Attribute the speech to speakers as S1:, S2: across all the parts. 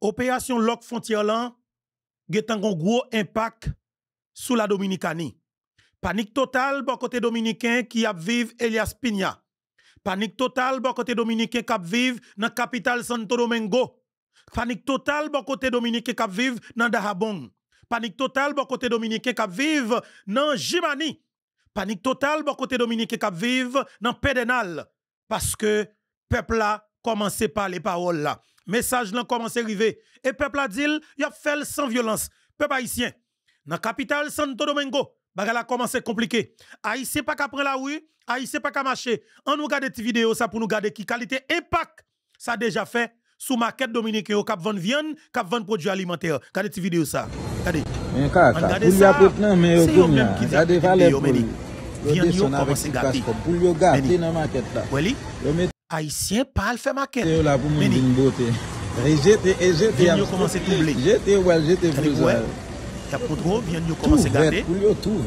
S1: opération locke Frontierland, a eu gros impact sur la Dominicanie. Panique totale pour côté dominicain qui a vive Elias Pina. Panique totale pour côté dominicain qui a vive dans capitale Santo Domingo. Panique totale pour côté dominicain qui a vive dans Dahabong. Panique totale pour côté dominicain qui a vive dans Jimani. Panique totale pour côté dominicain qui a vive dans Pédenal parce que peuple là commencé par les paroles là message là commence à arriver. Et peuple a dit, il a fait sans violence. Peuple haïtien, dans la capitale Santo Domingo, il a commencé compliquer. compliqué. Haïtien pas qu'à prendre la rue, haïtien pas qu'à marcher. On nous regarde cette vidéo ça pour nous garder qui qualité impact ça déjà fait sous market dominicain cap vendre viande, cap vendre produits alimentaires. Regardez cette vidéo ça. Regardez.
S2: Regardez ça.
S1: C'est eux même qui Regardez valeur pour
S3: viande yo commence gâter. Pour yo gâter
S1: dans market là. Oui. Haïtien pas le fait maquette. C'est là pour mon beauté. J'étais et j'étais. Viens commencer tout blé. J'étais ouais, j'étais plus. Il y a trop nous commencer gâter. Pour yo tout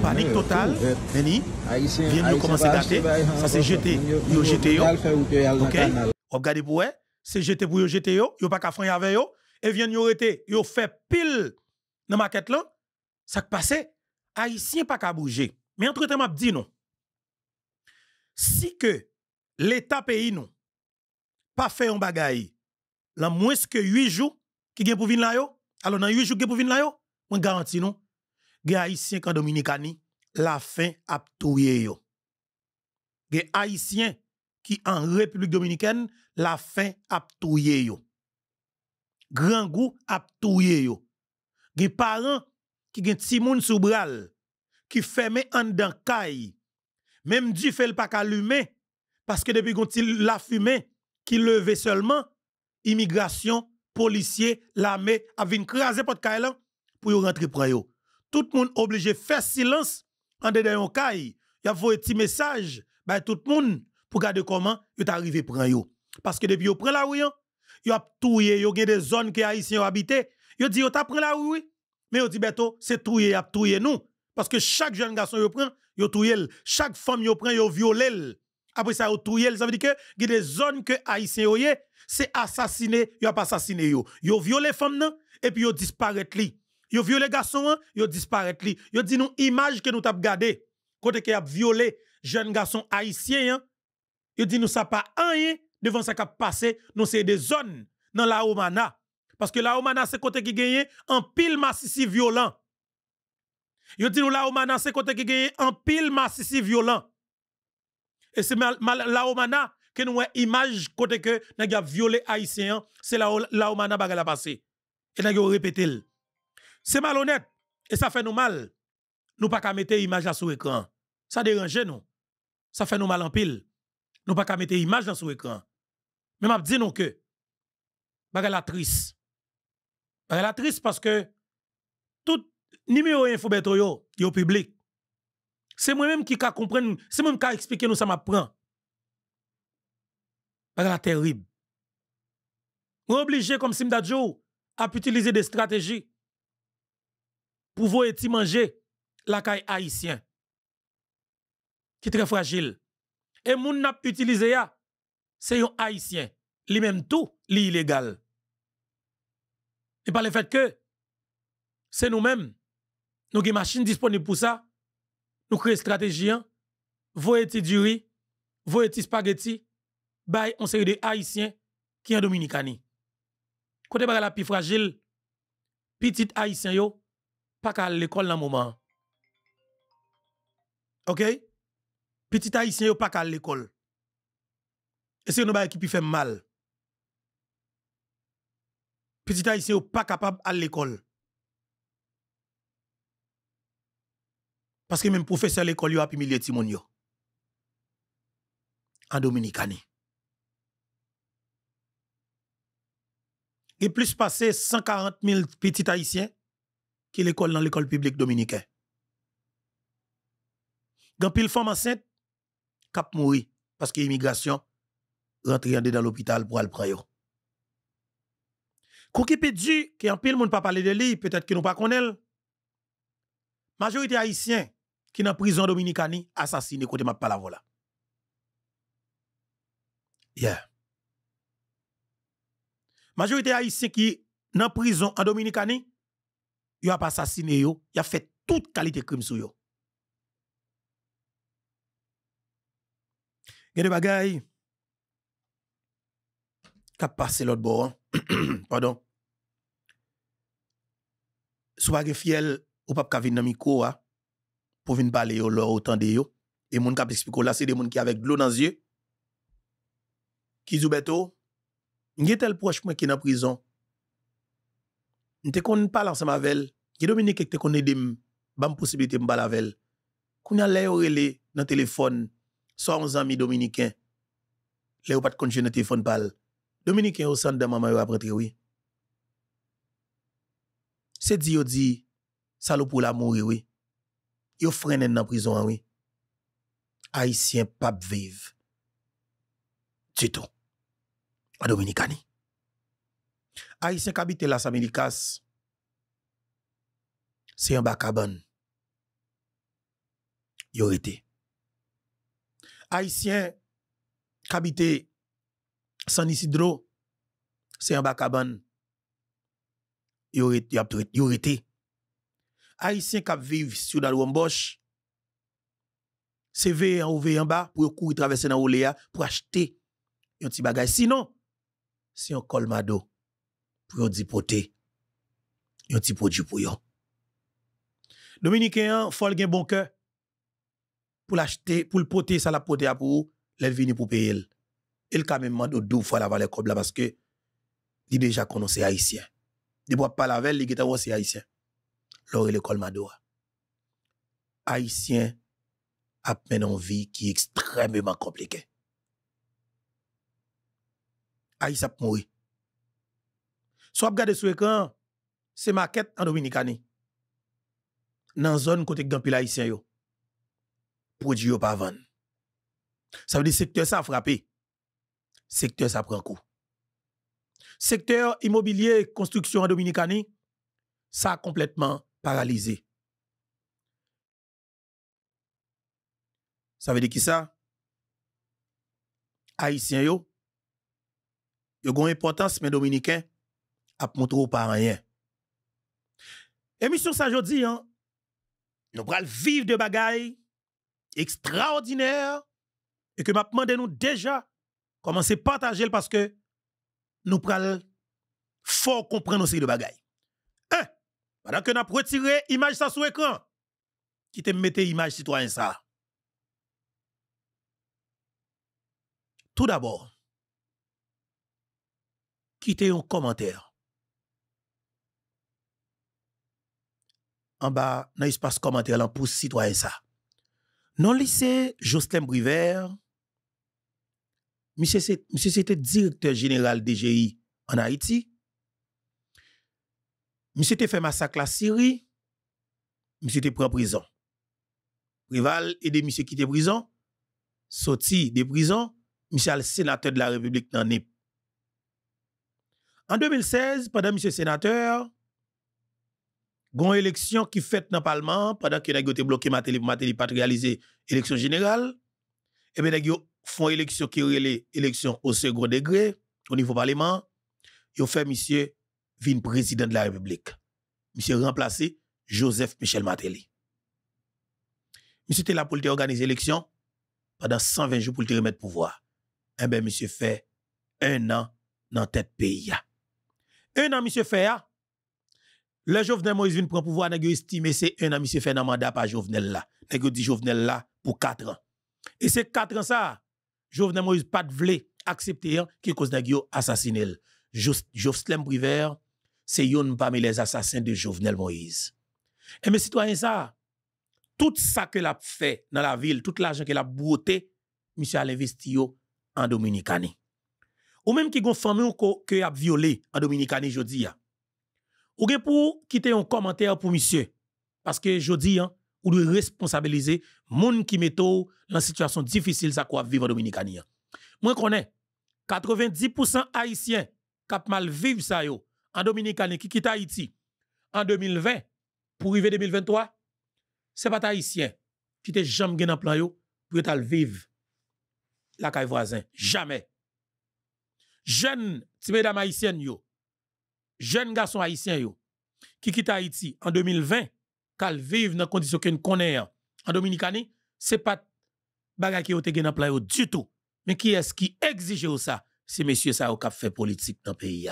S1: Panique totale. Veni. Haïtien vient nous commencer gâter. Ça c'est jeté. Yo jeté yo. OK. Regardez pour c'est jeté pour yo jeté yo, yo pas qu'à faire avec yo et vient nous arrêter. Yo fait pile dans maquette là. Ça qui passait Haïtien pas qu'à bouger. Mais entre-temps m'a dit non. Si que l'État pays nous pas fait un bagay la moins que 8 jours qui gen pour venir là yo alors dans 8 jours gen pour venir là yo moi garantis non. gen haïtien kan dominicani la fin a touye yo gen haïtien qui en République dominicaine la fin a touye yo grand goût a touye yo gen parents qui gen ti moun sou bral qui fermé en dans caille même du fait pas allumé parce que depuis qu'on la fumée qui levait seulement, immigration, policiers, l'armée, a venu craser pot kailan pour rentrer près yo. Tout le monde obligé de faire silence en dedans yon Il a un petit message à ben, tout le monde pour garder comment est arrivé près yo. Parce que depuis yon prend la rue, yon a touye, yon gen des zones que haïtiens ont habité. Yon dit yon t'a pris la rue, mais yon dit beto, c'est touye, yon a touye nous. Parce que chaque jeune garçon yon prend, yon touye Chaque femme yon prend, yon viole après ça yo touye, ça veut dire que des zones que haïtiens ont, c'est assassiné, yo pas assassiné yo. Yo violé femme nan et puis yo disparaître. li. Yo violé garçon vous hein, yo disparaît li. Yo dit nous image que nous avons gardée côté qui a violé jeune garçon haïtien hein. Yo dit nous ça pas rien devant ça a passé, nous c'est des zones dans la Omana parce que la Omana c'est côté qui gagné en pile massif violent. Yo dit nous la Omana c'est côté qui gagne en pile massif violent et c'est la Omana que nous avons image côté que nous avons violé Haïtien, c'est la, Omana qui a passé. Et nous avons répété. C'est malhonnête et ça fait nous mal. Nous pas qu'à mettre image sur l'écran. Ça dérangeait nous. Ça fait nous mal en pile. Nous pas qu'à mettre image dans sur l'écran. Mais m'a dit nous que c'est triste. C'est triste parce que tout numéro info beto yo, public. C'est moi-même qui ka comprendre, c'est moi-même qui expliquer nous ça m'apprend. c'est terrible. obligé comme Simda Joe à utiliser des stratégies pour vous et manger la caille haïtien qui est très fragile. Et moun n'a utilisé ça. c'est un haïtien. Lui même tout, li illégal. Et par le fait que c'est nous-mêmes, nous avons des machines disponibles pour ça, nous créons stratégie, hein. voyez du riz, voyez spaghetti, bay on série de Haïtiens qui en Dominicani. Côté par la plus fragile, petit Haïtien yo, pas à l'école dans moment. OK? Petit Haïtien yo pas à l'école. Et c'est une qui fait mal. Petit Haïtien yo pas capable à l'école. Parce que même professeur l'école yo a humilié de yo. En Dominicani. Il plus de 140 000 petits haïtiens qui l'école dans l'école publique dominicaine. Gan pile femme enceinte cap mourir parce que immigration rentre dans l'hôpital pour aller prendre. Kouki Pidji, qui en pile moun pas parler de lui, peut-être que nous pas connaît. Majorité haïtien qui dans en prison dominicani, assassiné côté ma palavola. là. Yeah. Majorité haïtien qui na prison en dominicani, yo a pas assassiné yo, a fait toute qualité crime sur yo. Gade bagay, a des passé l'autre bord. Pardon. Sou bagay fiel ou pas kavin na mi pou vin pale yo lor ou tan de yo, e moun kap ekspiko, la se de moun ki avek glou nan zye, ki zoubeto, nge tel proj pou mwen ki nan prizon, nte kon pal ansan ma vel, ki Dominik ek te kon edim, bam posibilite mba la vel, koun a le yo rele nan telefon, so an zami Dominikin, le yo pat konjene telefon pal, Dominikin ou san deman mwen yo apretre we, se di yo di, salo pou la mou re we, yo dans nan prison oui. Haïtien pape vive. Tito tout. À Dominicani. Haïtien habite las Américas, c'est un y Yo été. Haïtien habite San Isidro, c'est un y Yo été. Haïtiens qui vivent sur la Wambosh, c'est veillé en haut, en bas, pour courir traverser dans l'Oléa, pour acheter un petit bagage. Sinon, c'est un colmado pour dipoter un petit produit pour yon. Dominicain, faut le bon cœur pour l'acheter, pour le poter, ça la poter à pour l'a venu pour payer. Il quand même demandé deux fois la valeur comme là parce que il déjà connaissait haïtien. Il ne pas la veille, il est haïtien lor le l'école Madoa. Haitien en vie vie qui est extrêmement a Haitien a mouru. So sur gade c'est maquette en dans une zone côté zon kote gampil haïtien yo. Produit yo pas vendre. Ça veut dire secteur ça a frappé. Secteur ça prend coup. Secteur immobilier, construction en Dominicani, ça a complètement paralysé. Ça veut dire qui ça? Haïtien yo, yo gon importance, mais Dominicain, a montre au par rien. Émission ça jodi, hein, nous pral vivre de bagailles extraordinaires et que m'a demandé nous déjà commencer à partager parce que nous pral fort comprendre aussi de bagailles. Pendant que nous avons retiré l'image sur l'écran, qui te mette l'image citoyen ça. Tout d'abord, quittez un commentaire. En bas, dans l'espace commentaire, là, pour citoyen ça. Non lycée Jocelyn Briver, monsieur c'était directeur général DGI en Haïti. Monsieur te fait massacre la Syrie, monsieur pris prend prison. Rival et des monsieur qui te prison, sorti de prison, monsieur le sénateur de la République dans En 2016, pendant monsieur sénateur, une élection qui fait dans le Parlement, pendant que avez bloqué Matéli, Matéli pas réalisé élection générale, et eh bien nèg font élection qui est élection au second degré, au niveau parlement, ont fait monsieur vin président de la République. Monsieur remplacé Joseph Michel Matéli. Monsieur était là pour te organiser l'élection pendant 120 jours pour te remettre pouvoir. Eh bien, monsieur fait un an dans tête pays. Un an, monsieur fait, le Jovenel Moïse vient prendre pouvoir, n'a estimé c'est un an, monsieur fait un mandat par Jovenel là. N'a dit Jovenel là pour quatre ans. Et c'est quatre ans ça, Jovenel Moïse pas de vle accepter hein, qui cause n'a assassiné. Jovenel Privert, c'est parmi les assassins de Jovenel Moïse. Et eh, mes citoyens, ça, tout ça que l'a fait dans la ville, tout l'argent que l'a beauté monsieur a investi en Dominicani. Ou même qui a violé en Dominicani Ou bien pour quitter un commentaire pour monsieur parce que je dis, hein, ou doit responsabiliser gens qui metto dans situation difficile ça quoi vivre en Dominicani. Moi connais 90% haïtiens qui mal vivre ça yo en Dominicaine qui quitte Haïti en 2020 pour arriver 2023, c'est pas Haïtien qui te jamais dans plan yo pour être vivre la caille voisin. Jamais. Jeunes, si mesdames haïtiennes yo, jeunes garçons haïtiens yo, qui quitte Haïti en 2020, qu'elle vive dans condition qu'elle connaît en ce c'est pas gens qui ont été dans plan yo du tout. Mais qui est-ce qui exige ça? C'est monsieur ça qui fait politique dans le pays.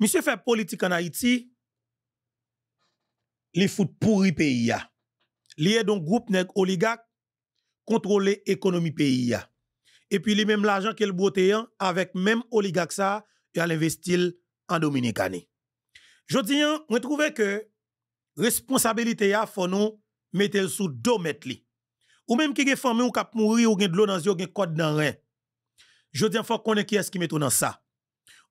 S1: Monsieur fait politique en Haïti, les fout pourri pays a. Lié donc groupe nèg oligarque contrôler économie pays Et puis li même l'argent qu'elle botéan avec même oligarque ça, et a en Dominicani. Hein, Jodi an, on trouve que responsabilité a faut nous mettre sous deux mètres li. Ou même qui gen famille ou kap mourir ou gen de l'eau dans yon, gen code dans ren. Jodi an faut connaître qui est-ce qui met dans ça.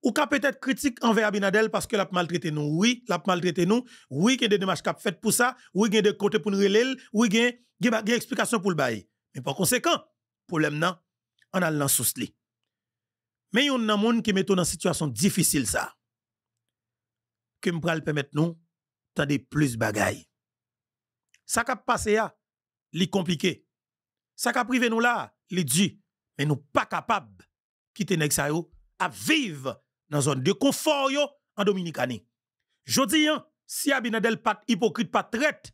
S1: Ou ka peut-être critique envers Abinadel parce que l'a maltraité nous. Oui, l'a maltraité nous. Oui, il y a des démarches cap faites pour ça. Oui, il y a des côtés pour nous relèl. Oui, il y a des explications pour le bail. Mais par conséquent, problème nan, on a sous li. Mais yon nan moun qui metto dans situation difficile ça. Que m'pral permettre nous de plus bagay. Ça qui passé c'est li compliqué. Ça qui privé nous là, li dû. Mais nous pas capable quitter nèg yo à vivre dans zone de confort en Dominicanie. Jodi hein, si Abinadel pas hypocrite pas traite,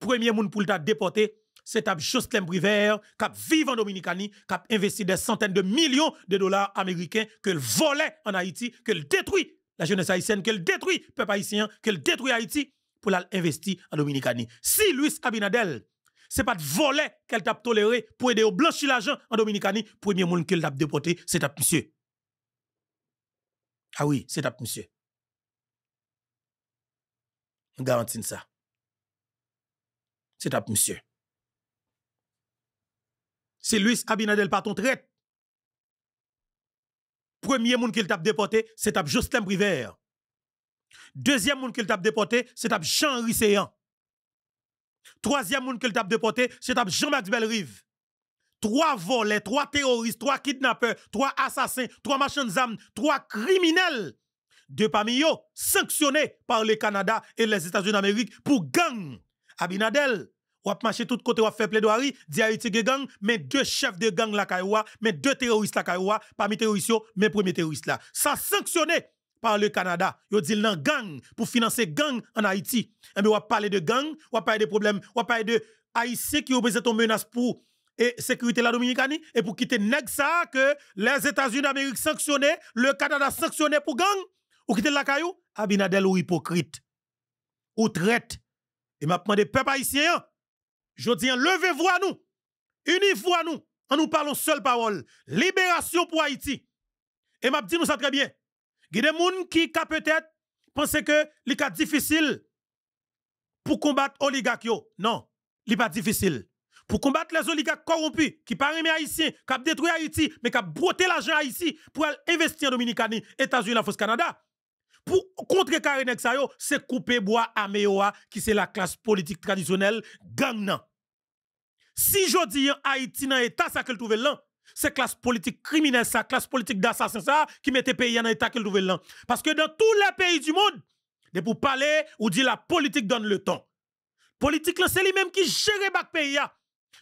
S1: premier monde pour t'a déporté, c'est à Jocelyn Briver, qui vit en Dominicanie, qui investi des centaines de millions de dollars américains, que le volait en Haïti, que le détruit la jeunesse haïtienne, que le détruit le peuple haïtien, que le détruit Haïti pour l'investir en Dominicanie. Si Luis Abinadel, c'est pas de voler qu'elle t'a toléré pour aider au blanchir l'argent en Dominicanie, premier monde qu'elle t'a déporté, c'est à monsieur ah oui, c'est tap, monsieur. Je garantis ça. C'est tap, monsieur. C'est Luis Abinadel paton Paton traite. Premier monde qu'il tape déporté, c'est tap Justin Brivert. Deuxième monde qu'il tape déporté, c'est tap Jean-Henri Seyan. Troisième monde qu'il tape déporté, c'est tap Jean-Max Bellerive trois volets, trois terroristes, trois kidnappeurs, trois assassins, trois machins d'armes, trois criminels. Deux parmi eux sanctionnés par le Canada et les États-Unis d'Amérique pour gang. Abinadel, ou a marché tout côté ou a fait plaidoirie, dit Haïti gang, mais deux chefs de gang la Kaiwa, mais deux terroristes la pas parmi terroristes, mais premier terroriste là. Ça sanctionné par le Canada. Yo dit non, gang pour financer gang en Haïti. Et eh bien, on parlé de gang, on parlé de problèmes, on parlé de Haïtiens qui représente une menace pour et sécurité la Dominicanie et pour quitter nèg ça que les États-Unis d'Amérique sanctionné, le Canada sanctionné pour gang ou quitter la caillou, Abinadel ou hypocrite ou traite. Et m'a demandé peuple haïtien, je dis levez-vous nous. Unis-vous à nous. En nous parlons seule parole, libération pour Haïti. Et m'a dit nous ça très bien. Il y a des gens qui peut-être pensent que ka difficile pour combattre oligarque. Non, li pas difficile pour combattre les oligarques corrompus qui parlent les Haïtiens, qui détruit Haïti, mais qui broté l'argent Haïti pour investir en Dominicanie, États-Unis, la France, Canada. Pour contrer Karenek c'est couper bois à Meoa, qui c'est la classe politique traditionnelle, gang Si je dis Haïti dans l'État, ça qu'elle trouve là, c'est classe politique criminelle, ça, classe politique d'assassin, ça, qui mettait pays dans l'État qu'elle trouve là. Parce que dans tous les pays du monde, de pour parler ou dire la politique donne le temps. Politique, c'est lui-même qui gère le pays.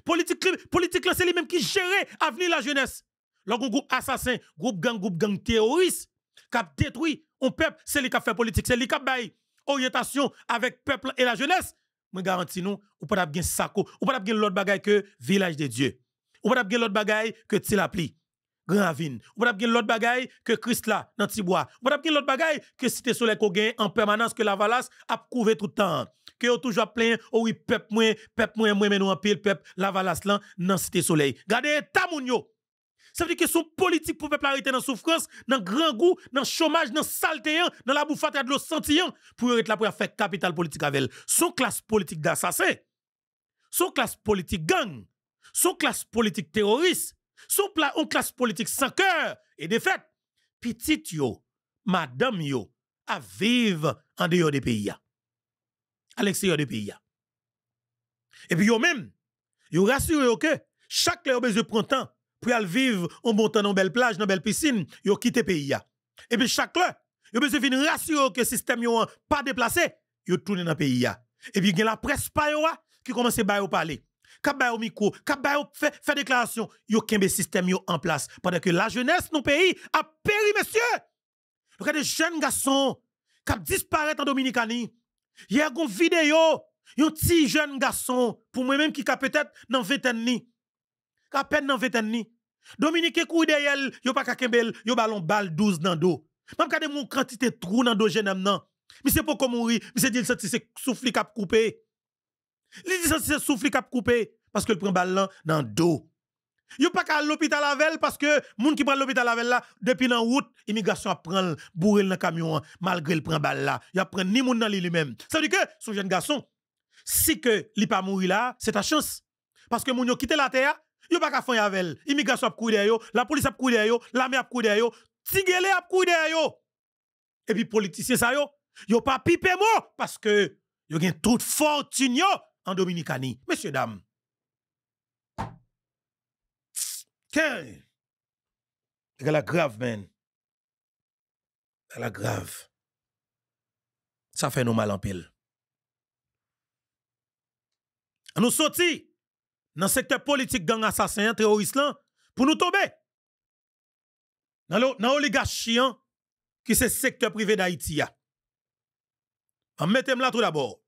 S1: Politique, politique c'est lui-même qui gère l'avenir de la jeunesse. Le groupe assassin, groupe gang, groupe gang terroriste, qui a détruit un peuple, c'est lui qui a fait politique, c'est lui qui a fait orientation avec le peuple et la jeunesse. Je garantis nous, ou pas bien sako, ou pas bien l'autre bagaille que village de Dieu. Ou pas bien l'autre bagaille que Tilapli, Granvin. Ou pas bien l'autre bagaille que Christ là, dans Tibois. Ou pas bien l'autre bagaille que Cité Soleil les gagne en permanence que la valasse a couvert tout le temps que yo toujours plein, oh oui, peuple moins, peuple moins, moins, mais en pile, peuple, la valaslan nan Cité Soleil. Gardez, tamoun yo. Ça veut dire que son politique pour peuple arrêter dans souffrance, dans grand goût, dans chômage, dans saleté, hein, dans la bouffate de l'eau sentillant, hein, pour être là pour faire capital politique avec Son classe politique d'assassin, son classe politique gang, son classe politique terroriste, son classe politique sans cœur et défaite. Petit yo, madame yo, à vivre en dehors des pays à l'extérieur du pays. Et puis, eux-mêmes, ils rassurent que chaque avez besoin prend temps pour aller vivre en bon temps dans belle plage, dans belle piscine, ils quittent le pays. Et puis, chaque vous ils besoin de rassurer que le système n'est pas déplacé, ils tournent dans le pays. Et puis, vous avez la presse qui commence à parler. Kap commence au micro, kap bay fait fait déclaration, yo kembe système en place pendant que la jeunesse nos pays a péri monsieur. avez des jeunes garçons qui disparaissent en Dominicanie Hier, une vidéo, un petit jeune garçon, pour moi-même qui a peut-être dans 20 ans, à peine dans 20 ans. Dominique couille derrière, yo pas kakembel, yo ballon bal 12 dans dos. Même kade moun quantité trou dans dos jeune homme nan. Monsieur pour mourir, monsieur dit senti c'est souffle cap coupé. Il dit senti c'est souffle cap coupé parce que le prend balle dans dos. Yo pas qu'à l'hôpital avec parce que moun qui prend l'hôpital avec là depuis la route, immigration prend bourré dans camion malgré le prend balle là. Il prend ni moun dans lui-même. Ça veut dire que son jeune garçon si que li pas mourir là, c'est ta chance parce que moun yo quitté la terre, yo pas qu'à faire avec immigration a courir yo la police a yo, la l'armée a courir yo tigele a courir yo Et puis politicien ça yo, yo pas pipé moi parce que yo gen toute fortune yo en Dominicanie. Messieurs dames C'est la grave, man. La grave. Ça fait nous mal en pile. Nous sortis dans le secteur politique gang assassin terroriste pour nous tomber. Dans l'oligarchie hein, qui c'est secteur privé d'Haïti. En mettez là tout d'abord.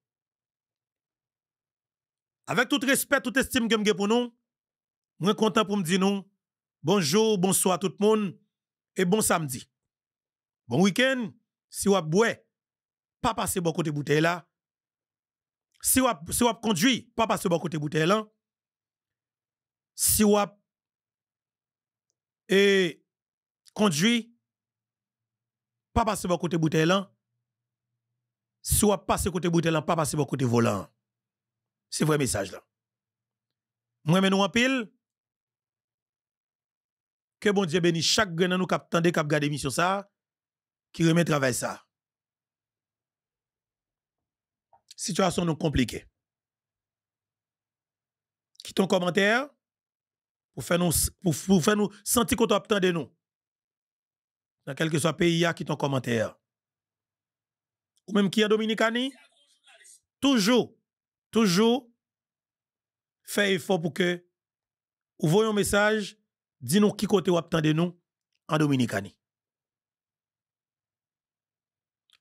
S1: Avec tout respect, toute estime que pour nous, je suis content pour me dire nous, Bonjour, bonsoir tout le monde et bon samedi. Bon week-end. Si vous avez pas passer bon côté bouteille là. Si vous avez conduit, pas passer bon côté bouteille là. Si vous et eh, conduit, pas passer bon côté bouteille là. Si vous passez côté bouteille là, pas passer bon côté volant. C'est vrai message là. Moi, mais en pile. Que bon Dieu bénisse chaque grain nous cap tendez cap garder mission ça qui remet travail ça. Situation nous compliquée. Qui ton commentaire pour faire nous pour, faire nous sentir qu'on t'attend de nous. Dans quel que soit pays qui ton commentaire. Ou même qui est Dominicani toujours toujours fait effort pour que vous voyez un message dis-nous qui côté ou de nous en Dominicanie.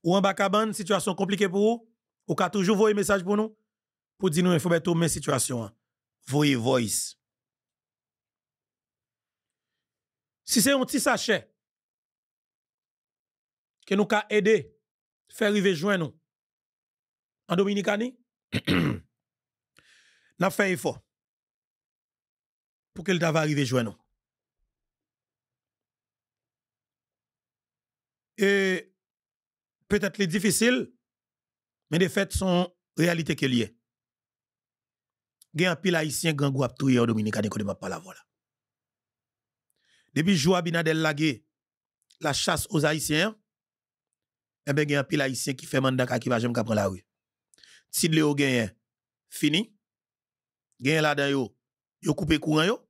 S1: Ou en Bacabane, situation compliquée pour vous, ou a toujours un message pour nous pour dire nous il faut mettre situation. Hein. Voyez voice. Si c'est un petit sachet que nous ka aider faire arriver joindre nous en Dominicanie, n'a fait effort pour qu'elle t'a arriver joindre nous. et peut-être les difficiles, mais les faits sont réalité qu'il y a. Il y a un pile haïtien grand a tout dominicain pas la Depuis Joa Lagué, la chasse aux haïtiens, il y a un pile haïtien qui fait mandat qui va jamais prendre la rue. Si Léo fini, gagne là-dedans yo, yo courant yo,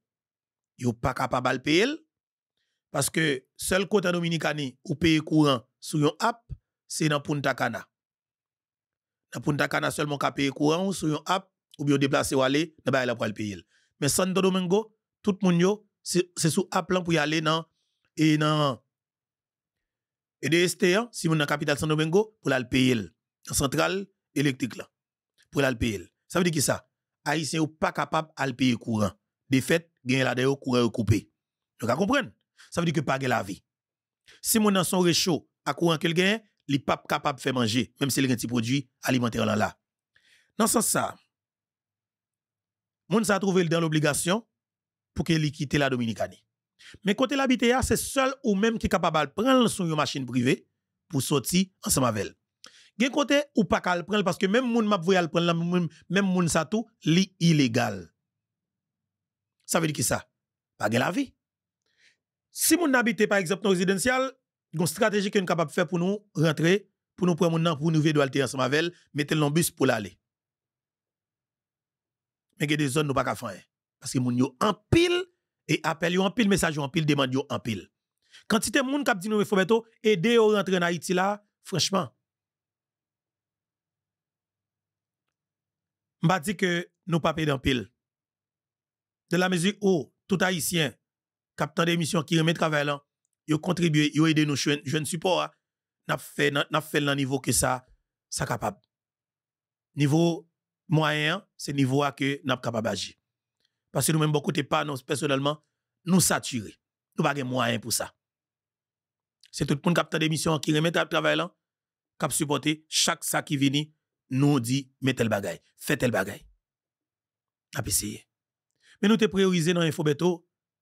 S1: yo pas capable de payer parce que seul côté dominicani ou payer courant sur une app, c'est dans Punta Cana. Dans Punta Cana seulement quand payer courant sur une app ou bien déplacer ou aller, dans aller pour le payer. Mais Santo Domingo, tout le monde c'est sous app pour y aller dans et dans et de hein, si vous dans la capitale Santo Domingo, pour le payer. Dans centrale électrique là. Pour le payer. Ça veut dire que ça, Haïtien n'est pas capable de payer courant. De fait, gagne la a courant coupé. Donc, vous comprenez? Ça veut dire que pas la vie. Si mon dans son réchaud à courant quelqu'un, il pas capable de faire manger, même s'il si a un petit produit alimentaire là Dans ce sens ça, moun a trouvé dans l'obligation pour qu'il quitte la Dominicanie. Mais côté l'habité, c'est seul ou même qui est capable de prendre son machine privée pour sortir ensemble avec elle. Gen côté ou pas qu'elle parce que même moun m'a à prendre même moun ça tout li illégal. Ça veut dire que ça pas la vie. Si vous habitez par exemple dans résidentiel, une stratégie qu'on est capable de faire pour nous rentrer, pour nous prendre maintenant, pour nous faire de ensemble avec elle, mettez le bus pour l'aller. Mais il y a des zones nous pas faire. Parce que gens sont en pile et appel sont en pile, message en pile, demande yo en pile. Quantité dit nous il faut mettre aider à rentrer en Haïti là, franchement. M'a dis que nous pas payer en pile. De la mesure où tout haïtien capteur d'émission qui remet travail là, yo contribue, yo aide nous jeunes support, hein. n'a fait n'a fait le niveau que ça ça capable. Niveau moyen, c'est niveau à que n'a capable agir. Parce que nous même beaucoup de pas nous personnellement nous saturer, Nous pas de moyens pour ça. C'est tout le monde capteur d'émission qui remet travail là, cap supporter chaque ça qui vient nous dit mettez tel bagage, faites tel bagage. A essayé. Mais nous te prioriser dans info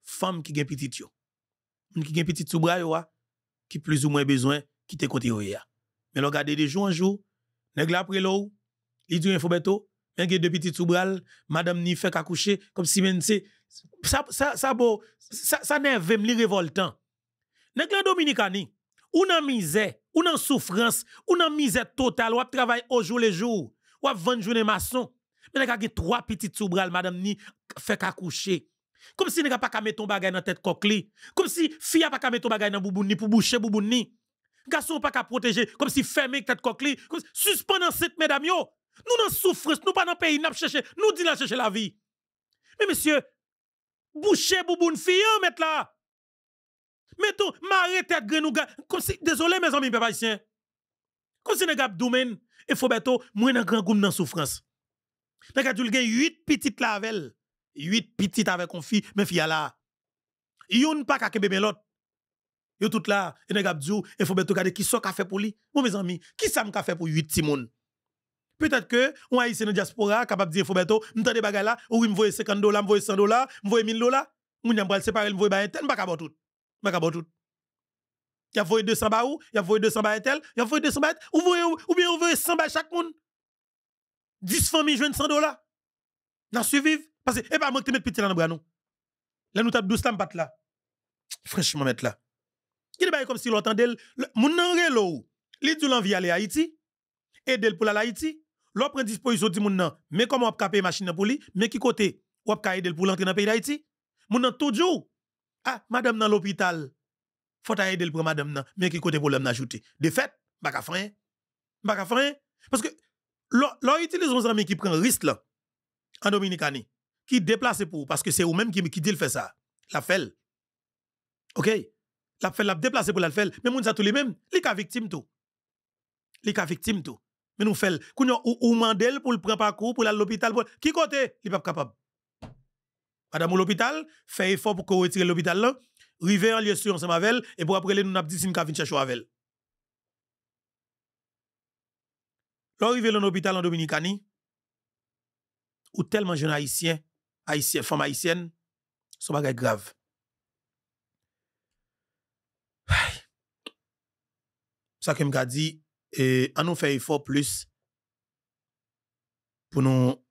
S1: femme qui gen petit yo. Moun qui gen petit sous ah, Qui yo plus ou moins besoin qui te côté yo ya. Mais regardez de jour en jour, nèg la après l'eau, il y info beto, gen deux petites sous madame ni fait accoucher... comme si men c'est ça ça ça beau, ça ça nerve li révoltant. Hein. Nèg la dominicani, ou nan misère, ou nan souffrance, ou nan misère totale, ou travaille au jour le jour, ou vendre journée maçon. Mais nèg a gen trois petites sous madame ni fait accoucher... Comme si nèg pas ka met ton bagay dans tête coque Comme si fille pas ka met ton bagay dans boubouni pour boucher boubouni. Garçon pas ka protéger comme si fermé tête coque li. si suspendant cette mesdames yo. Nous dans souffrance, nous pas dans pays n'a chercher, nous dit la chercher la vie. Mais monsieur, boucher bouboune fille mettre là. Mettons, marre tête grenou comme si désolé mes amis papa haïtien. Comme si nèg doumen, et faut beto moins dans grand goum dans souffrance. Nèg a 8 petites lavelles. 8 petites avec une fille, mais fille là. Yon pas qu'à bébé l'autre. Yo tout là, et nèg abdiou, et faut bien regarder qui ça ka fait pour lui. Bon mes amis, qui ça m'a fait pour 8 moun? Peut-être que on haïtien dans diaspora capable dire faut bientôt, oh, m'tande bagay là, ou me voyer 50 dollars, me 100 dollars, me voyer 1000 dollars, moun n'am bral séparer, me voyer ba enten, pas capable tout. Pas capable tout. Y a 200 ba ou, y a 200 ba etel, y a 200 ba ou voyer ou bien ou voyer 100 ba chaque moun. 10 familles jouent 100 dollars. N'a suivi. Parce que, et eh pas ben, moi qui le petit dans le bras, non. Là, nous 12 12 là, là. Franchement, mettre là. Qui est comme si l'entendait, mon en là li du l'envie aller à Haïti, aider pour la Haïti, l'on prend disposition du moun nan, mais comment on peut payer machine pour lui, mais qui côté, on peut aider pour l'entrer dans le pays d'Haïti. Mon nan toujours. Ah, madame dans l'hôpital, faut aider pour madame nan, mais qui côté problème ajouté. De fait, pas ka frein. Pas ka frein. Parce que, l'on utilise un amis qui prennent risque là, en Dominicanie qui déplace pour parce que c'est vous-même qui, qui dit le fait ça. La fait. OK? La fait, la déplace pour la fait. Mais nous sommes tous les mêmes, les cas victimes, tout. Les cas victimes, tout. Mais nous fait, ou, ou mandel pour le prendre parcours, pour l'hôpital, pour... qui côté? Il pas capable. Madame l'hôpital, fait effort pour qu'on retire l'hôpital là, river en lieu sûr ensemble avec et pour après nous n'a dit si nous chercher avec L'arrivée dans l'hôpital en Dominicanie, ou tellement jeune haïtien, haïtienne, femme haïtienne, son pas grave. Ça que m'a dit, et on nous fait effort plus pour nous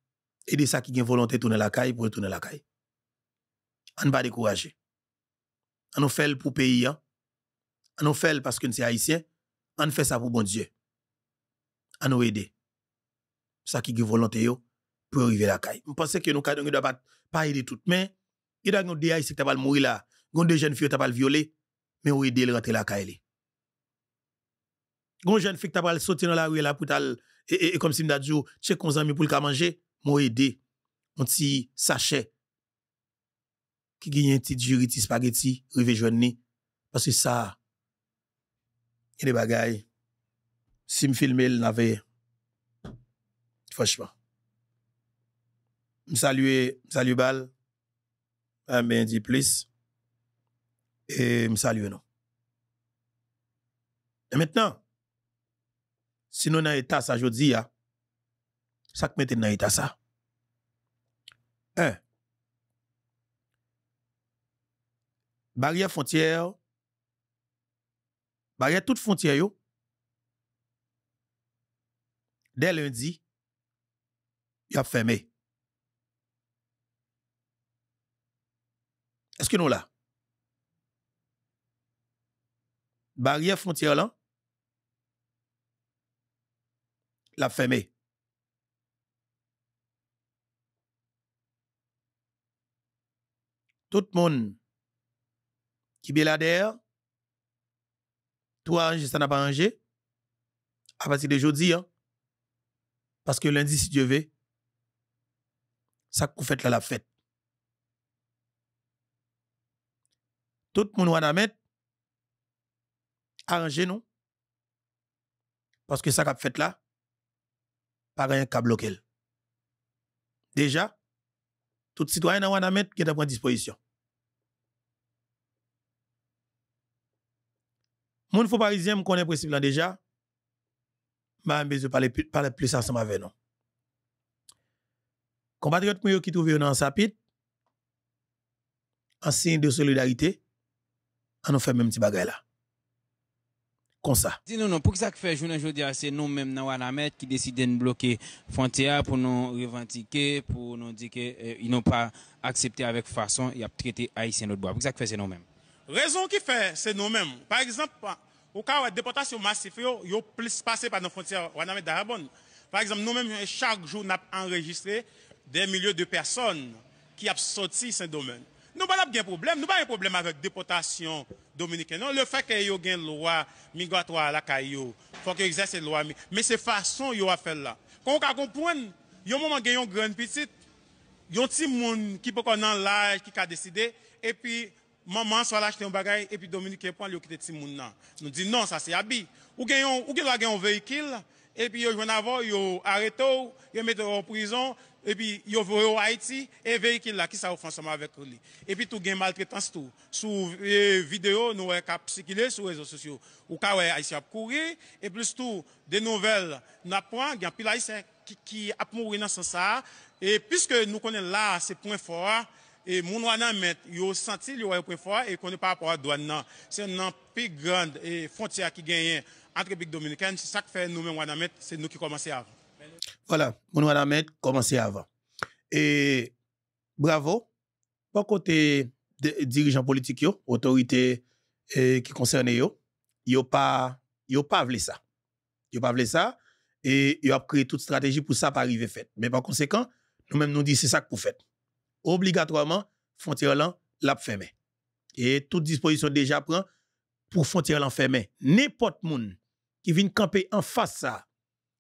S1: aider ça qui a volonté de tourner la caille pour tourner la caille. On ne pas décourager. On nous fait pour pays, hein. on nous fait parce que nous sommes haïtiens, on fait ça pour bon Dieu. On nous aider. Ça qui a volonté yo, pour arriver à la caille. Je pense que nous ne doit pas, aider tout, mais il y a des haïtiens qui mourir là, il y a des jeunes filles qui le violer, mais on aider à rentrer la caille. Il y a des jeunes filles qui le sauter dans la rue là pour et, comme si m'a dit, sais qu'on amis pour le manger, m'ont aider, On petit sachet qui gagne un petit juriti spaghetti, rive joindre parce que ça il y a des bagailles. Si me filmer, il n'avait franchement M'salue, salue Bal, un ben dit plus, et m'salue non. Et maintenant, si nous dans l'état ça, je dis, ça que mettez dans l'état ça. Un, barrière frontière, barrière toute frontière, yo, dès lundi, il a fermé. Est-ce que nous là? Barrière frontière là? La fermer. Tout le monde qui est là toi, ça n'a pas rangé. À partir de jeudi, hein? parce que lundi, si Dieu veut, ça qu'on fait là, la fête. tout moun a mettre arrangez nous. Parce que ça qu'a fait là, pas rien câble bloqué. Déjà, tout citoyen dans wana qui est à disposition. mon faux parisien me le principe là déjà, mais besoin de parler, parler plus ensemble avec nous. Compatriotes qui trouvent dans sa pit, en signe de solidarité, on nous fait même petit bagage là. Comme ça.
S2: dis non, pour que ça fait jour et c'est nous mêmes dans Wanamet qui décidons de bloquer frontière pour nous revendiquer, pour nous dire qu'ils eh, n'ont pas accepté avec façon, il a traité Haïtien notre bois. Pour que ça fait, c'est nous mêmes
S4: Raison qui fait, c'est nous mêmes Par exemple, au cas où la déportation massive, y a plus passé par nos frontières Wanamet d'Arabon. Par exemple, nous mêmes chaque jour, nous avons enregistré des milliers de personnes qui ont sorti ce domaine. Nou ban ap gen problem, nou ban yon problem avèk depotasyon Dominikè nan, le fè kè yon gen lwa migratoi ala kè yon, fò kè yon exerse lwa mi, mè se fason yon a fè la. Kon wè ka kompoun, yon moun man gen yon gren piti, yon ti moun ki pokon nan laj, ki ka deside, epi moun man sou ala chten yon bagay, epi Dominikè pan yon kite ti moun nan. Nou di nan, sa se yabi. Ou gen yon, ou gen yon veyikil, epi yon jwen avò, yon areto, yon mette yon prizon, Epi, yo vore ou Haiti, e veyikil la ki sa oufansama avek ou li. Epi, tou gen mal tre tan stou. Sou video, nou wey ka psikile sou rezo sosyo. Ou ka wey Aisyab kouri, epi stou, de nouvel, nou apwa, gen pil Aisyab ki apmouri nan san sa. Epi, piske nou konen la se pon fwa, e moun wana met, yo santi li wey pon fwa, e konen pa apwa douan nan. Se nan pi grand, e fontia ki genyen, antre Big Dominican, se sak fe nou men wana met, se nou ki komanse avon.
S1: Voilà, mon Ahmed, commencez avant. Et bravo, pas côté de, dirigeants politiques, autorités qui concernent yo, yo pas yo pas ça. Yo pas ça et yo a créé toute stratégie pour ça pas arriver fait. Mais par conséquent, nous même nous dit c'est ça que vous faites. Obligatoirement frontière l'a fermé. Et toute disposition déjà prend pour frontière là N'importe monde qui vient camper en face ça,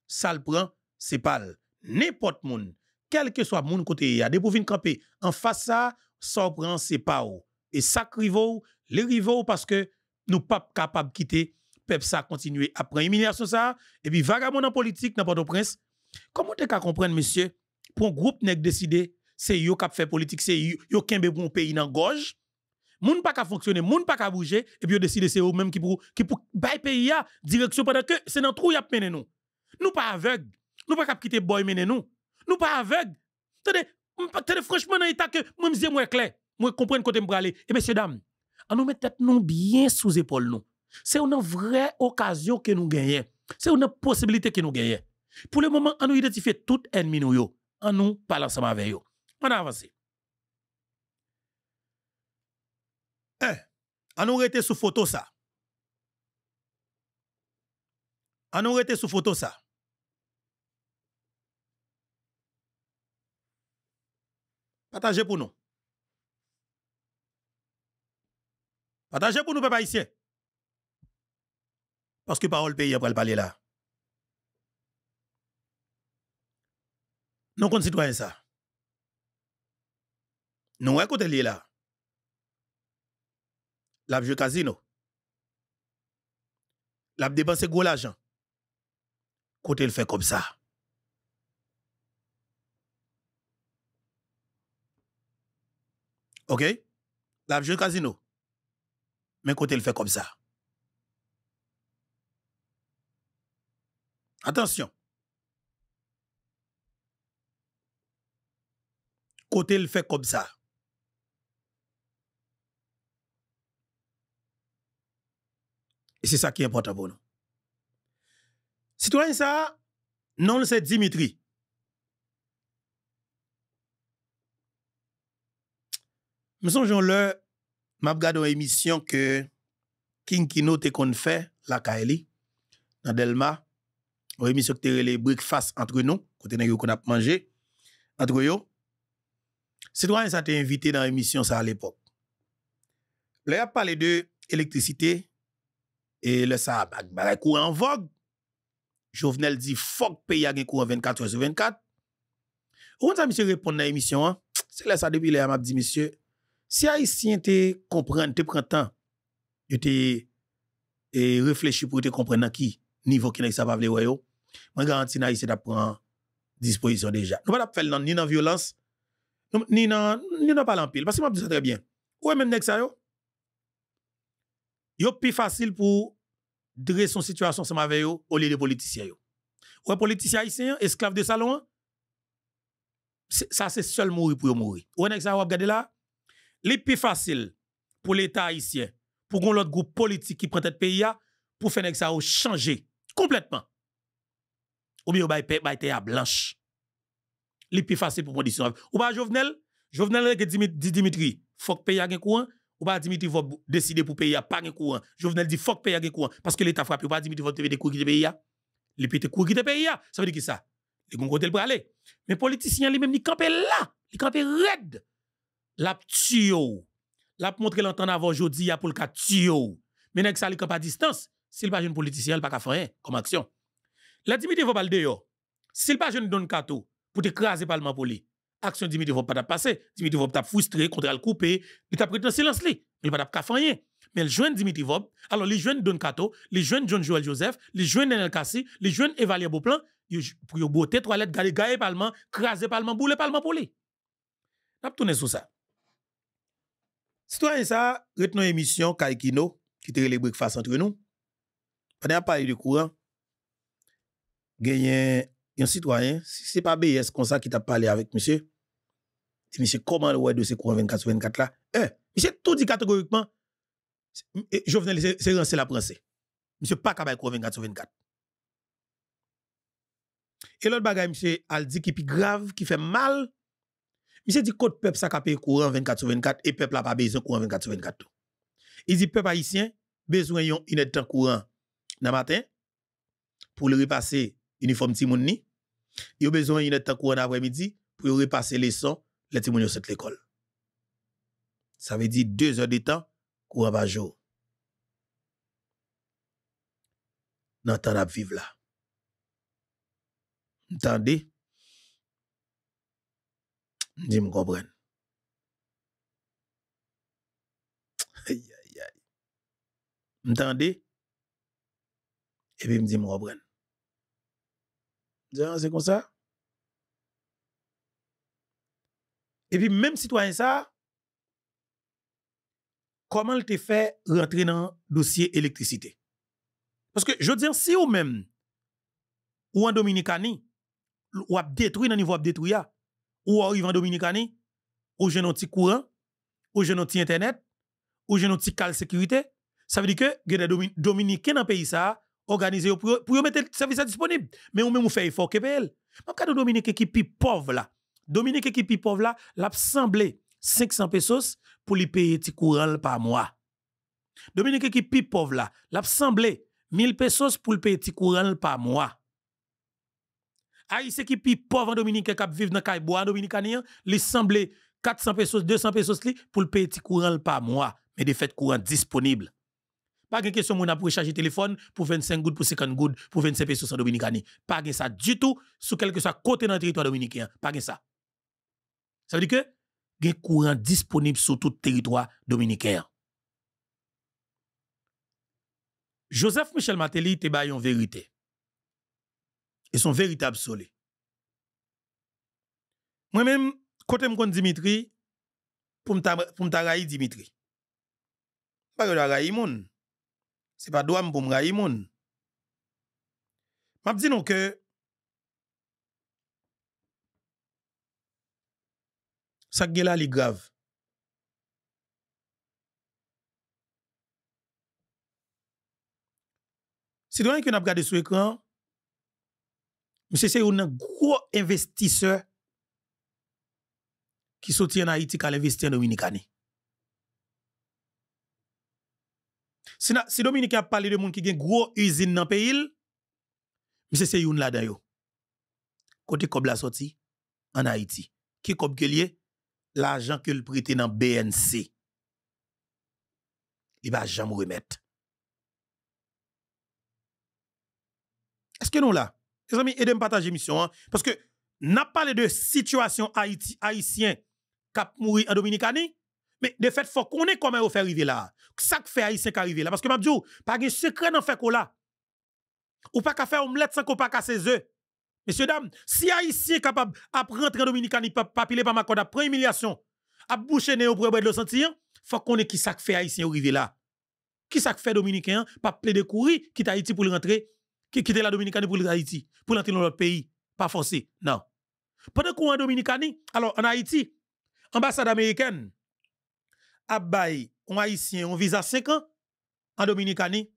S1: ça le prend c'est pas n'importe moun, quel que soit moun côté y a, de pour camper en face ça, ça prend c'est pas et ça rivaux, les rivaux parce que nous pas capable quitter peuple ça continuer après humiliation ça et puis vagabond en politique n'importe quel prince Comment tu peux comprendre monsieur pour un groupe nèg décidé c'est yo qui fait politique, c'est yo, qui kembe pour un pays dans gorge. Moun pas ka fonctionner, moun pas ka bouger et puis yo décider c'est eux même qui pour qui pour bail pays direction pendant que c'est dans trou y a mené nous. Nous pas aveugles. Nous pas cap quitter boy mené nous. Nous pas aveugles. Tenez, franchement dans état que moi me moi clair, moi comprendre côté me aller. Eh, Et messieurs dames, on nous met tête nous bien sous épaule nous. C'est une vraie occasion que nous gagnons. C'est une possibilité que nous gagnons. Pour le moment, on nous identifie tout ennemi nous yo. On nous parle ensemble avec eux. On avance. Eh, on nous été sous photo ça. On nous été sous photo ça. Patanje pou nou. Patanje pou nou pe pa isye. Paske pa ou l'peyi apre l'pale la. Nou kon sitwayen sa. Nou wè kote li la. Lap jwe kazino. Lap depanse gwo l'ajan. Kote l'fe kom sa. Ok? La casino. Mais côté le fait comme ça. Attention. Côté le fait comme ça. Et c'est ça qui est important pour nous. Citoyen ça, non c'est Dimitri. Misonjon lè, mab gade wè emisyon ke kin ki nou te kon fè, lakay li, nan del ma, wè misyon kterè le break fast antre nou, kote nan yo kon ap manje, antre yo. Sèdwa yon sa te invite nan emisyon sa l'epok. Lè yap pale de elektrisite, e lè sa magbara kou an vog, jow venel di fok pey agen kou an 24-24. Wè monsan misyon reponde nan emisyon an, se lè sa debi lè yon mab di misyon, Si haïtiens te comprendre, te prend temps, de te eh, réfléchir pour te comprendre à qui niveau qui n'est pas vle ouais yo, que garantis Haïtien prend disposition déjà. Nous pas faire ni dans violence, ni dans ni dans pas l'empile parce que moi dis ça très bien. Ouais même nèg ça yo. Yo plus facile pour dresser son situation ensemble avec au lieu des politiciens yo. Ouais politiciens haïtiens esclaves de salon. Ça c'est seul mourir pour mourir. Ouais nèg ça yo là le plus facile pour l'État haïtien, pour l'autre groupe politique qui prend tête à pour pour faire ça complètement. ou complètement Ou bien, ou bay, bah, blanche. Li plus pour pour Ou bien bah, Jovenel, Jovenel dit à Dimitri, que pays ya gen courant. » ou pas bah, Dimitri va décider pour payer pas un courant. Jovenel dit Faut pays payer un courant parce que l'État frappe, ou pas Dimitri va te des cours qui te paye. Les petits cours qui te Ça veut dire que ça. Les gongo le aller. Mais politiciens lui-même, il camper là. Ils campent raide la tuyau la montre l'entendre avant aujourd'hui ya pour le tuyau mais nèg ça li distance s'il pas jeune politicien il pas faire comme action la Dimitri va pas dehors s'il pas jeune donne Kato, pour craser parlement pour lui action Dimitri va pas passer Dimitri va pas frustré contre le couper il t'a pris silence li il pas faire mais le jeune Dimitri Vob, alors les jeunes Don Kato, les jeunes John Joel Joseph, les jeunes Nenel Kassi, les jeunes Evalier Beauplan, pour yo beauté, toilette, gagne gare, parlement, craser parlement, bouler parlement pour lui. N'a tourné sur ça. Citoyen ça, retenons émission Kaikino, qui te les breakfast entre nous. On a parlé du courant, Il y a un citoyen, si n'est pas BS comme ça qui t'a parlé avec monsieur, dit monsieur, comment le web de ce courant 24-24 là? Eh, monsieur, tout dit catégoriquement, eh, eh, je de c'est rancé la pensée. Monsieur, pas capable courant 24-24. Et l'autre bagaille, monsieur, elle dit qui est plus grave, qui fait mal, il s'est dit que le peuple ça a payé courant 24 sur 24 et le peuple n'a pas besoin courant 24 sur 24. Il dit que le peuple haïtien besoin d'un une temps courant dans matin pour le repasser uniforme timouni. Il a besoin une temps courant après-midi pour repasser les sons les timouni cette l'école. Ça veut dire deux heures de temps courant par jour. Dans temps vivre là. Entendez je me comprends. Aïe, aïe, aïe. Et puis, je me dis, je comprends. c'est comme ça. Et puis, même citoyen, ça, comment le t'es fait rentrer dans le dossier électricité? Parce que, je veux dire, si vous même, ou en Dominicani, ou a détruit dans le niveau de détruire, ou arrive en Dominicani, ou j'ai un petit courant, ou j'ai un petit internet, ou j'ai un petit cal sécurité. Ça veut dire que les Dominicains dans le pays ça, organisé pour, pour mettre le service disponible. Mais on même fait effort En Mais quand Dominicain qui est pauvre là, Dominicain qui est pauvre là, l'a semblé 500 pesos pour lui payer petit courant par mois. Dominique qui est pauvre là, l'a semblé 1000 pesos pour le payer petit courant par mois. Haïtien qui pi pauvre en Dominique qui vivent dans en dominicanien, il semble 400 pesos, 200 pesos li pour le payer petit courant par mois, mais des fait courant disponible. Pas de question mon pour charger téléphone pour 25 gouttes pour 50 gouttes pour 25 pesos en dominicani. Pas de ça du tout sur quelque que soit côté dans le territoire dominicain, pas de ça. Ça veut dire que gen courant disponible sur tout territoire dominicain. Joseph Michel Matéli te en vérité et son véritable soleil. Moi-même, quand je connais Dimitri, pour me railler Dimitri, pas que je raille c'est Ce n'est pas droit pour me railler mon. Je dis non que ça qui est là, c'est grave. Citoyen qui n'a pas regardé sur l'écran, Monsieur, c'est un gros investisseur qui soutient en Haïti qu'à investir en Dominicani. Si, si Dominique a parlé de monde qui a une grosse usine dans le pays, monsieur, c'est un là-dedans. Côté cob la sortie en Haïti. Qui est que L'argent que le pris dans BNC. Il va jamais remettre. Est-ce que nous là? Mes amis, aidez-moi à partager l'émission. Hein, parce que n'a parlé de situation Haïti, haïtien cap mourir en Dominicanie. Mais de fait, faut qu'on ait comment fait arriver là. Qu'est-ce que fait haïtien qui arrive là. Parce que dit pas de secret dans fait qu'on là. Ou pas qu'à faire omelette sans qu'on pas casser ses œufs. Messieurs, dames, si haïtien capable de rentrer en Dominicanie, pas piler par ma corde après humiliation, à boucher néo pour de le Il faut qu'on ait qui ça fait haïtien arriver là. Qui ça fait dominicain, pas plaider courir, ta Haïti pour le rentrer qui quitte la Dominicanie pour Haïti, pour entrer dans notre pays, pas forcé, non. Pendant qu'on est en alors en Haïti, ambassade américaine a bail un haïtien un visa 5 ans en Dominicanie,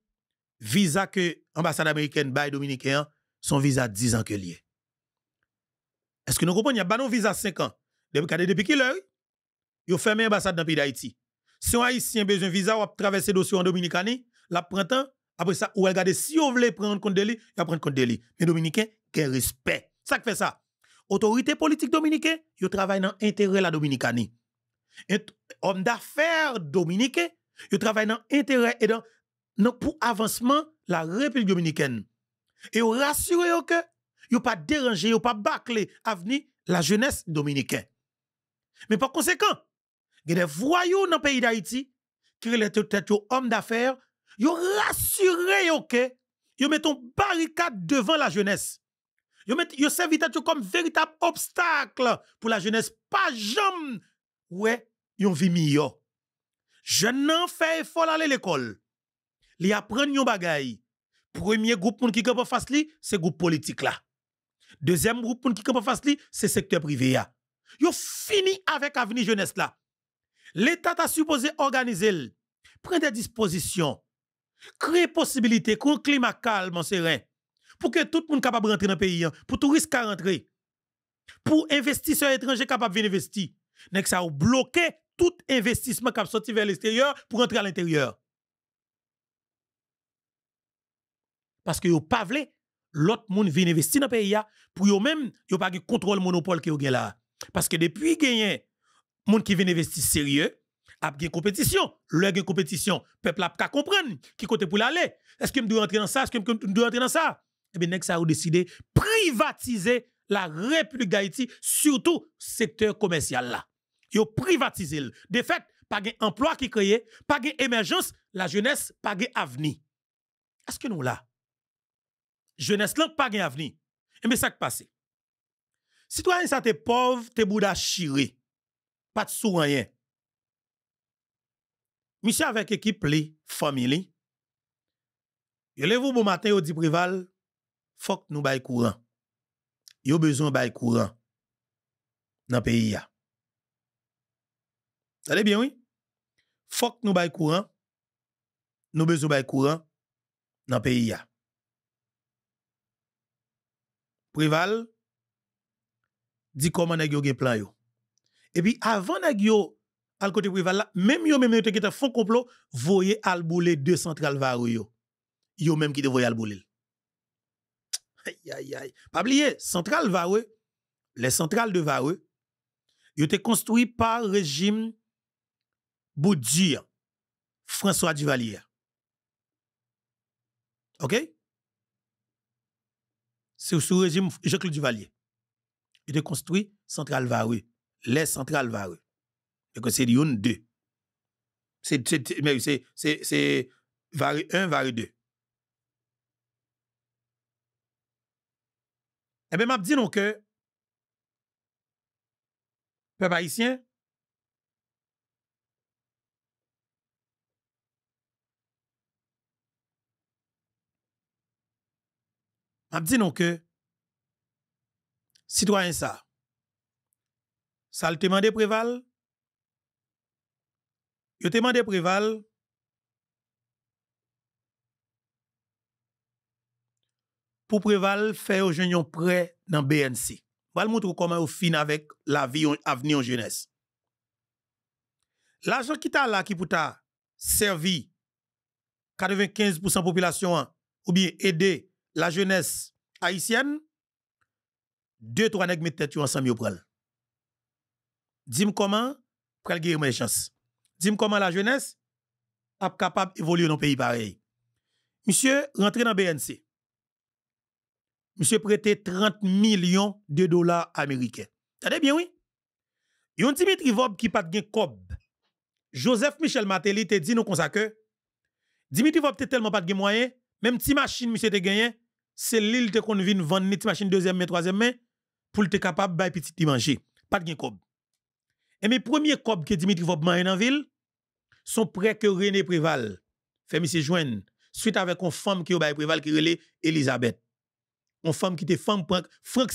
S1: visa que ambassade américaine bail dominicain, son visa 10 ans que lié. Est-ce que nous comprenons, il y a un visa 5 ans. Depuis, depuis qu'il y a fermé l'ambassade dans le pays d'Haïti. Si un haïtien besoin de visa ou traverser le dossier en Dominicanie, la printemps, après ça, ou regardez, si vous voulez prendre compte de lui, vous prendre compte de lui. Mais Dominicains, quel respect. Ça fait ça. Autorité politique dominicaine, yo travaille dans l'intérêt de la Dominicanie. Homme d'affaires dominicain, yo travaille dans l'intérêt et dans, dans pour avancement la République dominicaine. Et vous rassurez que vous pas déranger vous pas bâclé avenir la jeunesse dominicaine. Mais par conséquent, vous y des voyous dans le pays d'Haïti qui sont des hommes d'affaires ils ont rassuré que ils mettent une barricade devant la jeunesse. Ils servent ils comme véritable obstacle pour la jeunesse pas jamais ouais, ils ont vie meilleur. Je n'en fait effort aller l'école. Ils apprennent yon Le Premier groupe moun ki pas face li, c'est groupe politique là. Deuxième groupe moun ki pas face li, c'est secteur privé Ils Yo fini avec avenir jeunesse là. L'État a supposé organiser, prendre des dispositions Créer possibilité qu'on climat calme, serein. Pour que tout le monde capable de rentrer dans le pays, hein. pour touristes qui rentrer. Pour investisseurs étrangers capable de investir. Nek ça bloquer tout investissement qui sorti vers l'extérieur pour rentrer à l'intérieur. Parce que vous pas que l'autre monde vient investir dans le pays pour eux même yo pas de contrôle monopole qui ont là parce que depuis des monde qui vient investir sérieux ap une compétition. Le gen compétition, peuple ap ka comprendre qui côté pour l'aller. Est-ce que me doit rentrer dans ça? Est-ce que me doit rentrer dans ça? Eh bien, next ça ou décidé privatiser la République d'Haïti, surtout secteur commercial là. Yo privatisé. De fait, pas d'emploi emploi qui créé, pas d'émergence. émergence, la jeunesse pas de avenir. Est-ce que nous là? Jeunesse là pas de avenir. Et eh mais ça qui passe. Citoyen ça te pauvre, te bouda chiré. Pas de sou rien. Monsieur avec équipe, les famille, levez-vous bon matin, au dit Prival, faut que nous bail courant. a besoin bail courant dans le pays. Allez bien, oui? Faut que nous bail courant. Nous besoin bail courant dans le pays. Prival dit comment nous avons plan. Yo. Et puis avant nous côté même yo même qui était faux complot, voyez al bouler deux centrales varo yo. Yo même qui te voyez al Aïe aïe aïe. Pas oublier, centrale varo, les centrales de varo, yo te construit par régime Boudir François Duvalier. OK? C'est sous régime jacques Duvalier. Il a construit centrale varou les centrales varou Ekwa se youn 2. Se 1 vary 2. Ebe map di nou ke pe paisyen map di nou ke si to an sa sa l te mande preval Yo te à Préval pour Préval faire un jeunes prêt dans BNC. Va montrer comment on fin avec la vie en avenir jeunesse. L'argent qui t'a là qui pour t'a servi 95% population ou bien aider la jeunesse haïtienne deux trois nèg mettent tête ensemble yo pral. Dis-moi comment pral gagner mes chances dis-moi comment la jeunesse est capable d'évoluer dans un pays pareil. Monsieur rentré dans BNC. Monsieur prêté 30 millions de dollars américains. T'as bien, oui. Yon Dimitri Vob qui pas de cob. Joseph Michel Matéli te dit nous comme ça que Dimitri Vob te tellement pas de moyen, même la machine monsieur te gagné, c'est l'île te convient vendre ni machine deuxième mais troisième main pour te capable bay petit manger. Pas de cob. Et mes premiers copes que Dimitri Vobman dans la ville sont près que René Préval fait monsieur joindre suite avec une femme qui est Préval qui est Elisabeth. Une femme qui était femme Franck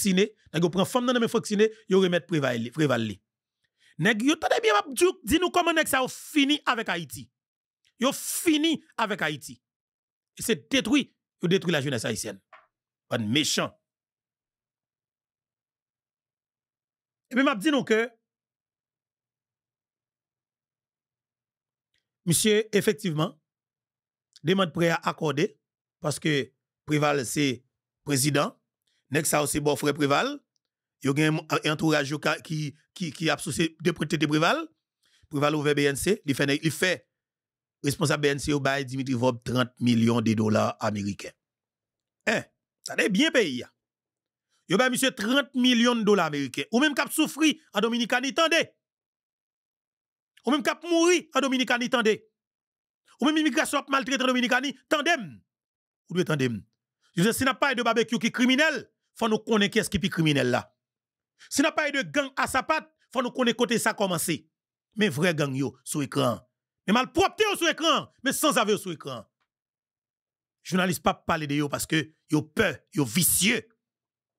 S1: vous prend femme dans la même Siné, yo remet Préval Préval. Nèg bien dit, dis nous comment ça ça fini avec Haïti. Yo fini avec Haïti. c'est détruit, Vous détruit la jeunesse haïtienne. Pas méchant. Et puis m'a dit nous que Monsieur, effectivement, demande prêt à accorder parce que Prival c'est président, Nexa ça aussi bon frère Prival, il y a un entourage qui qui qui a de prêter de Prival. Prival ouvre BNC, il fait responsable BNC au bail Dimitri Vob 30 millions de dollars américains. Hein, ça de bien payé. Yo ba monsieur 30 millions de dollars américains ou même a souffri en il ou même kap mouri en Dominicani, tendez. Ou même immigration maltraite en Dominicani, tandem, Ou de tendez. Je dis, si n'a pas de barbecue qui est criminel, faut nous connaître qui est-ce qui est criminel là. Si n'a pas de gang à sa patte, faut nous connaître côté ça commencer. Mais vrai gang yo sur écran. Mais mal propre sur écran, mais sans aveu sur écran. Journaliste pas parler de yo parce que yo peur, yo vicieux.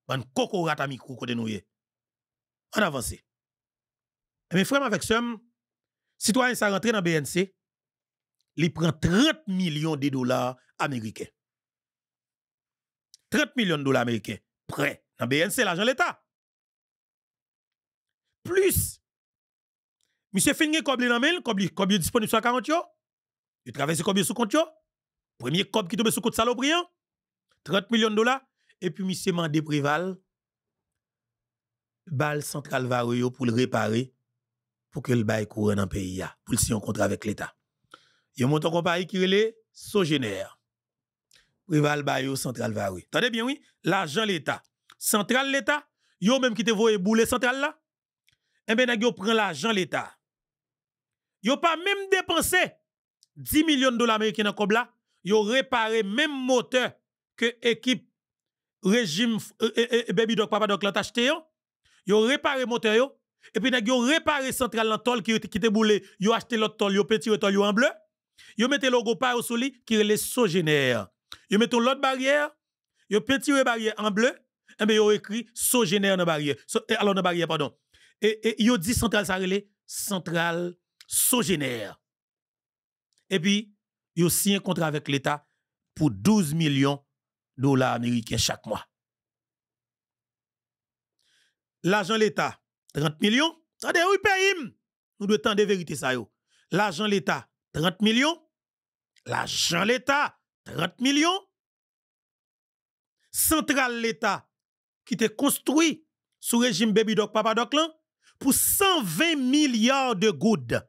S1: Ban koko rata micro côté nous. En avance. Et mes frères avec somme Citoyen ça rentré dans BNC, il prend 30 millions de dollars américains. 30 millions de dollars américains prêt dans BNC l'argent l'État. Plus monsieur Fingé Kobli dans mail, il est disponible sur 40 yo. Il traverse sur sous compte yo. Premier cop qui tombe sous compte saloprien 30 millions de dollars et puis monsieur Mandé Préval balle centrale vario pour le réparer pour le bail courant dans le pays, pour signer un contrat avec l'État. Il y a un montant compagnie qui est Sogener, Rival Bayo, Central Varé. Tendez bien, oui, l'argent l'État. Central l'État, yo même qui te voye bouler Central là, eh bien, yo prend l'argent l'État. Yo pas même dépensé 10 millions de dollars américains dans Kobla, yo réparé même moteur que équipe régime euh, euh, euh Baby Doc Papa Doc l'a acheté yo. Yo réparé moteur yo, et puis, ils ont réparé centrale dans qui était boulée. Ils ont acheté l'autre tol, ils ont petit tol en bleu. Ils ont mis le logo par qui est le sogénère. Ils ont mis l'autre barrière, ils ont petit barrière en bleu. Et eh bien, ils ont écrit Sogener dans barrière. Eh, alors, dans barrière, pardon. Et ils ont dit centrale, ça relait centrale Sogener. Et puis, ils ont signé un contrat avec l'État pour 12 millions de dollars américains chaque mois. L'argent de l'État 30 millions. Attendez, oui, paye. Nous devons tendre vérité ça yo. L'argent l'État, 30 millions. L'argent l'État, 30 millions. Centrale l'État qui était construit sous régime Baby Doc Papa Doc là pour 120 milliards de goudes.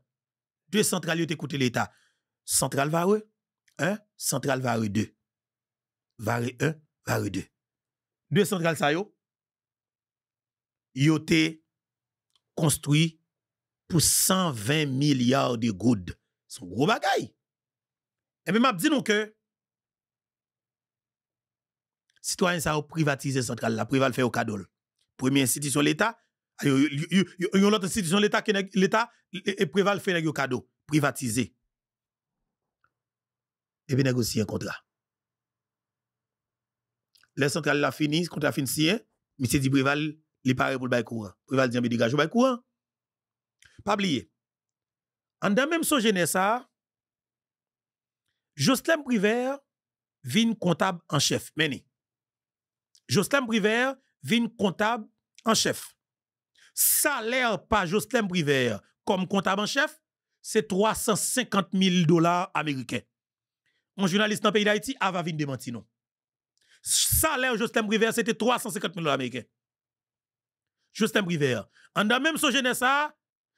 S1: Deux centrales ont écouté l'État. Centrale varie. 1, Centrale varie 2. Vare 1, Vare 2. Deux centrales ça yo. Yo construit pour 120 milliards de goudes. C'est un gros bagaille. Et bien, m'a dit nous que citoyen ça ont privatisé centrale la privale fait au cadeau première institution l'état a une autre institution l'état que l'état et prival fait au cadeau privatisé et bien négocier un contrat Le centrales la fini contrat fini monsieur Dibrival, les pare pour le courant. Pou le diyan ou bay Pas oublier. En même ça, Jocelyn Privert vin comptable en chef. Meni. Jocelyn Privert vin comptable en chef. Salaire par Jocelyn Privert comme comptable en chef, c'est 350 000 dollars américains. Mon journaliste dans le pays d'Haïti, Ava vin démenti non. Salaire Jocelyn Privert, c'était 350 000 dollars américains. Justin Privert. En a même son jeunesse,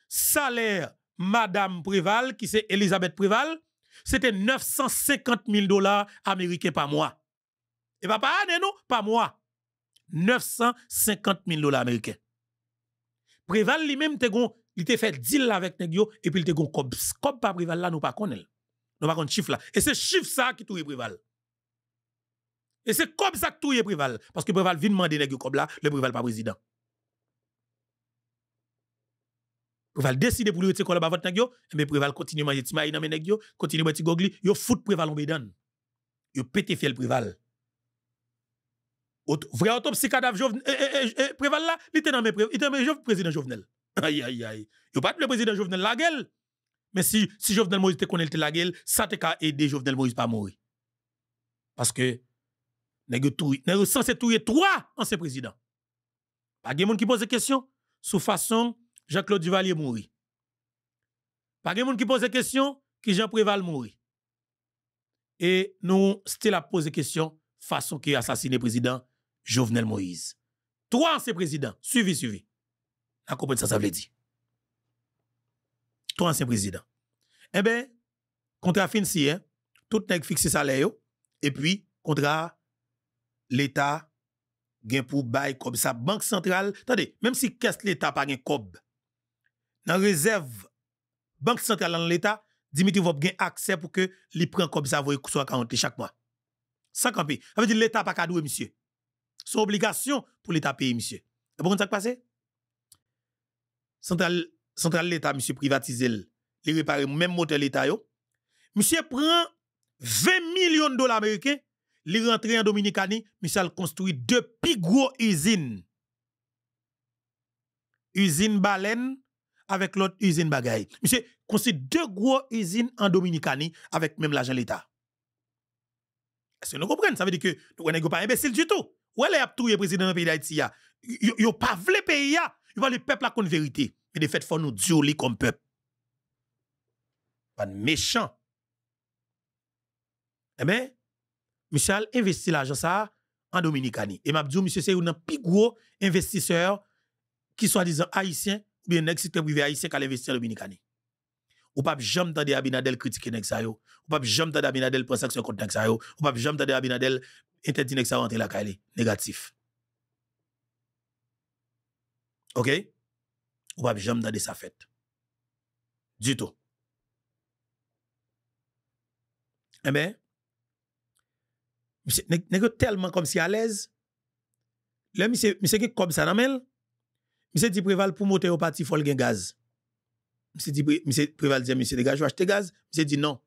S1: salaire Madame Prival, qui c'est Elisabeth Prival, c'était 950 000 dollars américains par mois. Et pas par ah, non, par mois. 950 000 dollars américains. Prival lui-même, il te fait deal avec Negio, et puis il te gon cob. Cob par Préval là, nous pas connaît. Nous pas connaît chiffre là. Et c'est chiffre ça qui touille Prival. Et c'est comme ça qui touille Prival. Parce que Préval vient demander Negio comme là, le Prival pas président. Préval décide pour lui retirer le avant nèg yo, mais eh Préval continue manger timaï dans nèg yo, continue manger gogli, yo fout Préval en bédan. Yo pété fiel Préval. Vrai autopsie cadavre eh, eh, Préval là, il était dans mes il était dans président Jovenel. Aïe aïe aïe. Yo pas le président Jovenel la gueule. Mais si si Jovenel Moïse te connaît la gueule, ça te ka aider Jovenel Moïse pas mourir. Parce que nèg est tout, nèg censé touyer trois anciens présidents. Pas de monde qui pose question sous façon Jean-Claude Duvalier mourit. Pas de monde qui pose question, qui Jean Préval mourit. Et nous, la pose poser question, façon qui assassiné président Jovenel Moïse. Trois anciens présidents, suivi, suivi. La comprenez ça, ça veut dire. Trois anciens présidents. Eh bien, contrat fin si, hein. tout n'est fixé salaire, et puis, contrat, l'État, gain pour bail, comme ça, banque centrale. Attendez, même si quest l'État pas un cob, dans la réserve Banque centrale dans l'État, Dimitri va avoir accès pour que les prend comme ça, vous soit 40 chaque mois. 50 camper. Ça veut dire l'État n'a pas qu'à monsieur. C'est obligation pour l'État payer, monsieur. Vous comprenez ça qui passe? Centrale, centrale l'État, monsieur, privatise le, les réparer, même moteur l'État, Monsieur prend 20 millions de dollars américains, les rentre en Dominicanie, monsieur construit deux plus gros usines. Usine baleine, avec l'autre usine bagaille. Monsieur, c'est deux gros usines en Dominicanie avec même l'agent l'État. Est-ce que nous comprenons? Ça veut dire que nous n'est pas imbécile du tout. Ou elle est tout le président du pays d'Haïti. n'y a pas le pays. Il va le peuple à la vérité. Mais de fait, il faut nous durer comme peuple. Pas de méchant. Eh bien, Michel investit l'argent ça en Dominicanie. Et m'a dit, monsieur, c'est un plus gros investisseur qui soit disant haïtien bien nèg secteur privé haïtien qui investir dominicain. Ou pas jamais tande Abinadel critiquer nèg On yo. Ou pas jamais tande Abinadel prendre sanction contre nèg ça yo. Ou pas jamais tande Abinadel interdire nèg ça rentrer la caille négatif. OK Ou pas jamais tande sa fête. Du tout. Eh ben, monsieur, nèg tellement comme si à l'aise. Là, monsieur, monsieur comme ça dans Mise di preval pou moteropati fol gen gaz. Mise di preval diye, mise de gaz, jou non. achete gaz? Mise di, non.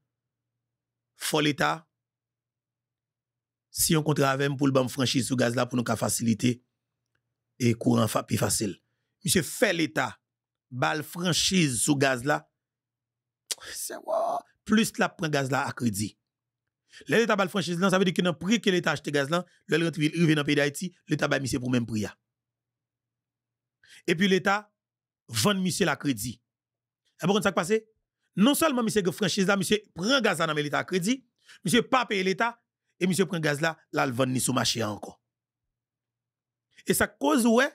S1: Fol eta, si yon kontra avem pou l'bam franchise sou gaz la pou nou ka fasilite e kou an pa pi fasil. Mise fe l'eta, bal franchise sou gaz la, sewa, plus la pre gaz la akredi. Lè l'eta bal franchise lan, sa vede ki nan pre ke l'eta achete gaz lan, lè lè rentri, rive nan pey da iti, l'eta ba misi pou men priya. et puis l'État vend monsieur la crédit. Et pourquoi ça qui passé? Non seulement monsieur le franchise là, monsieur prend gaz dans l'État crédit, monsieur pas payer l'État, et monsieur prend gaz là, là le vend ni sous marché encore. Et ça cause ouais,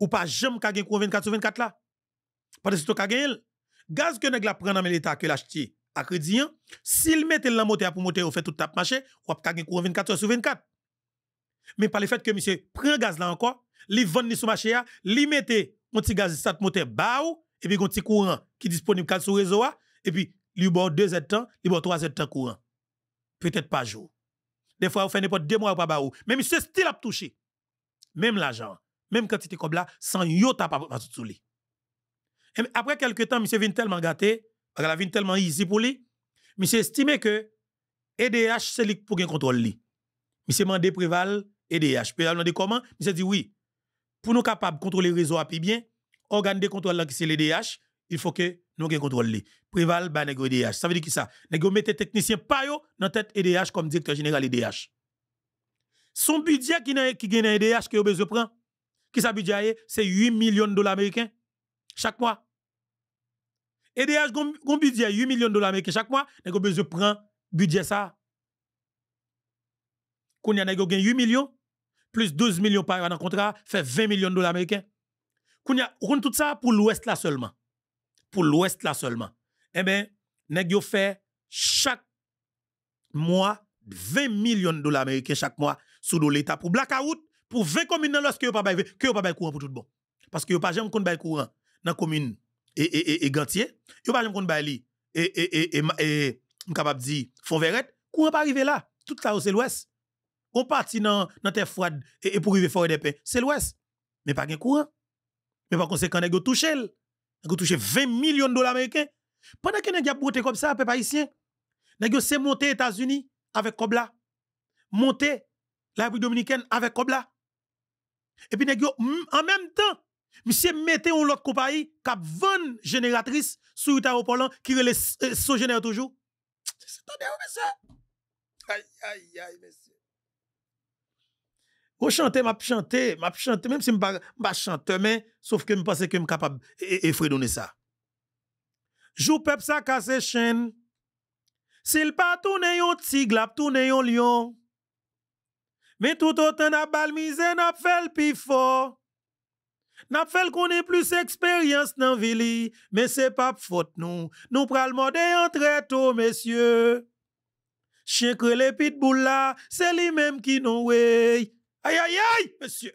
S1: ou pas jamais qu'a gagné 24 sur 24 là. Parce que y a. gaz que nèg la prend dans l'État que l'acheter à crédit, hein, s'il mette le moteur pour monter, ou fait tout tap marché, ou pas gagné 24 sur 24. Mais par le fait que monsieur prend gaz là encore, li vendre ni sous marché li mettez un petit gaz sat moteur et puis un petit courant qui disponible sur le réseau et puis li bon 2 heures de temps, li bon 3 heures de temps courant. Peut-être pas jour. Des fois, vous fait n'importe deux mois pas baou. Même ce style a touché. Même l'argent, même quand quantité comme là, sans yota pas pas sous lui. Après quelques temps, monsieur vient tellement gâté, parce la vint tellement easy pour lui, monsieur estimé que EDH c'est lui pour un contrôle lui. Monsieur mandé préval EDH. Préval dit, comment? Monsieur dit oui pour nous capables de contrôler le réseau API bien, organe de contrôle qui c'est l'EDH, il faut que nous contrôle les. Préval, ben, Ça veut dire que ça? Négo mettez technicien pas dans tête EDH comme directeur général EDH. Son budget qui gagne qui EDH que besoin qui ça budget c'est 8 millions de dollars américains chaque mois. EDH son budget 8 millions de dollars américains chaque mois, nous besoin prendre budget ça. Quand y a gagne 8 millions plus 12 millions par an dans contrat, fait 20 millions de dollars américains. Qu'on a tout ça pour l'Ouest là seulement. Pour l'Ouest là seulement. Eh bien, nèg yo fait chaque mois 20 millions de dollars américains chaque mois sous l'État pour blackout, pour 20 communes dans l'Ouest que yo pas bail que pas courant pour tout bon. Parce que yo pas jamais compte courant dans commune et et et, et Gantier, pas jamais compte dans li et et et et, et, courant pas arrivé là. Tout ça c'est l'Ouest on partit dans la terre froide et, et pour arriver forêt des paix. c'est l'ouest mais pas gain courant mais par conséquent nèg touché nèg touché 20 millions de dollars américains pendant que a broté comme ça peuple haïtien nèg c'est monté États-Unis avec Cobla monté la République dominicaine avec Cobla et puis en même temps Monsieur mettez un l'autre compagnie a 20 génératrice sur Itaopolan qui relève euh, son génère toujours. C'est monsieur. Aïe aïe aïe monsieur je chanter, m'a chante, m'a chanté, même si je chante, mais sauf que je pense que je suis capable de e, donner ça. Joue peuple ça casse chaîne. S'il pas tourne yon tigre, tourne yon lion. Mais tout autant n'a balmise, n'a fait le fort, N'a fait qu'on ait plus expérience dans ville, mais c'est pas faute nous. Nous pral monde très tôt, messieurs. Chien que les pitbulls là, c'est lui-même qui nous ouais. Aïe, aïe, aïe, monsieur.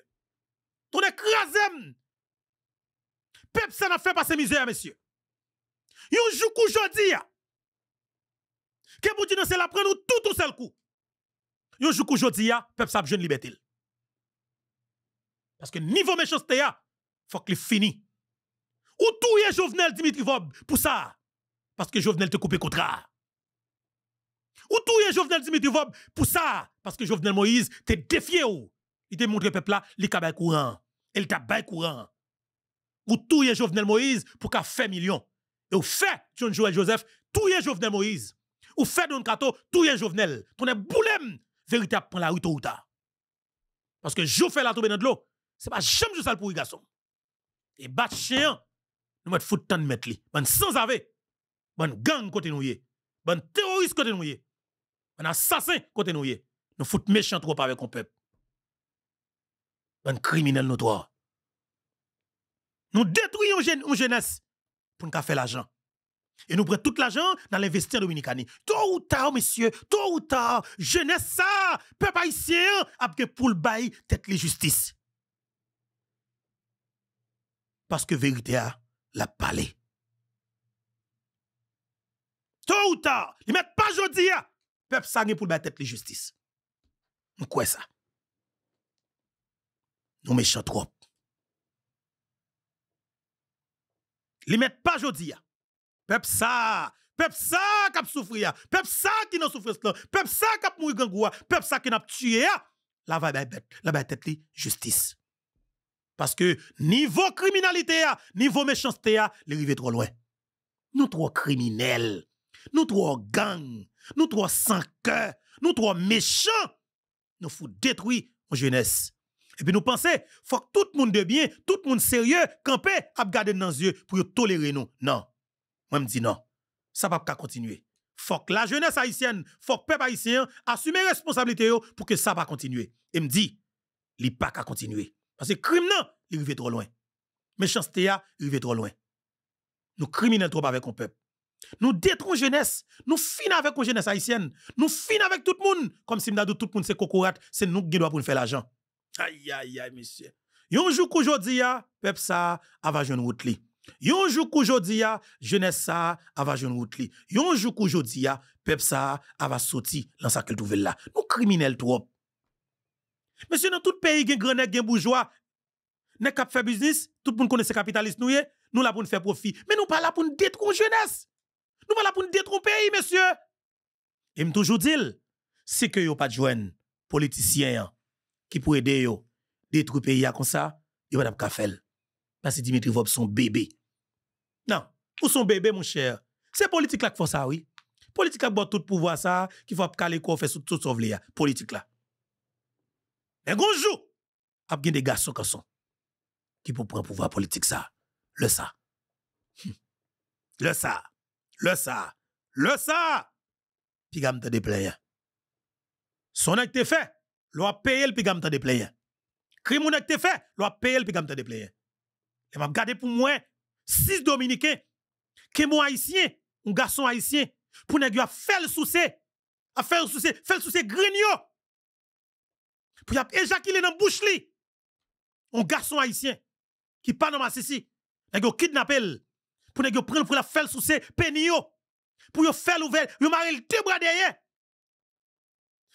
S1: Ton écrasem. Peuple, ça n'a fait ses misères, monsieur. Yon joue coup qu'aujourd'hui, hein. Que vous dites, c'est la prendre tout au seul coup. Yon joue coup jodi, hein, peuple, ça jeune liberté. Parce que niveau méchanceté, hein, faut qu'il fini. Ou tout est Jovenel Dimitri Vob pour ça. Parce que Jovenel te coupé contrat. Ou tout est Jovenel Dimitri Vob pour ça. Parce que Jovenel Moïse te défié ou. Oh il te montre peuple là, il est courant. Il t'a bail courant. Ou tout Jovenel Moïse pour qu'a fait million. Et ou fait John Joel Joseph, tout Jovenel Moïse. Ou fait Don Cato, tout Jovenel. Ton est boulem, véritable prend la rue ou ta Parce que je fais la tomber dans de l'eau, c'est pas jamais juste ça pour les garçons. Et bat chien, nous mettons foutre temps de mettre li. Bon sans ave, bon gang côté nous bon terroriste côté nous bon assassin côté nous Nous fout méchant trop avec un peuple un criminel notoire. Nous détruisons une jeunesse pour nous faire l'argent. Et nous prenons tout l'argent dans l'investir dominicani. Tôt ou tard, messieurs, tôt ou tard, jeunesse ça, peuple haïtien, après pour le bail, tête les justice. Parce que vérité a ah, la palais. Tôt ou tard, ils mettent pas jodi, ah, peuple ça pour le bail, tête les justice. Nous quoi ça? nous méchants trop. Li mettent pas jodi hein. Peuple ça, peuple ça qui a souffert, hein. peuple ça qui n'a souffert, peuple ça qui a mouru hein. peuple ça qui n'a tué la va bête, la va justice. Parce que niveau criminalité niveau méchanceté les rive trop loin. Nous trois criminels, nous trois gangs, nous trois sans cœur, nous trois méchants. Nous faut détruire en jeunesse. Et puis nous pensons, faut que tout le monde de bien, tout le monde sérieux, camper, à garder dans les yeux pour tolérer nous. Non. Moi, je me dis non. Ça va pas continuer. Faut que la jeunesse haïtienne, faut que le peuple haïtien assume responsabilité pour que ça va continuer. Et me dit, il ne pas continuer. Parce que le crime, il arrive trop loin. Méchanceté, il arrive trop loin. Nous criminels trop avec un peuple. Nous détruisons jeunesse. Nous finissons avec la jeunesse haïtienne. Nous finissons avec tout le monde. Comme si nous tout le monde c'est cocorate, c'est nous qui devons faire l'argent. Aïe, aïe, aïe, monsieur. Yon jour qu'aujourd'hui, peuple ça, avant jeune route li. Yon jodi aujourd'hui jeunesse sa, avajon jeune route li. Yon jodi aujourd'hui pep sa, avas sorti, dans sa qu'elle là. Nous criminels trop. Monsieur, dans tout pays, gen grenè, gen bourgeois, nek kap fait business, tout le monde se capitaliste nous nous la pou faire profit. Mais nous pa la pou nous détruire jeunesse. Nous pas la pour nous détruire pays, monsieur. Et me toujours dit, c'est que yo pas de politiciens qui pour aider yo détruire pays comme ça, il Madame Kafel. faire. Parce que Dimitri Vob son bébé. Non, ou son bébé mon cher. C'est politique là qui fait ça oui. Politique a qui tout pouvoir ça, qui faut caler quoi faire tout sauver là, hein. politique là. Mais bonjour, a des garçons qui sont qui pour prendre pouvoir politique ça. Le ça. Hmm. Le ça. Le ça. Le ça. Puis gamme te déplaire. Hein. Son acte fait. L'on a payé le pigam de player. Crime a été fait, l'on a payé le pigam de player. Et m'a gardé pour moi, six Dominicains, qui sont haïtiens, un garçon haïtien, pour ne pas faire le souci, à faire le souci, faire le souci grigno. Pour y éjaculer dans le bouche li. Un garçon haïtien, qui pas dans ma sissi, n'a kidnappé, pour ne prendre pour la faire le souci, pénio, pour y faire l'ouvert, y marrer le bras derrière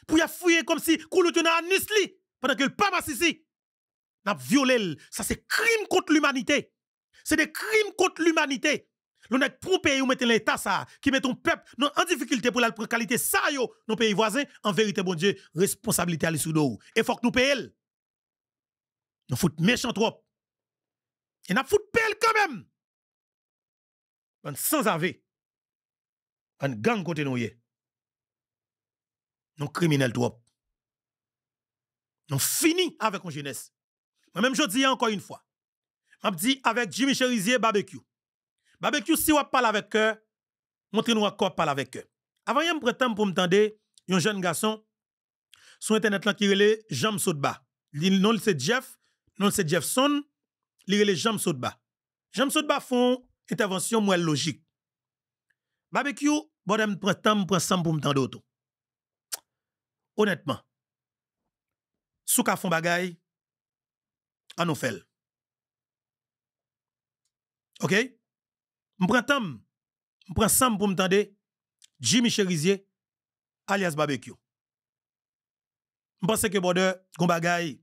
S1: pour y fouiller comme si coulou tu anus Nisli pendant que le pas passe ici. N'a violé, ça c'est crime contre l'humanité. C'est des crimes contre l'humanité. L'on est pour pays ou mettez l'État ça, qui met ton peuple en difficulté pour la qualité ça yo, nos pays voisins, en vérité, bon Dieu, responsabilité à l'issue d'eau. Et faut que nous payions. Nous fout méchant trop. Et nous fout paye quand même. On sans avis. On gang côté nous non criminel trop. Non fini avec un jeunesse. Moi-même, je dis encore une fois. Je dis avec Jimmy Cherizier, barbecue. Barbecue, si vous parle avec eux, montrez-nous encore parle avec eux. Avant, je me prétend pour me un jeune garçon sur Internet là, qui James Jam Il Non, c'est Jeff, non, c'est Jeffson, il relève Jam jambes Jam bas font intervention moins logique. Barbecue, bon, prétend me temps pour me tendre auto honnêtement, sous ka fon bagaille, on nous fait. OK? M'prends temps, prends sam pour m'entendre Jimmy Cherizier alias barbecue. M'pense que border gon bagay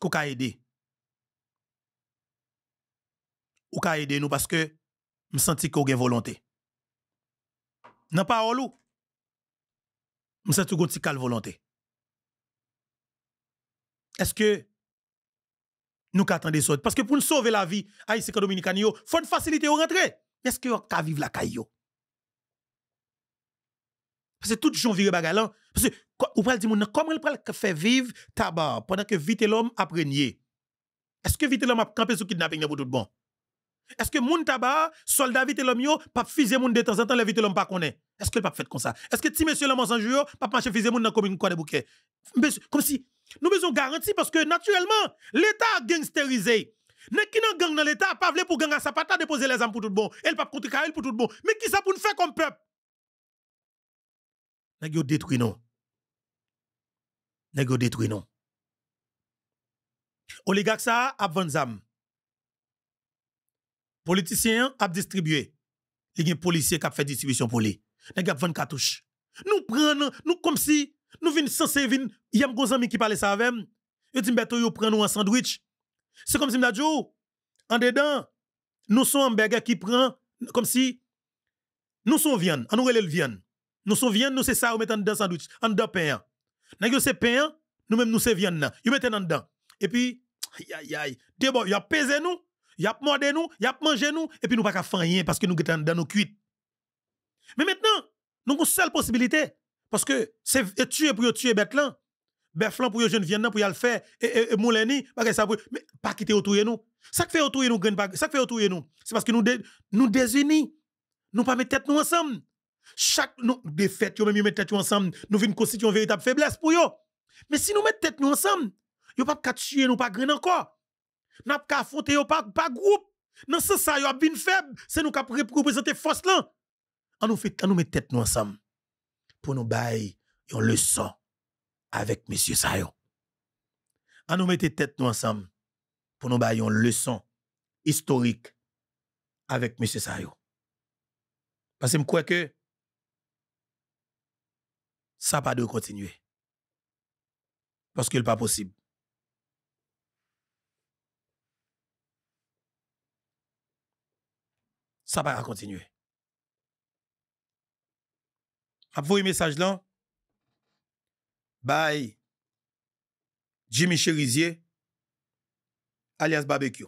S1: qu'on ka aider. Ou ka aider nous parce que me senti qu'on gen volonté. Nan parole ou je tout que cal volonté. Est-ce que nous attendons des Parce que pour nous sauver la vie, Haïti Dominicani, il faut une facilité au rentrer. Est-ce que vous ka vivre la caille? Parce que tout le monde bagalan hein? Parce que vous pouvez dire, comment il pouvez faire vivre tabar pendant que vite l'homme a Est-ce que vite l'homme a campé sur kidnapping pour tout le est-ce que moun tabac, soldat vite l'homme yo, pas fiser moun de temps en temps, le vite l'homme pas connaît? Est-ce que pas fait comme ça? Est-ce que ti monsieur l'homme en jeu, pas manche fiser moun dans commune de bouquet? Comme si, nous besoin garantie parce que naturellement, l'État a gangsterisé. Nèg qui n'a gang dans l'État, pas vle pour gang à sa pata déposer les armes pour tout bon. Elle pas contre Kael pour tout bon. Mais qui ça pour nous faire comme peuple? Nèg yo détruit non. Nèg yo détruit non. Oligarque ça a vendre politiciens qui distribué. Il y a des policiers qui fait distribution pour lui. Il y a 24 Nous prenons, nous comme si, nous venons sans servir. Il y a un ami qui parle ça avec nous. Il dit, nous prenons un sandwich. C'est comme si nous oh, en dedans, nous sommes un berger qui prend, comme si, nous sommes viande. nous, sommes est viande. Nous sommes viande, nous sommes ça, nous mettons dans sandwich, en dedans pain. Nous avons ces nous même nous c'est viande. Nous mettons dans dedans. Et puis, aïe, aïe, aïe. il a pesé nous y a mordé nous, y a nous, et puis nous pas faire rien parce que nous sommes dans nos cuites. Mais maintenant, nous avons une seule possibilité. Parce que c'est tuer pour tuer bête Betlan pour jeune viennent, pour y le faire et, et, et mouleni ça pour mais pas quitter autour nous ça fait autour nous ça ça fait autour nous c'est parce que nous désunissons, nous désunis nous pas mettre tête nous ensemble chaque nous défaite yo même mettre tête ensemble nous venons constituer une véritable faiblesse pour yo mais si nous mettons tête nous ensemble yo pas qu'à tuer nous pas grain encore n'a pas affronter yo pas groupe. Dans ce ça yo faible, c'est nous qui la force nous fait nous met tête ensemble pour nous bailler une leçon avec monsieur Sayo. Nous nous met tête ensemble pour nous bailler une leçon historique avec monsieur Sayo. Parce que je crois que ça pas continuer. Parce que n'est pas possible. ça va continuer. Vous un message là. Bye. Jimmy Cherizier, alias Barbecue.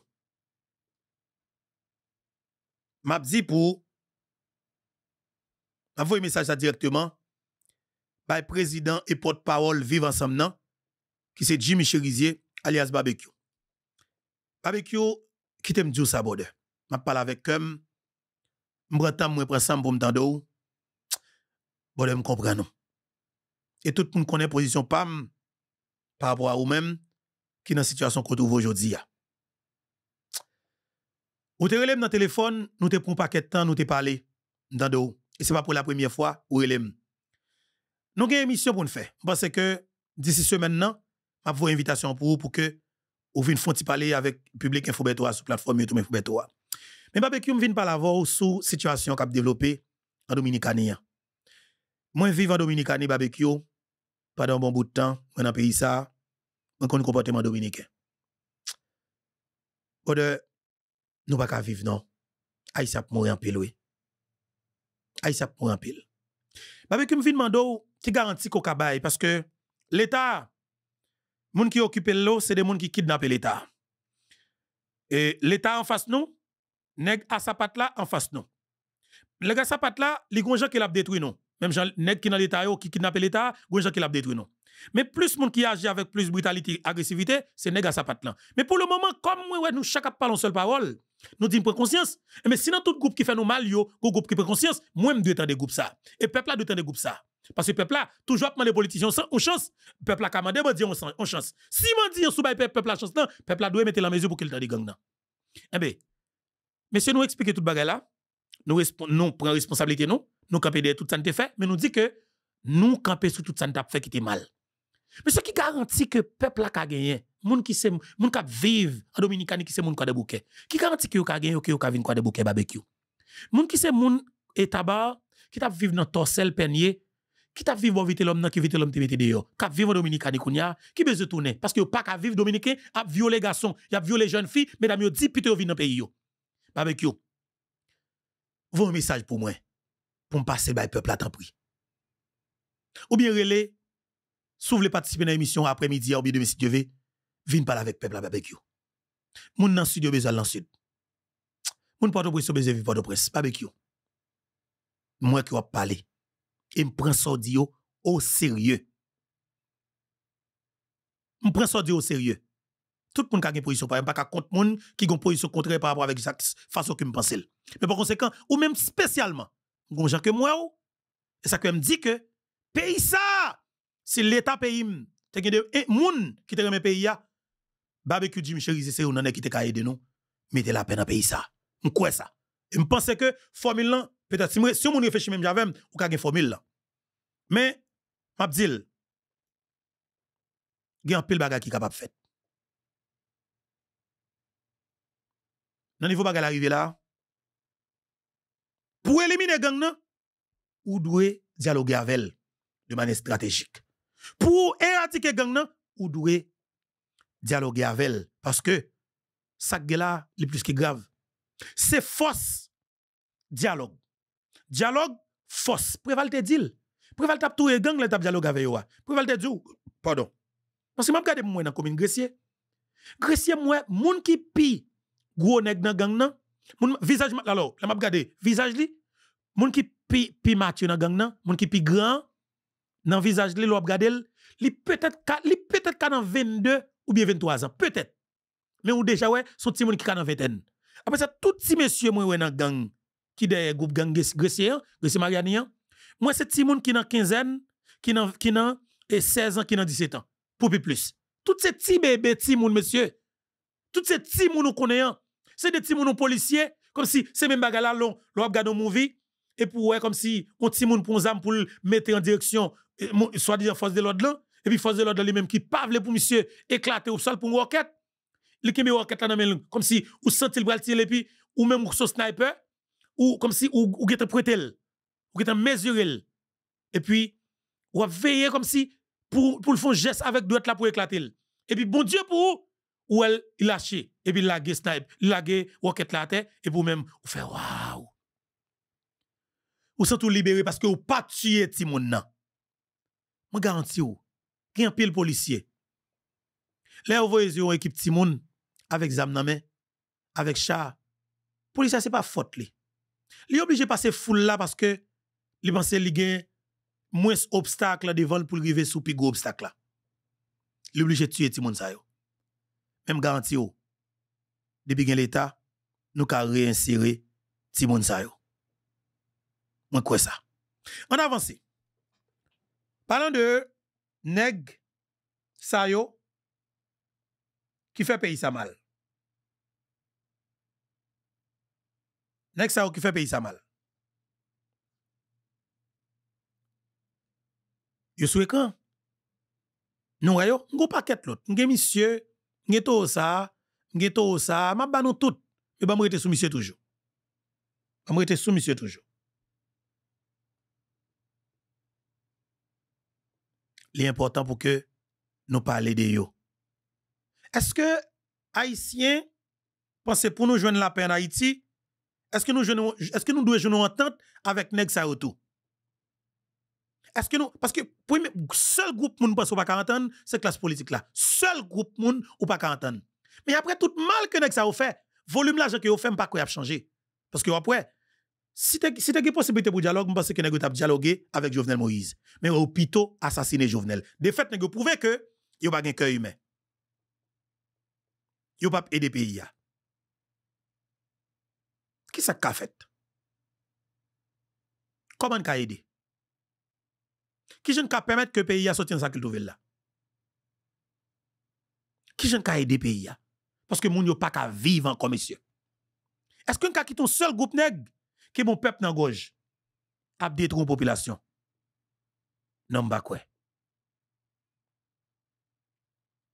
S1: M'a dit pour un message directement par président et porte-parole vivre ensemble qui c'est Jimmy Cherizier alias Barbecue. Barbecue qui t'aime dire ça M'a parlé avec eux m'brantam moi prend pou pour m'tando bon me comprendre et tout le monde position pam par rapport à vous-même qui dans situation qu'on trouve aujourd'hui ou te relève dans téléphone nous te prend paquet de temps nous te parler m'tando et c'est pas pour la première fois ou relèm. nous avons une émission pour nous faire parce que d'ici ce maintenant m'a une invitation pour vous pour que ou vienne font parler avec public info sur la plateforme YouTube info Mwen babekyo mwen vin pa lavo sou situasyon kap dewelope an Dominikani an. Mwen viv an Dominikani babekyo pa dan bon bout tan, mwen api yisa mwen koni kompote man Dominiken. O de nou baka viv nan ay sap moun yampil we. Ay sap moun yampil. Babekyo mwen vin mandou ti garanti kou kabay paske l'Etat moun ki okipe l'o se de moun ki kidnap l'Etat. E l'Etat an fas nou nèg à patte là en face non. Le gars patte là, les gens qui l'a détruit non. Même gens nèg qui dans l'état qui kidnappe l'état, gens qui l'a détruit non. Mais plus monde qui agit avec plus brutalité, agressivité, c'est nèg à patte là. Mais pour le moment comme ouais nous chaque parlons seule parole, nous disons prenons conscience. Eh, mais sinon tout groupe qui fait nous mal yo, groupe qui prend conscience, moi être temps des groupes ça. Et peuple là doit des groupes ça. Parce que peuple là, toujours les politiciens en chance. Peuple là, commandé, on dit on chance. Si on dit on peuple là chance, peuple là doit mettre la mesure pour qu'il t'en gang. Eh bien, Monsieur nous explique tout bagarre là, nous, nous prenons responsabilité nous, nous camper de tout ça nous fait, mais nous dit que nous camper sur tout ça nous fait qui était mal. Mais ce qui garantit que peuple a gagné, moun qui se moun qui vivent en Dominicanie qui monde moun de bouquet. Qui garantit que yo ka gagner, que yo ka vinn de bouquet barbecue. Moun qui c'est moun et tabac qui t'a vivre dans torsel peigné qui t'a vivre vite l'homme non qui vite l'homme te mette dehors qui vivre en Dominicanie kounya qui besoin tourner parce que pas qu'à vivre dominicain a violer garçon y a violer jeune fille. mesdames yo dit pite yo vinn dans pays yo barbecue. Vous un message pour moi. Pour me passer par le peuple à temps pris. Ou bien relais, si vous voulez participer à l'émission après-midi, ou bien de si Dieu veut, venez parler avec le peuple à barbecue. Moun nan studio besoin dans sud. Moun pas de presse besoin vivre de presse, barbecue. Moi qui vais parler. Et me prends Dio au sérieux. Me prends ça au sérieux tout le monde qui a une position, par exemple, pas contre monde qui a une position contraire par rapport avec façon face me pense. Mais par conséquent, ou même spécialement, bon, gens que moi, et ça que me dit que, pays ça, c'est l'État pays, t'es que de gens qui te remet pays, barbecue Jimmy Chéri, c'est un qui te de nous, mettez la peine à pays ça. Je crois ça. Et me pense que formule là, peut-être si on réfléchit même j'avais, ou ka une formule là. Mais, Mabdil, il y a un pile bagage qui est capable de faire. Dans le niveau de arrivé là, pour éliminer gang, nan, ou doit dialoguer avec elle de manière stratégique. Pour éradiquer gang, nan, ou doit dialoguer avec elle. Parce que ça qui est là, le plus qui grave, c'est force dialogue. Dialogue, force. prévalte te dit. Préval tap tout et gang, le tap dialogue avec Vous prévalte te pardon. Parce que je regarde moi dans la commune Gressier, Grecier, moi, monde qui pire gros nèg dans gang nan, moun visage alors, la m'a regardé, visage li, moun ki pi pi mature dans gang nan, moun ki pi grand dans visage li, l'a regardé, li peut-être li peut-être ka dans 22 ou bien 23 ans, peut-être. Mais ou déjà ouais, son petit moun ki ka dans vingtaine. Après ça tout petit monsieur moi ouais dans gang qui le groupe gang Gressien, Gressien Mariani, hein. moi c'est petit moun qui dans quinzaine, qui nan qui dans et 16 ans qui dans 17 ans, pour plus. Tout ces petits bébés, petits moun monsieur. Tout ces petits moun nous connaissons hein. C'est des petits non policiers, comme si c'est même bagala l'on, l'on regarde mon vie. et pour ouais, comme si on petit moun pour pour mettre en direction, eh, soit en force de l'ordre là, et puis force de l'ordre les même qui parle pour monsieur éclater au sol pour une roquette. Le qui met roquette là dans comme si ou sentait le bras tirer et puis ou même son sniper ou comme si ou ou gète prêté ou gète mesuré et puis ou veiller comme si pour pour le fond geste avec doigt là pour éclater. Et puis bon Dieu pour ou elle lâché et puis le snipe, lagué rocket la terre et vous même vous faites waouh. Vous sentez libéré parce que vous pas tué ti moun nan. Je garantis vous, il y a pile policier. Là vous voyez une équipe ti moun avec zam nan avec char. Policier c'est pas faute li. Li obligé passer foule là parce que li pense y a moins obstacle devant pour arriver sous plus gros obstacle là. l'obligé obligé tuer ti moun sa même garantie. au depuis que l'état nous avons réinsérer Timon Sayo. yo moi quoi ça on avance Parlons de Neg Sayo qui fait payer sa mal Neg Sayo qui fait payer sa mal yo sou écran nous voyons pas paquet l'autre un monsieur ghetto ça, ghetto ça, m'a ba nous tout. mais e ben m'rete sou monsieur toujours. M'rete sou monsieur toujours. important pour que nous parlions de yo. Est-ce que haïtiens pensent pour nous joindre la paix en Haïti? Est-ce que nous est-ce que nous devons jouer entente avec nèg est-ce que nous, parce que premier, seul groupe moun pas ou pas ans, c'est classe politique là. Seul groupe moun ou pas ans. Mais après tout mal que ça a fait, volume l'argent que vous fait, pas quoi a changer. Parce que après, si tu si as une possibilité pour dialogue, je pense que vous avez dialogué avec Jovenel Moïse. Mais ou plutôt assassiner Jovenel. De fait, vous prouver que vous a pas un cœur humain. Vous a pas aidé pays. Qui ça a fait? Comment qu'a aidé? Qui j'en ka permettre que le pays a dans sa qu'il là? Qui j'en ka aider pays Parce que moun yo pas qu'à vivre encore monsieur. Est-ce qu'on ka quitté un seul groupe qui qui mon peuple nan gauche a détruire population? Non pas bah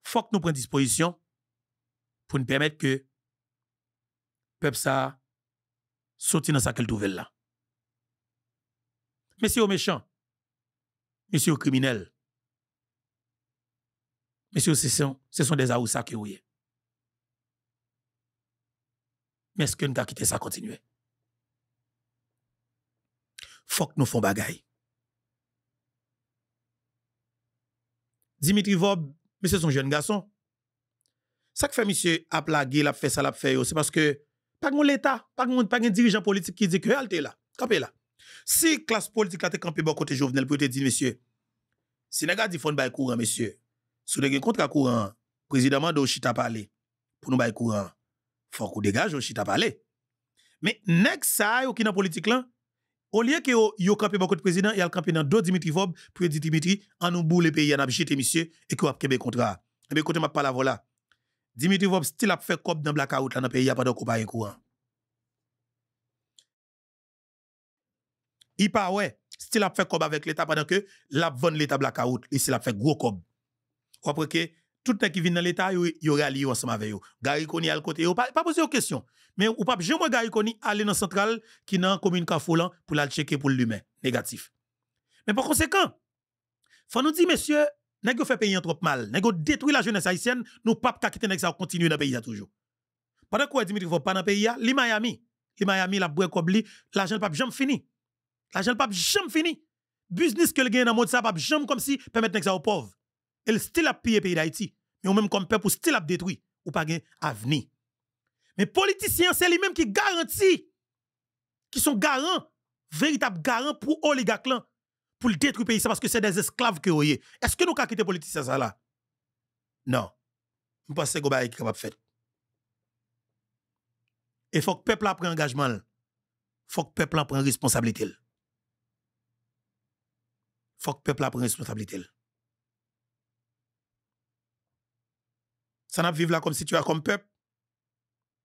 S1: Il Faut que nous prenions disposition pour nous permettre que peuple ça sortir dans sa qu'il Monsieur là. Mais c'est au méchant Monsieur criminel. Monsieur, ce sont, ce sont des aoussa qui Mais est-ce que nous avons quitté ça continuer? Faut que nous fassions bagaille. Dimitri Vob, monsieur, son jeune garçon. Ça que fait monsieur a plagué, l'a fait ça, l'a fait, c'est parce que, pas l'État, pas de dirigeant politique qui dit que, elle là, là. Si klas politik la te kampe bo kote jovenel pou ete din, mesye, si nega di fon bay kouran, mesye, sou de gen kontra kouran, prezidaman de Oshita pale, pou nou bay kouran, fon kou degaj Oshita pale. Me, nek sa ay ou ki nan politik lan, ou liye ki yo kampe bo kote prezidaman, yal kampe nan do Dimitri Vob, pou ete di Dimitri, anou bou le peyi anabjite, mesye, e kou ap kebe kontra. Ebe eh kote map pala vola. Dimitri Vob stil ap fe kop nan blaka out la nan peyi ap adok ou bay kouran. il pas ouais s'il a fait comme avec l'état pendant que l'a vend l'état blackout et s'il a fait gros comme après que tout le qui vient dans l'état il y aura lié ensemble avec eux gari koni à côté pas pas poser aux questions mais ou pas j'aimerais gari koni aller dans centrale qui dans commune kafolan pour la checker pour l'humain négatif mais par conséquent faut nous dire monsieur nèg fait payer trop mal nèg détruit la jeunesse haïtienne nous pas ka quitter nèg ça continuer dans pays toujours pendant quoi Dimitri faut pas dans pays li Miami li Miami la bwe la l'argent pas jamais fini L'argent pas jamais fini. Business que le gagne dans le ça pas jamais comme si permettre que ça au pauvres. Et le style pillé le pays d'Haïti. Mais on même comme peuple pour style a ou pas gain avenir. Mais politiciens, c'est lui-même qui garantit, qui sont garants, véritables garants pour les oligarques pour le détruire pays ça parce que c'est des esclaves que vous Est-ce que nous avons quitté politiciens ça là? Non. Je pense que c'est capable faire. Et faut que le peuple prenne engagement. Il faut que le peuple prenne responsabilité faut que peuple la prenne responsabilité. Ça n'a vivre là comme si as comme peuple.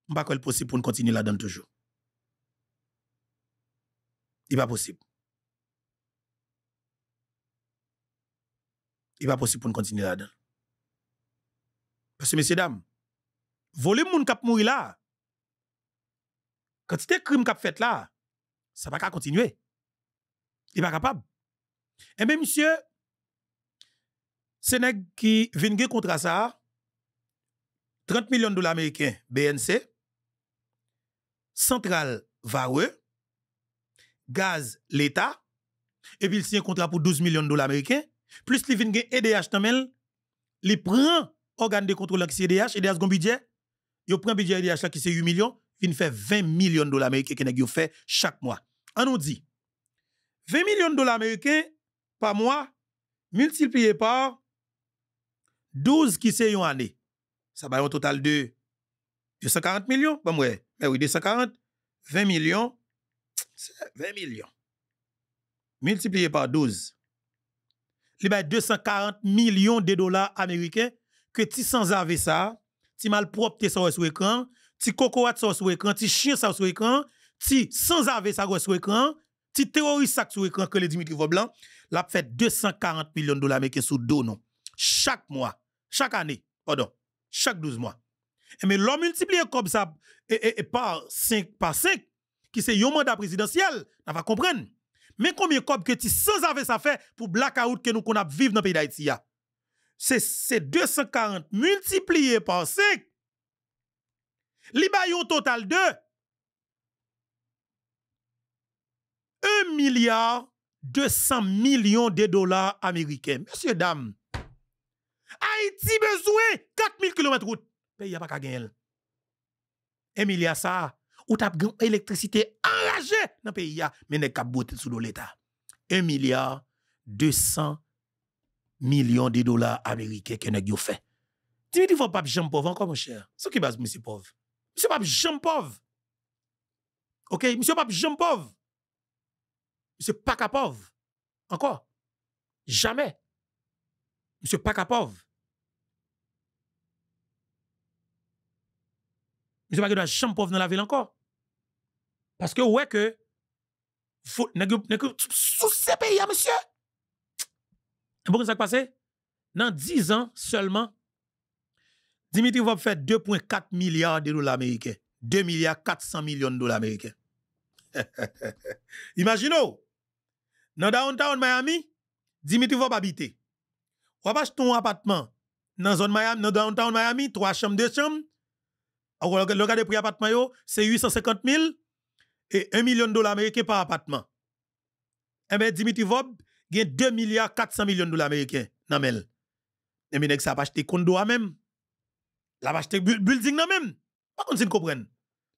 S1: n'est pas possible pour nous continuer là-dedans toujours. Il pas possible. Il pas possible pour nous continuer là-dedans. Parce que messieurs dames, voler moun k'ap mouri là. Quantité crime k'ap fait là, ça va pas continuer. Il pas capable. Eh bien, monsieur, c'est nèg qui vient de contrat ça, 30 millions de dollars américains, BNC, Central Vareux, Gaz l'État, et puis il signe un contrat pour 12 millions de dollars américains, plus il vient de EDH e Tamel, il prend organe de contrôle qui c'est EDH, EDH un budget, il prend budget EDH qui c'est 8 millions, il fait 20 millions de dollars américains que fait chaque mois. On nous dit 20 millions de dollars américains par mois multiplié par 12 qui c'est une année. Ça va un total de 240 millions. Bon, eh oui, 240, 20 millions, 20 millions. Multiplié par 12. Il y a 240 millions de dollars américains que tu sans avez ça, tu mal propre ça sur écran, tu cocoat sur écran, tu chien ça sur écran, tu sans avoir ça sur écran, tu terroriste ça sur écran que les Dimitri blanc l'a fait 240 millions de dollars américains sous dos, non. Chaque mois, chaque année, pardon, chaque 12 mois. Et eh, mais l'on multiplié comme ça par 5 par 5, qui c'est un mandat présidentiel, on va comprendre. Mais combien de que tu sans ça fait pour blackout que nous qu'on a vivre dans le pays d'Haïti? C'est 240 multiplié par 5. Li un total de 1 milliard 200 millions de dollars américains. Monsieur, dame, Haïti besoin 4000 km route. Pays a pas qu'à gagner. Emilia ça, ou tap électricité enragée dans le pays a, mais n'est bote sous l'état. 1 milliard 200 millions de dollars américains que yo fait. Tu dis faut pas jam pauvre encore mon cher. Ce qui base monsieur pauvre. Monsieur pas jean pauvre. OK, monsieur pas jean pauvre. M. Pakapov, encore, jamais. M. Pakapov. M. Pakapov dans la ville encore. Parce que, ouais, que, faut, nest sous ces pays, hein, monsieur. Et savez ça qui passé? Dans 10 ans seulement, Dimitri va faire 2,4 milliards de dollars américains. 2 milliards 400 millions de dollars américains. imaginez dans downtown Miami, Dimitri va habiter. Ou pas un appartement dans le Miami, dans downtown Miami, trois chambres, deux chambres. Le gars de prix appartement, c'est 850 000 et 1 million de dollars américains par appartement. Eh bien, Dimitri Vob, il a 2 milliards 400 millions de dollars américains dans mel. Eh bien, ça a acheté condo à même. La va acheter building à même. Pas qu'on s'y comprenne.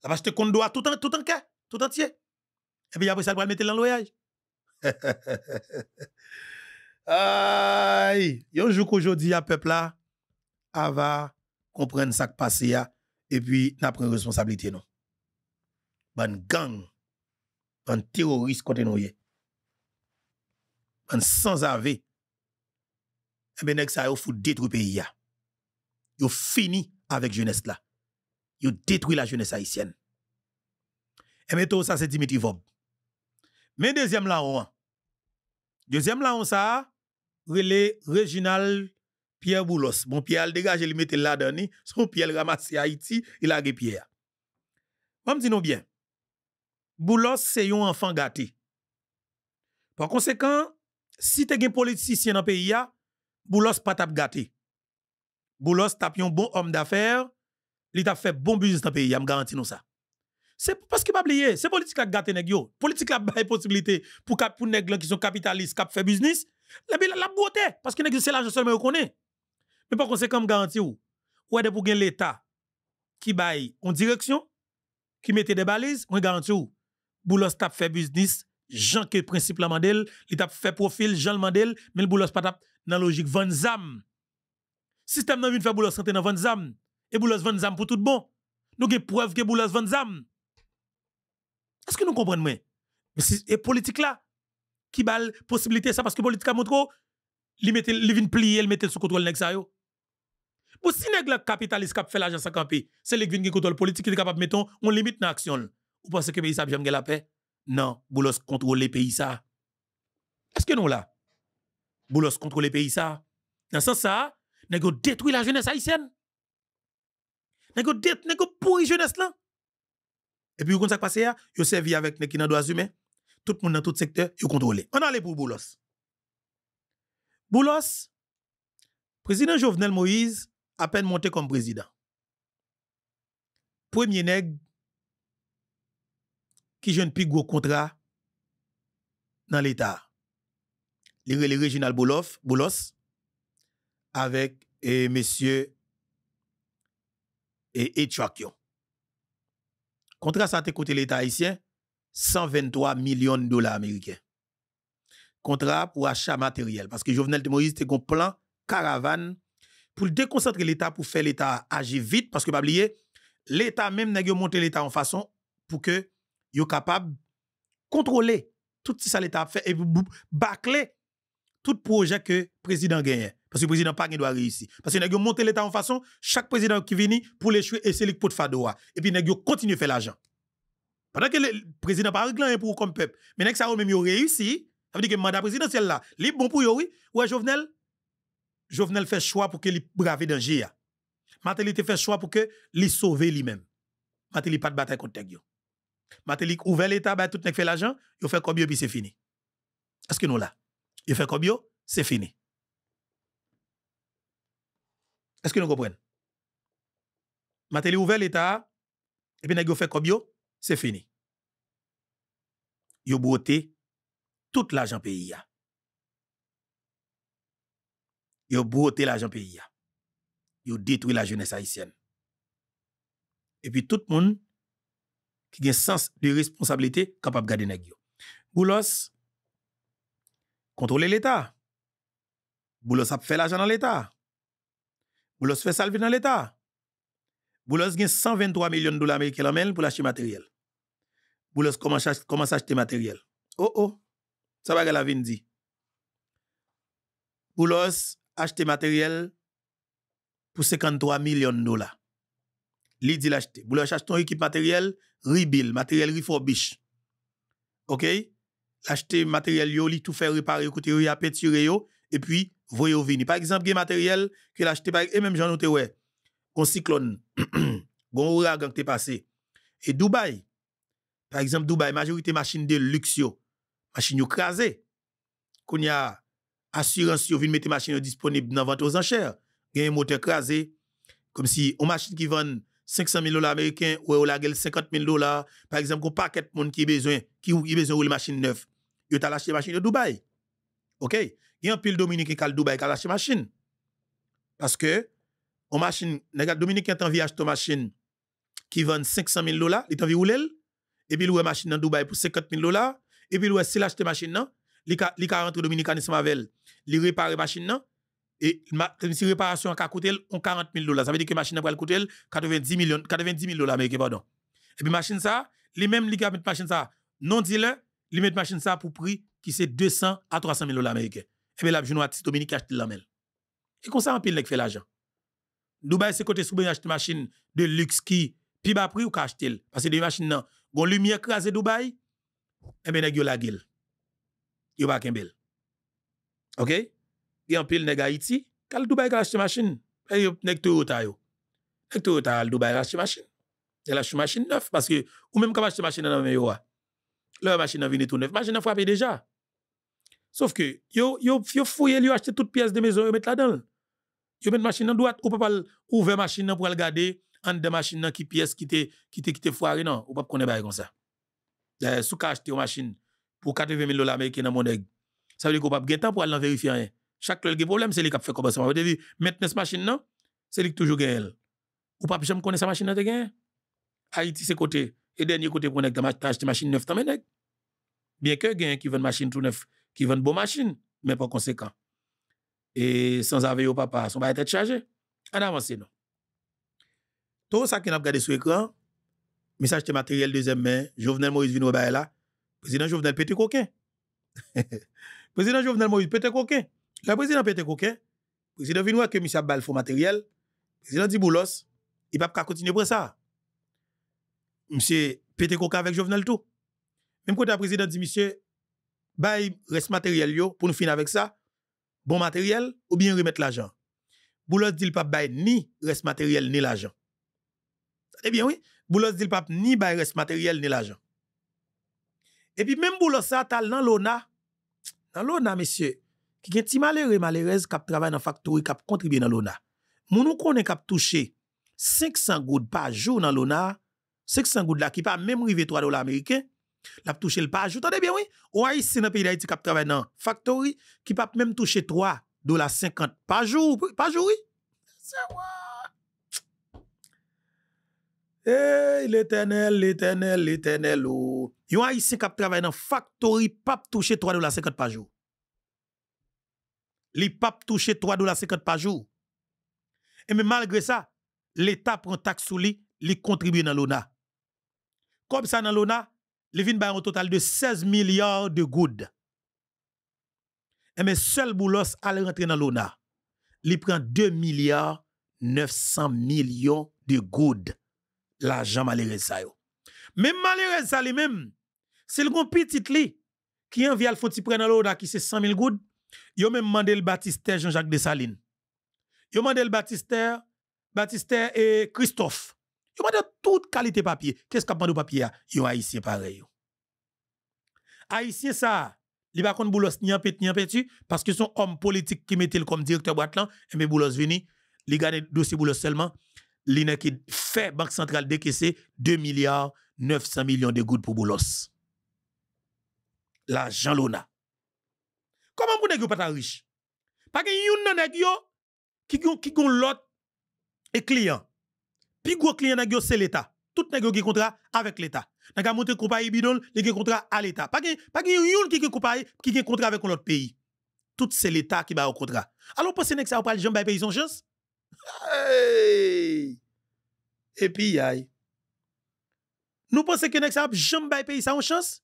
S1: La va acheter condo à tout en, tout en cas, tout entier. Et eh puis après ça, va le mettre dans le voyage. Aïe, un jour qu'aujourd'hui, ya peuple là, va comprendre ça qui passe et puis n'a pris responsabilité non. Ban gang, ban terroriste nou ye. Ban sans ave. Et eh ben ça yo fout détruire pays ya. Yo fini avec jeunesse la. Yo détruit la jeunesse haïtienne. Et eh ben, mettez ça c'est Dimitri Vob. Mais deuxième larron, deuxième larron ça, relais régional Pierre Boulos. Bon, Pierre le dégage, il mettait là dedans Son Pierre à Haïti, il a Pierre. Bon, dis nous bien. Boulos, c'est un enfant gâté. Par conséquent, si tu es un politicien dans le pays, Boulos pas tap gâté. Boulos tape un bon homme d'affaires, il t'a fait bon business dans le pays, je garantis ça. C'est parce que pas oublié c'est politique qui gâte nèg yo. Politique la bail possibilité pour cap pour nèg qui sont capitalistes, cap fait business, la la beauté parce que nèg c'est l'argent seulement connaît. Mais par conséquent, garantie ou ou de pour gagner l'état qui bail en direction, qui mettait des balises, on garantit ou boulos tap fait business, Jean que principe la mandel, tap fait profil Jean le mandel, mais le boulos pas tap dans logique vanzam zam. Système nan vin fait boulos santé dans vanzam zam et boulos vanzam zam pour tout bon. Nous avons preuve que boulos vanzam zam. Est-ce que nous comprenons Mais c'est politique là qui la possibilité ça parce que politique a montré li mette li plier, il sous contrôle nèg ça yo. si nèg la capitaliste qui fait l'argent sans camper, c'est les vin qui contrôle politique qui est capable mettre on limite dans action. Vous pensez que pays ça jamais la paix Non, boulos les pays ça. Est-ce que nous là Boulos contrôler pays ça. Dans ce sens ça, nèg détruit la jeunesse haïtienne. Nèg détruit nèg pourri jeunesse là. Et puis, vous avez passé, vous servi avec les qui Tout le monde dans tout secteur, vous contrôlez. On allait pour Boulos. Boulos, président Jovenel Moïse, à peine monté comme président. Premier nègre qui jeune plus gros contrat dans l'État. Le régional Boulos, avec et eh, monsieur et eh, Etchakion. Contrat ça te côté l'État haïtien, 123 millions de dollars américains. Contrat pour achat matériel. Parce que Jovenel de Moïse un plan caravane pour déconcentrer l'État, pour faire l'État agir vite. Parce que, pas oublier, l'État même n'a monté l'État en façon pour que soit capable de contrôler tout ce que l'État fait et bâcler tout projet que le président gagne. Parce que le président pas doit réussir. Parce que nous monté l'État en façon, chaque président qui vient pour l'échouer, et c'est le faire de fadoa. Et puis nous continue à faire l'argent. Pendant que le président pas réglé hein, pour comme peuple, mais nous avons même réussi, ça veut dire que le mandat présidentiel là, il est bon pour vous oui. Ouais, Jovenel, Jovenel fait choix pour que qu'il brave danger. Matéli fait choix pour que il sauve lui-même. Matéli pas de bataille contre Vous Matéli ouvert l'État, bah, tout le monde fait l'argent, il fait vous puis c'est fini. Est-ce que nous là? Il fait vous, C'est fini. Est-ce que nous comprenons? Matéli ouvert l'État, et puis nous fait comme yo, c'est fini. Yo beauté tout l'argent pays. Yo beauté l'argent pays. Yo détruit la jeunesse haïtienne. Et puis tout le monde qui a un sens de responsabilité capable de garder nèg yo. Boulos, contrôler l'État. Boulos a fait l'argent dans l'État. Boulos fait salvi dans l'État. Boulos gagne 123 millions de dollars américains pour l'acheter matériel. Boulos commence à acheter matériel. Oh oh, ça va la dit. Boulos acheter matériel pour 53 millions de dollars. Li dit l'acheter. Boulos achète ton équipe matériel, rebuild, matériel refurbish. OK? L'acheter matériel yo, tout faire réparer, écouter, yo, et puis voyez exemple, vini. Par exemple, des matériel que l'acheté par et même j'en noté ouais, un cyclone, un ouragan qui passé. Et Dubaï, par exemple Dubaï, majorité machines de luxe machines machine yo Qu'on a assurance yo vin machine disponible dans vente aux enchères, gain moteur crasé comme si une machine qui vend 500 000 dollars américains ou la 50 000 dollars, par exemple, qu'on paquet moun monde besoin, qui, besoin machine neuves, ils ont acheté machine de Dubaï. OK? Il y a un pile Dominique qui a Dubaï qui a lâché machine. Parce que, on machine, Dominique est en viage une machine qui vend 500 000 dollars, il est en viage et puis il a machine dans Dubaï pour 50 000 dollars, et puis il s'il acheté machine, non, il a rentré Dominique ensemble avec elle, il répare machine, non, et si réparation a coûté 40 000 dollars, ça veut dire que machine a coûté 90 90 000 dollars américains, Et puis machine ça, les mêmes li mettre machine ça, non dealer, il met machine ça pour prix qui c'est 200 à 300 000 dollars américains et bien là, je la journée artiste Dominique acheté la mel. Et comme ça, en pile, fait l'argent. Dubaï, c'est côté souvent acheter machine de luxe qui, puis bas prix ou acheté. Parce que des machines, non. Gon lumière à Dubaï, et eh bien, nèg la gueule. Yo pas kembel. OK? Et en pile, nèg Haïti, kal Dubaï acheté acheter machine. Et eh, yo, nèg Toyota yo. Nèg Toyota al Dubaï acheter machine. Elle la machine neuf parce que, ou même quand acheter machine dans machine, meilleur, leur machine vient tout neuf. Machine a frappé déjà. Sauf que, yo, yo, yo fouillé, yo acheté toute pièce de maison, yo met là-dedans. Yo met machine en droite, ou pas ouvrir machine pour garder en de machine qui pièce qui te, qui te, qui te foire, non, ou pas qu'on est comme ça. Euh, sous achete une machine pour 80 000 dollars américains dans mon deg. Ça veut dire qu'on pas pou temps pour aller vérifier rien. Chaque un problème, c'est lui qui fait comme ça. Vous avez machine, nan, C'est lui qui toujours gagne. Ou pas, jamais connaître sa machine, te gagne. Haïti, c'est côté. Et dernier côté, pour acheter machine neuf, t'as Bien que gagne ki veut machine tout neuf qui vendent bonnes machines, mais par conséquent. Et sans avoir eu papa, son va être chargé. En avance, non. Tout ça qui n'a pas regardé sur l'écran, message de matériel deuxième main, Jovenel Moïse vient au là, président Jovenel Pété coquin. président Jovenel Moïse Pété coquin. Le président Pété coquin, président vient que monsieur Bal le matériel, président dit Boulos, il ne peut pas continuer pour ça. Monsieur Pété coquin avec Jovenel tout. Même quand le président dit monsieur Bay res materyel yo pou nou fin avèk sa. Bon materyel ou bien remèt l'ajan. Boulos dil pap bay ni res materyel ni l'ajan. Ebyen wè, boulos dil pap ni bay res materyel ni l'ajan. Ebyen mèm boulos sa tal nan lona. Nan lona, mesye, ki gen ti malè re malè rez kap travè nan faktori kap kontribye nan lona. Mounou konen kap touche 500 goud pa joun nan lona. 500 goud la ki pa mèm rive 3 dola Amerikey. Lap touche l'pajou, tande bien wè? Ou a isi nan peyi da iti kap travè nan? Faktori ki pap mèm touche 3 do la 50 pajou. Pajou wè? Sè wè. Eyy, eh, l'eternel, l'eternel, l'eternel wè. Yon a isi kap travè nan? Faktori pap touche 3 do la 50 pajou. Li pap touche 3 do la 50 pajou. E mè malgre sa, l'Etat prantak sou li, li kontribu nan lona. Kom sa nan lona, Le vin bay un total de 16 milliards de goud. Et eh mais seul boulos à rentre dans lona, Il prend 2 milliards 900 millions de goud L'argent, malheureux ça. sa yo. Même malere sa li même, C'est le petit li, qui an dans al qui il pren lona ki se 100 000 goud, yo même mandé le Baptiste Jean-Jacques Dessaline. Yo a le Baptiste Baptiste et Christophe. Yo mande toute qualité papier. Qu'est-ce qu'a de papier Yon haïtien pareil. Haïtien ça, li pa kon boulos ni en pet ni en petit, parce que son homme politique qui mettait comme directeur boîte là, et eh mais boulos vini, li gagne dossier boulos seulement, li qui fait banque centrale décaisser 2 milliards 900 millions de gouttes pour boulos. L'argent l'ona. Comment vous n'êtes pas riche? Parce que yon nan yo qui qui lot et client puis gros client n'a c'est l'État. Tout n'a qui contrat avec l'État. N'a qu'à monter compagnie bidon, les y contrat à l'État. Pas de pas qui compagnie qui a contrat avec l'autre pays. Tout c'est l'État qui va au contrat. Alors pensez que ça va pas les gens pays son chance. Et puis aïe. Nous pensons que nek ça va jamais pays ça en chance.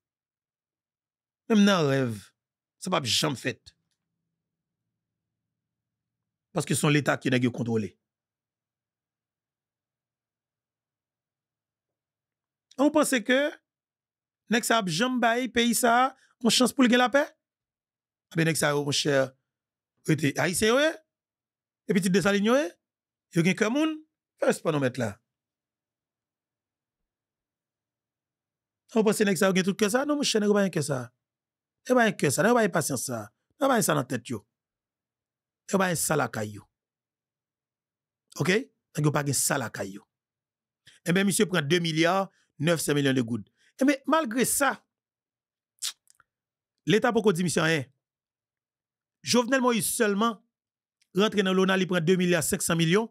S1: Même dans rêve, ça va jamais fait. Parce que son l'État qui n'a contrôlé. On pense que nek sa ap jom baye peyi sa on chans pou le gen la pe? Ape nek yo mon cher, yo te haise yo e, e petit de salin yo e, yo gen kemoun, fes pa nou met la. On pense nek sa yo gen tout ke sa, Non, mon cher nek yo baye ke sa. Yo baye ke sa, nek yo baye pasyans sa, nek yo baye sa nan tet yo. Yo baye sa la yo. Ok? Nek yo baye eh sa la kay yo. ben monsieur pren 2 milliards 900 millions de gouttes. Eh, mais malgré ça, l'État pour dit mission Jovenel Moïse seulement rentre dans l'ONA, il prend 2 milliards 500 millions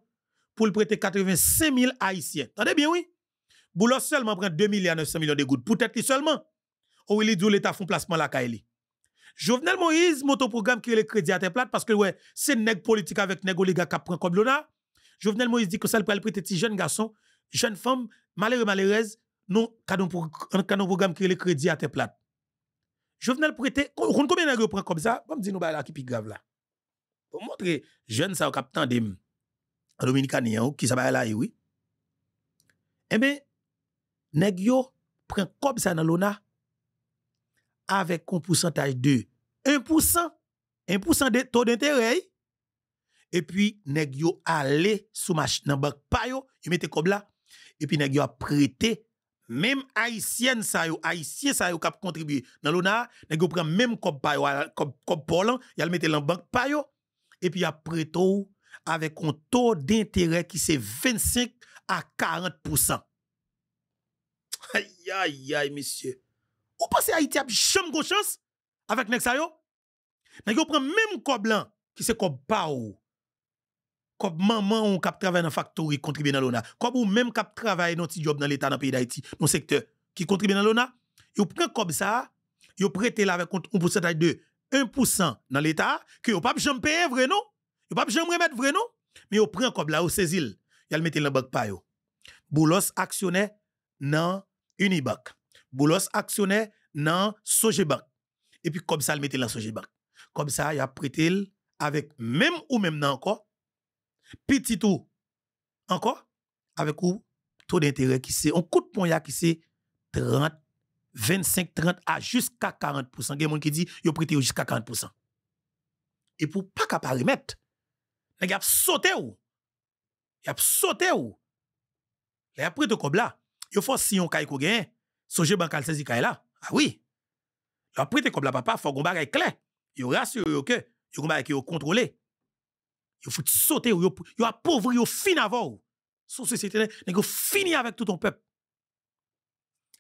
S1: pour le prêter 85 000 haïtiens. Attendez bien oui. Boulot seulement prend 2 milliards 900 millions de gouttes. Peut-être seulement. Ou il dit l'État font placement la Kaeli. Jovenel Moïse, mon programme qui est le crédit à terre plate parce que ouais, c'est nègre politique avec nègre oligarque qui prend comme l'ONA. Jovenel Moïse dit que ça le prêter petit jeune garçon, jeune femme, malheureux, malheureuse, nous, quand on programme créer le crédit à tes plates. Jovenel vous on combien de prend comme ça, vous me dit nous bah, là qui grave là. Pour montrer jeune ça au capitaine de hein, qui ça là oui. Eh bien, vous prend comme ça avec un pourcentage de 1%, 1% de taux d'intérêt. Eh? Et puis nèg allait aller sous machine dans banque payo il comme là et puis a prêté même haïtienne ça yo haïtien ça yo cap contribuer dans l'ONA nèg yo prend même cop pa yo cop il hein. y mettre dans banque pa yo et puis après tout avec un taux d'intérêt qui c'est 25 à 40 Aïe aïe aïe monsieur. Vous pensez Haïti a jamais de chance avec nèg ça yo? Nèg yo prend même cop blanc qui c'est cop pa yo comme maman ou cap travaille dans factory contribue dans l'ONA, comme ou même cap travaille dans petit job dans l'état dans pays d'Haïti, dans le secteur qui contribue dans l'ONA, ils prennent comme ça, ils prêtent avec un pourcentage de 1% dans l'état que yo pas jamais payer vrai non, yo pas jamais remettre vrai non, mais vous prennent comme là au saisil, il le mettez dans banque pa yo. Boulos actionnaire dans Unibank. Boulos actionnaire dans Sogebank. Et puis comme ça le mettez dans Sogebank. Comme ça, il a avec même ou même encore Petit tout, encore, avec un taux d'intérêt qui c'est, on coûte qui c'est 30, 25, 30 à jusqu'à 40%. Il y a des gens qui disent, ils prêté jusqu'à 40%. Et pour pas qu'à remettre, n'a y sauté ou. Il y a sauté ou. Il a prêté comme là. Il faut si on caille qu'on gagne, soje bancal saisi caille là. Ah oui. Il a prêté comme là, papa, faut qu'on barre clair. Il rassure que, il va contrôler. Il faut sauter, il yo, yo il yo finir avant. Son société, il fini avec tout ton peuple.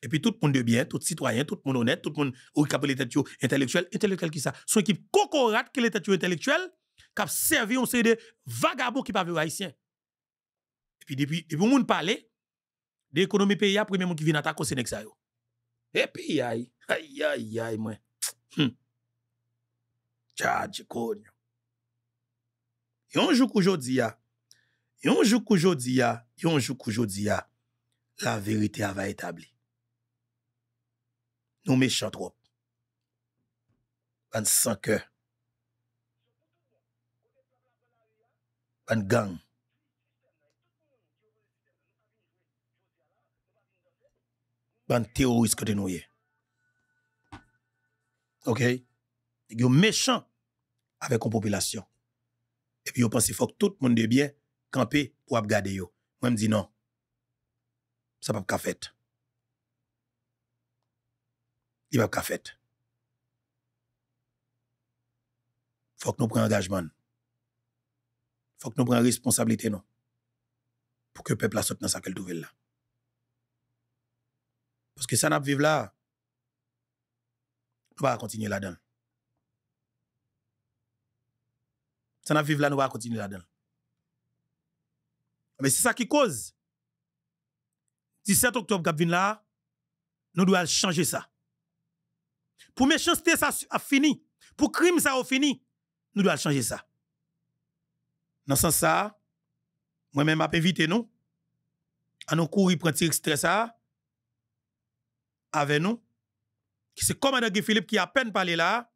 S1: Et puis tout le monde de bien, tout citoyen, tout le monde honnête, tout le monde au têtes intellectuel, intellectuel qui ça. Son équipe cocorate que têtes intellectuelles qui a servi on de vagabonds qui parlent haïtien. Et puis depuis, depuis monde parler de l'économie pays, premier monde qui vient attaquer c'est ça. Et puis aïe, aïe aïe aïe moi. Hmm. Tchad, je Yonjou koujou diya, yonjou koujou diya, yonjou koujou diya, la verite ava etabli. Nou mechantrop. Ban sankè. Ban gang. Ban teoriske denouye. Ok? Yon mechant avè kon populasyon. et puis on pense faut que tout le monde de bien camper pour regarder yo. Moi me dis non. Ça pas qu'à fait. Il pas qu'à fait. Faut que nous prenions engagement. Il Faut que nous prenions responsabilité non. Pour que le peuple saute dans sa qu'elle nouvelle là. Parce que ça n'a pas vivre là. On va continuer là-dedans. ça n'a vivre là, nous va continuer là-dedans. Mais c'est ça qui cause. 17 octobre là, nous devons changer ça. Pour méchanceté, ça a fini. Pour crime, ça a fini. Nous devons changer ça. Dans ce sens, ça, moi-même, je invité nous à nous courir pour tirer extrait ça avec nous. C'est comme André Philippe qui a à peine parlé là.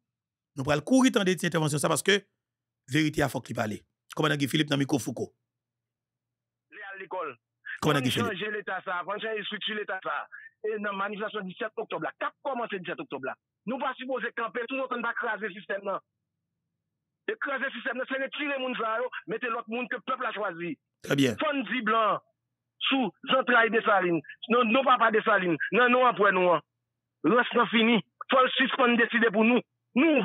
S1: Nous allons courir dans des interventions ça parce que Verite a fok li pale. Koman an gi Filip nan mikou foukou?
S3: Le al l'ekol. Koman an gi chenye? Fon jenje l'etat sa. Fon jenje suti l'etat sa. E nan maniflasyon 17 oktobla. Kap koman se 17 oktobla? Nou pa si boze kampe. Tou nou tan da kraser sistem nan. E kraser sistem nan. Se ne tire moun zaro, mette l'ot moun ke pepl a chwazi. Trè bien. Fon zi blan. Sou, zan trai desaline. Nou non, pa pa desaline. Nan nou an pouen nou an. L'os nan fini. Fon sif kon deside pou nou. Nou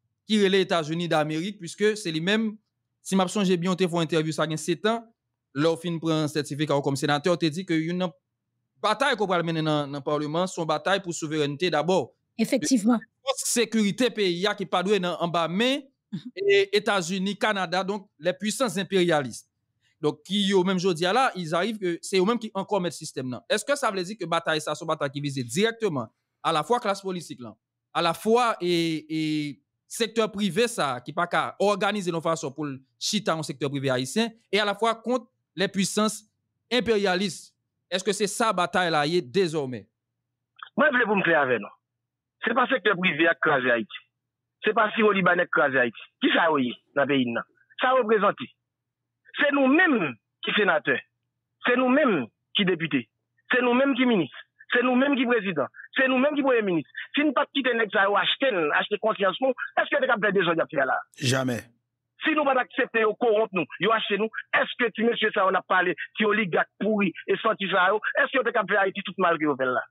S2: les États-Unis d'Amérique, puisque c'est les mêmes. Si m'a j'ai bien, été te interview, ça a 7 ans. Là, fin prend un certificat comme sénateur, on te dit que une bataille qu'on va mener dans le Parlement, son bataille pour souveraineté d'abord.
S5: Effectivement.
S2: Sécurité pays qui parle en bas, mais mhm. États-Unis, Canada, donc les puissances impérialistes. Donc, qui, au même jour, là, ils arrivent que c'est eux-mêmes qui encore mettent le système Est-ce que ça veut dire que bataille, ça, c'est bataille qui visait directement à la fois classe politique à la fois et, et Sektor privé sa ki pa ka organize nou fason pou chita an sektor privé haïsien e a la fwa kont non. le pwisans imperialist. Eske se sa batay la ye dezorme? Mwen vle pou mple avè nan. Se pa sektor privé ak kwa zè haït. Se pa si wou libanèk kwa zè haït. Ki sa woye nan pe yin nan?
S3: Sa wè prezanti. Se nou mèm ki senatè. Se nou mèm ki deputè. Se nou mèm ki minis. Se nou mèm ki prezident. Se nou men ki pou e minis, si nou pati te nek sa yo achten, achten konsyansmou, eske te kapte dejan di apse ya la? Jamen. Si nou ban aksepte yo koromp nou, yo achte nou, eske ti men se yo sa yo na pale ki oligak, pouri, esanti sa yo, eske yo te kapte Haiti tout mal ki yo vel la?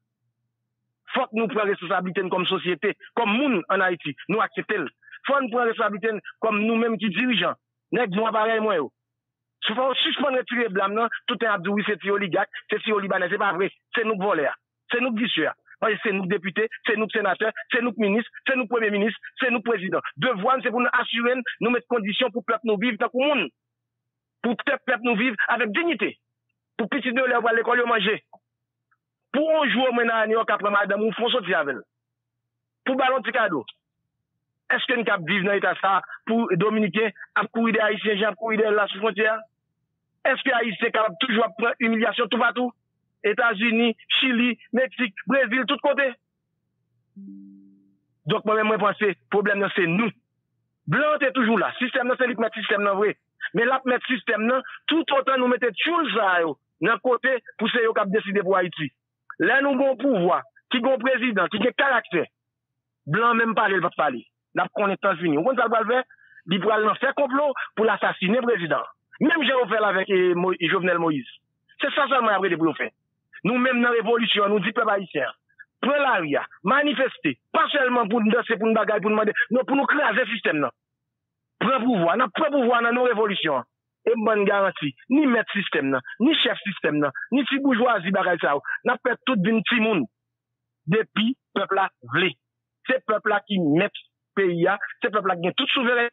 S3: Fok nou pran resosabiliten kom sosyete, kom moun an Haiti, nou akseptel. Fok nou pran resosabiliten kom nou men ki dirijan, nek nou apare mwen yo. Sou fò, sou fò nè triye blam nan, touten abdoui se ti oligak, se si olibanè, se pa vre, Se nou depute, se nou senateur, se nou minis, se nou premier minis, se nou prezident. Devoan se pou nou asywen nou met kondisyon pou plek nou viv takou moun. Pou plek nou viv avèk dignite. Pou piti nou lè wè lè kon lè wè manje. Pou anjou wè mena anè wè kapreman dan moun fonso tiavel. Pou balantikado. Eske nou kap viv nan ita sa pou dominike apkou ide Aïsienje, apkou ide la sou frontiere. Eske Aïsienje kap toujwa prè humilyasyon tou patou? Etats-Unis, Chili, Mexik, Brezvil, tout kote. Dok mwen mwen pwansi, problem nan se nou. Blan te toujou la. Sistem nan se li pwensi, sistem nan vwe. Men lap met sistem non, nan, tout otan nou mette chou lsa yo nan kote pou se yo kap deside pou Haiti. Len nou gon pouvoi, ki gon prezident, ki gen karakter. Blan menm parel vat pale. Nap konen transvini. O konen sal balve, li pou al nan se komplo pou l'assasine prezident. Mem jè ou fè la vek e eh, Jovenel Moïse. Se sa sa mwen apre de pou l'on fè. Nou mèm nan revolutyon, nou di pepe haïtien, pre l'aria, manifesté, pas seulement pou nou dosè, pou nou bagay, pou nou mandé, non, nou pou nou kre a zè sistèm nan. Pre pouvoi, nan pre pouvoi nan nou revolutyon, e mbèn garansi, ni mèt sistèm nan, ni chèf sistèm nan, ni si boujwa a zè bagay sa ou, nan pè tout bin tri moun, depi pepe la vlé. Se pepe la ki mèt PIA, se pepe la ki mèt tout souverè,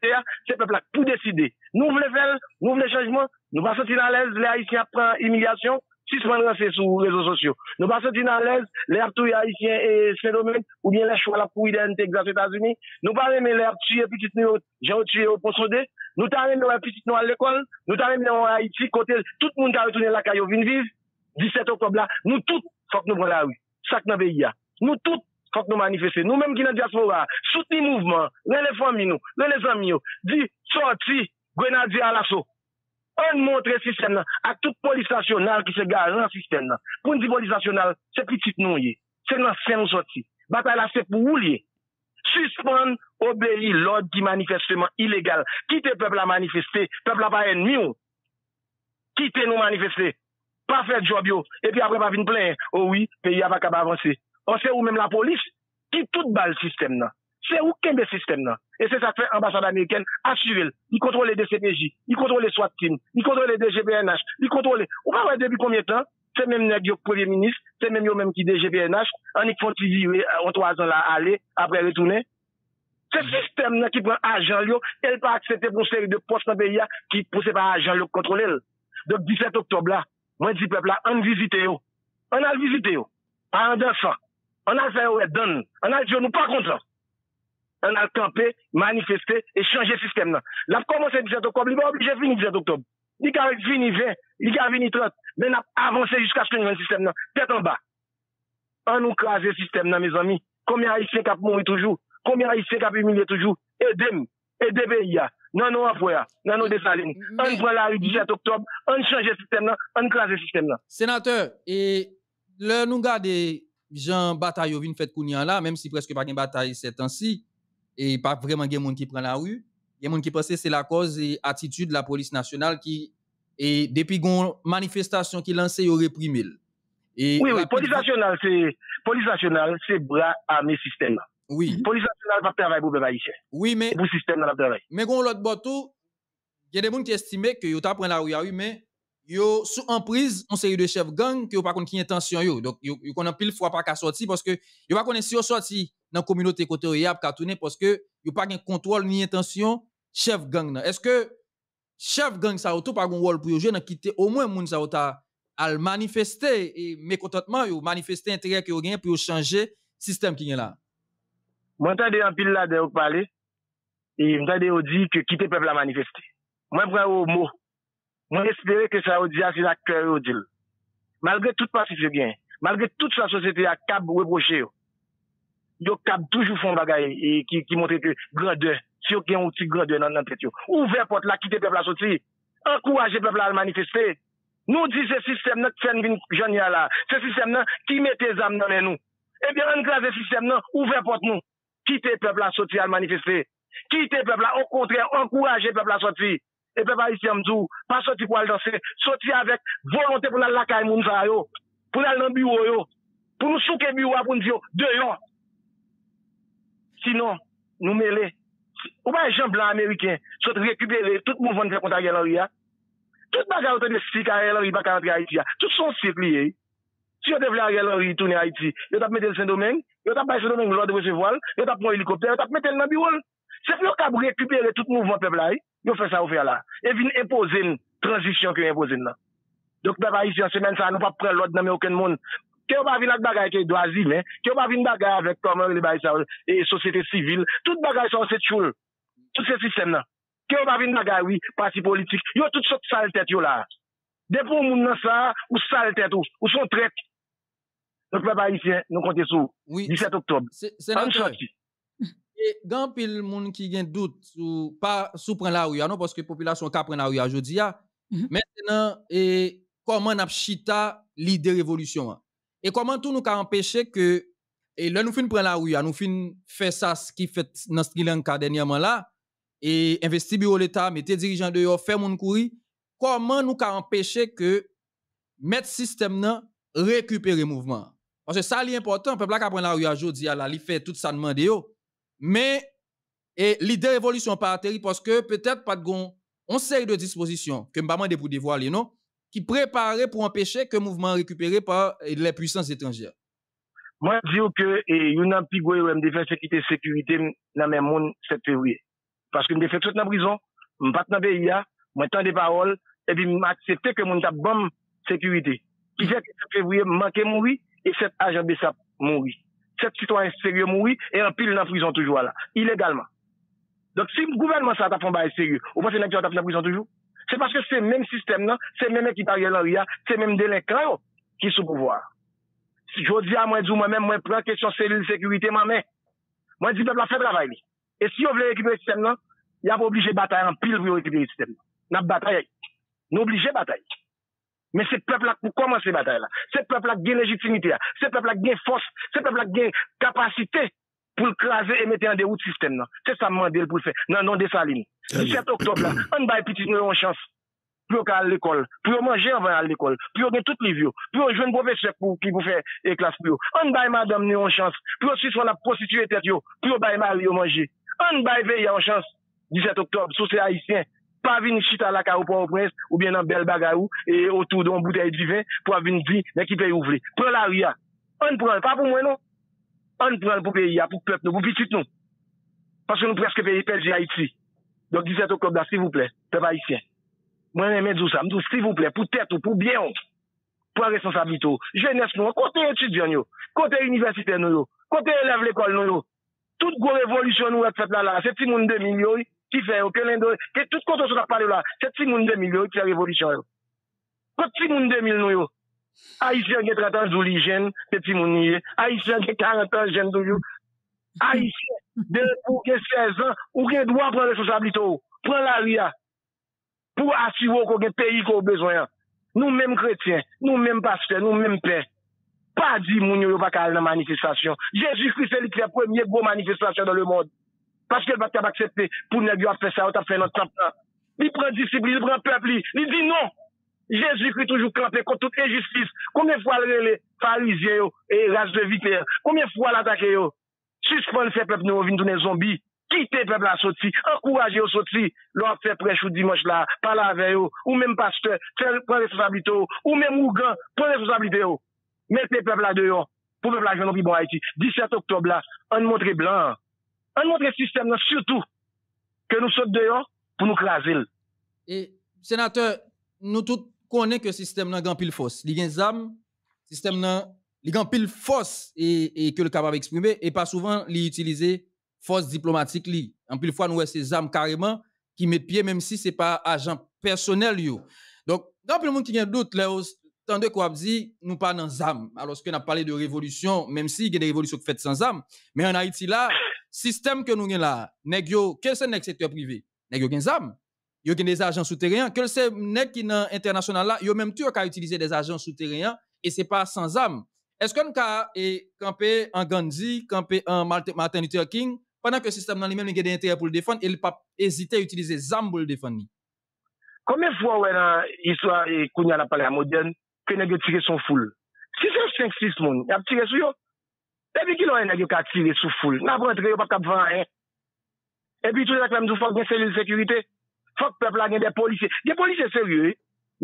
S3: se pepe la ki pou desidé. Nou vlè fèl, nou vlè chanjman, nou va soti nan lèz, lè haïtien pr Si seman rase sou rezo sosyo. Nou ba se ti nan lez, le ap tou ya ityen e sen domen, ou bien le chwa la pou yi den tek zase Etats-Umi. Nou ba reme le ap tiye pitit nou jan ou tiye ou posode. Nou tan reme nou ya pitit nou al lekol. Nou tan reme nou a iti kote, tout moun ta retounen la kayo vin vive. 17 Oktober la, nou tout fok nou bon la ou. Sak nan beyi ya. Nou tout fok nou manifese. Nou menm ki nan di asmo wa. Sout ni mouvman, lè le fòm mi nou, lè le zan mi yo. Di, so ti, gwen a di al aso. An montre sistem nan, ak tout polisasyonal ki se gaje nan sistem nan. Koun di polisasyonal, se pitit nou ye, se nou sen nou soti. Bata la se pou ou ye. Suspon obleri l'od ki manifestement ilegal. Kite pepl a manifesté, pepl apayen mi ou. Oh. Kite nou manifesté, pa fèd job yo. E pi apre pa vin plen, oh ou wi, pe y avakab avansi. On se ou men la polis ki tout bal sistem nan. Se ou ken de sistem nan? E se sa fe ambasade Ameriken, asuril. Ni kontrole de CPJ, ni kontrole de SWAT team, ni kontrole de GBNH, ni kontrole... Ou pa wè, debi koumye tan? Se mèm nè diok Pouvié-Ministre, se mèm yo mèm ki de GBNH, anik fon ki zi ou en 3 an la ale, apre retounen. Se sistem nan ki pran a Jean-Liou, el pa aksepte pou seri de post-mabeya ki pou se pa a Jean-Liou kontrole el. Dok 17 oktob la, mwen di pepla, an vizite yo. An al vizite yo. A an de sa. An al se yo e don. An al se yo nou pa kont an akampe, manifeste, e chanje sistem nan. Lap komanse 10 octob, li ba oblije fin 10 octob. Li ka fin 20, li ka fin 30, men ap avanse jiska chanje system nan. Pet an ba, an nou klaze sistem nan, me zami, koumya isye kap mouni toujou, koumya isye kap emilie toujou, edem, edeme ya, nan nou afwe ya,
S2: nan nou desalini. An pou ala yu 10 octob, an chanje sistem nan, an klaze sistem nan. Senateur, e le nou ga de jan batay yovin fèt pou ni an la, menm si preske pa gen batay 7 ansi, et pas vraiment des gens qui prennent la rue il y a monde qui que c'est la cause et attitude de la police nationale qui et depuis une manifestation qui lancée ils réprimé oui, oui, police nationale, c'est
S3: police nationale, c'est
S2: bras armé système. Oui. Police nationale va travailler pour les haïtiens. Oui, mais pour système là, travail. Mais quand l'autre bateau, il y a des gens qui estiment que yo t'a prend la rue, mais yo sous emprise on série de chefs gang qui ont pas contre qui intention yo donc yo, yo pile fois pas qu'à sortir parce que yo pas connait si yo sorti dans communauté côté yo a tourner parce que yo pas gain contrôle ni intention chef gang est-ce que chef gang ça auto pas un rôle pour yo jouer dans quitter au moins moun ça ta al manifester et mécontentement yo manifester intérêt que yo pour changer système qui est là moi suis en pile là de parler et m'entendais au dit que quitter peuple à manifester
S3: moi prend au mot Mwen espere ke sa ou dia si la kere ou dil. Malgre tout pasif yo gen, malgre tout sa sosete a kab webroche yo, yo kab toujou fon bagay e ki montre ki grede, si yo gen ou ti grede nan nan pet yo. Ouver pot la, kite pepla sotri, an kouwaje pepla al manifeste. Nou di se sistem nou kwen bin jonya la, se sistem nou ki mette zam nan en nou. Ebyen eh an klaze sistem nou, ouver pot nou, kite pepla sotri al manifeste. Kite pepla, an kontre, an kouwaje pepla sotri. e pepa iti amdou, pa soti pou al danse, soti avèk volontè pou nan lakay moun sa yo, pou nan nan biwo yo, pou nou souke biwa pou nou diyo, deyon. Sinon, nou mele, ou pa e jen blan Ameriken, soti rekubere, tout mouvan fè konta gelori ya, tout bagarote de sikare, tout bagarote de sikare, tout bagarote de sikare, tout bagarote de sikare, tout bagarote de sikare, Se f yo ka pou rekupere tout mouvment peple la, yo fè sa ou fè la. E vin impose n, transisyon ki yo impose n la. Dok pe ba isi an semen sa, nou pa pren l'od nan mè okèn moun. Kè yo pa vin ak bagay ke yon do azi men, kè yo pa vin bagay avèk komè, le ba isi an, e sosete sivil, tout bagay sa ou se tchoul. Tout se sistem nan. Kè yo pa vin bagay, oui, parti politik, yo tout sot sal tèt yo la. Depo moun nan sa, ou sal tèt ou, ou son tèt. Dok pe ba isi an, nou kontè sou, 17 oktob. Se nan chèk si.
S2: Et, pil moun ki gen dout sou, pa, sou pren la ouya, non? que population ka pren la ouya jodi ya. Mm -hmm. et e, koman chita li de revolusyon an? Hein? E koman tou nou ka empèche ke, e lè nou fin pren la ouya, nou fin fè sa qui fèt nan Sri Lanka denyaman la, et investi biro l'Etat, mette dirijan de yo, fè moun kouri, koman nou ka empèche ke mèt sistem nan mouvement. Parce que ça, li important, pepla ka pren la ouya jodi la, li fè tout sa demande de yo, Men, e li devolusyon parateri paske petet patgon on sey de disposisyon ke mbaman de pou devoye li nou, ki preparè pou empèche ke mouvman rekupere pa le pwisans etanjè. Mwen diyo ke yon anpigwe ou mdefe
S3: sekwite sekwite nan men moun set fevwye. Paske mdefe chot nan brison mbat nan beya, mwen tan de parol e bi m'aksepte ke moun tap bom sekwite. Pisek se fevwye manke moui e sep ajan besap moui. se titwa inserye moui, e an pil nan frison toujwa la, ilegalman. Donk si gouvenman sa ta fon ba inserye, ou pa se nan ki sa ta fon nan frison toujwa, se paske se menm sistem nan, se menm ekitarye lan ou ya, se menm delek kwa yo, ki sou pouvoar. Si jodi non? a mwen di ou mwen mwen mwen pre, kwen se lille sekurite mwen mwen, mwen di pepla fè travay ni. E si yo vle rekibye sistem nan, ya pou oblije bataye an pil vle rekibye sistem nan. Na bataye. N'oblije bataye. Non. Men se pep lak pou koman se batay la, se pep lak gen legitimite la, se pep lak gen fos, se pep lak gen kapasite pou lklaze e mette an de wout sistem nan. Se sa mwande l pou l fe, nan nan de saline. 17 oktob la, an bay piti nou yon chans, pou yo ka al lekol, pou yo manje an van al lekol, pou yo gen tout li vyo, pou yo jwen bove se pou ki pou fe e klas pou yo. An bay madame nou yon chans, pou yo sis wana prostituye tet yo, pou yo bay mal yon manje. An bay ve yon chans, 17 oktob, sou se Haitien. Ou avi ni chita la karou pou an prez, ou bien nan bel bagarou, e otou do an bouteille di vin, pou avi ni di, men ki pe y ouvle. Pre la ria, an pran, pa pou mwen nou, an pran pou pe ria, pou pep nou, pou pi chit nou. Paske nou preske pe ria iti. Donk 17 okop da, sivouple, pe pa itien. Mwen eme dousa, mdousa, sivouple, pou tetou, pou bien ont, pou an resonsa bitou, jenes nou, kote etudyon nou, kote universite nou nou, kote elev l'ekol nou nou, tout gwo revolisyon nou etsep la la, se ti moun deminyoye. Ki fè ou, ke lèndou, ke tout kontos ou la pale ou la, ke ti moun de mil yo, ki a revoli chan ou. Ko ti moun de mil nou yo, a isen gen tratan zoulijen, pe ti moun niye, a isen gen karentan gen dou yo, a isen de pou ke 16 an, ou gen doan pren resousa blitou, pren la ria, pou asivou kou gen peyi kou bezoyan. Nou menm kretien, nou menm pasfè, nou menm pe, pa di moun yo yo pa kal nan manifestasyon. Jezi kri se li kre premye bo manifestasyon do le modi. Paske batè ap akseptè pou nè gyo ap fè sa, ot ap fè nan tèm tèm. Li pren disibli, li pren pèpli, li di non. Jezikri toujou klampe kontout e jistis. Koumè fwa lè lè, falizye yo, e rase de vitè yo. Koumè fwa l'atakè yo. Suspon fè pèp nou vintou nè zombi, kite pèp la soti, ankouraje yo soti, lò an fè prechou dimonch la, pala avè yo, ou mèm pasteur, ou mèm mougan, pou resosabilite yo. Mèm fè pèp la deyon, pou pèp la jounou pi
S2: Un montre système surtout que nous sommes dehors pour nous krasil. Et sénateur, nous tout système que n'a système gan pile Il y a des armes, système système gan pil fos et et que le capable eksprime et pas souvent il utiliser force diplomatique li. En pile fois, nous wè ces armes carrément qui met pied, même si c'est pas agent personnel yo. Donc dans le monde qui a le monde tandè quoi dit, nous pas dans âmes. Alors qu'on a parlé de révolution, même si il y a des révolutions faites sans âmes, Mais en Haïti, là, système que nous avons là, quel c'est le secteur privé? Nèg yo gen zam. Yo gen des agents souterrains, quel c'est nèg qui dans international là, a même tu a utilisé des agents souterrains et c'est pas sans armes. Est-ce qu'on peut et camper en Gandhi, camper en Martin Luther King pendant que le système dans lui-même pas a pour le défendre, il pas hésité à utiliser armes pour le défendre.
S3: Combien de fois ouais dans histoire et qu'on a la parler moderne que nèg tiré son foule? Si c'est 5 6 personnes, il a tiré sur E pi ki lò ene yo kat sile sou foule. Na prantre yo pat kap van en. E pi tou lèk lèm nou fòk gen sèlil sèkürite. Fòk pèp lèk gen dè polisè. Gen polisè sèrye.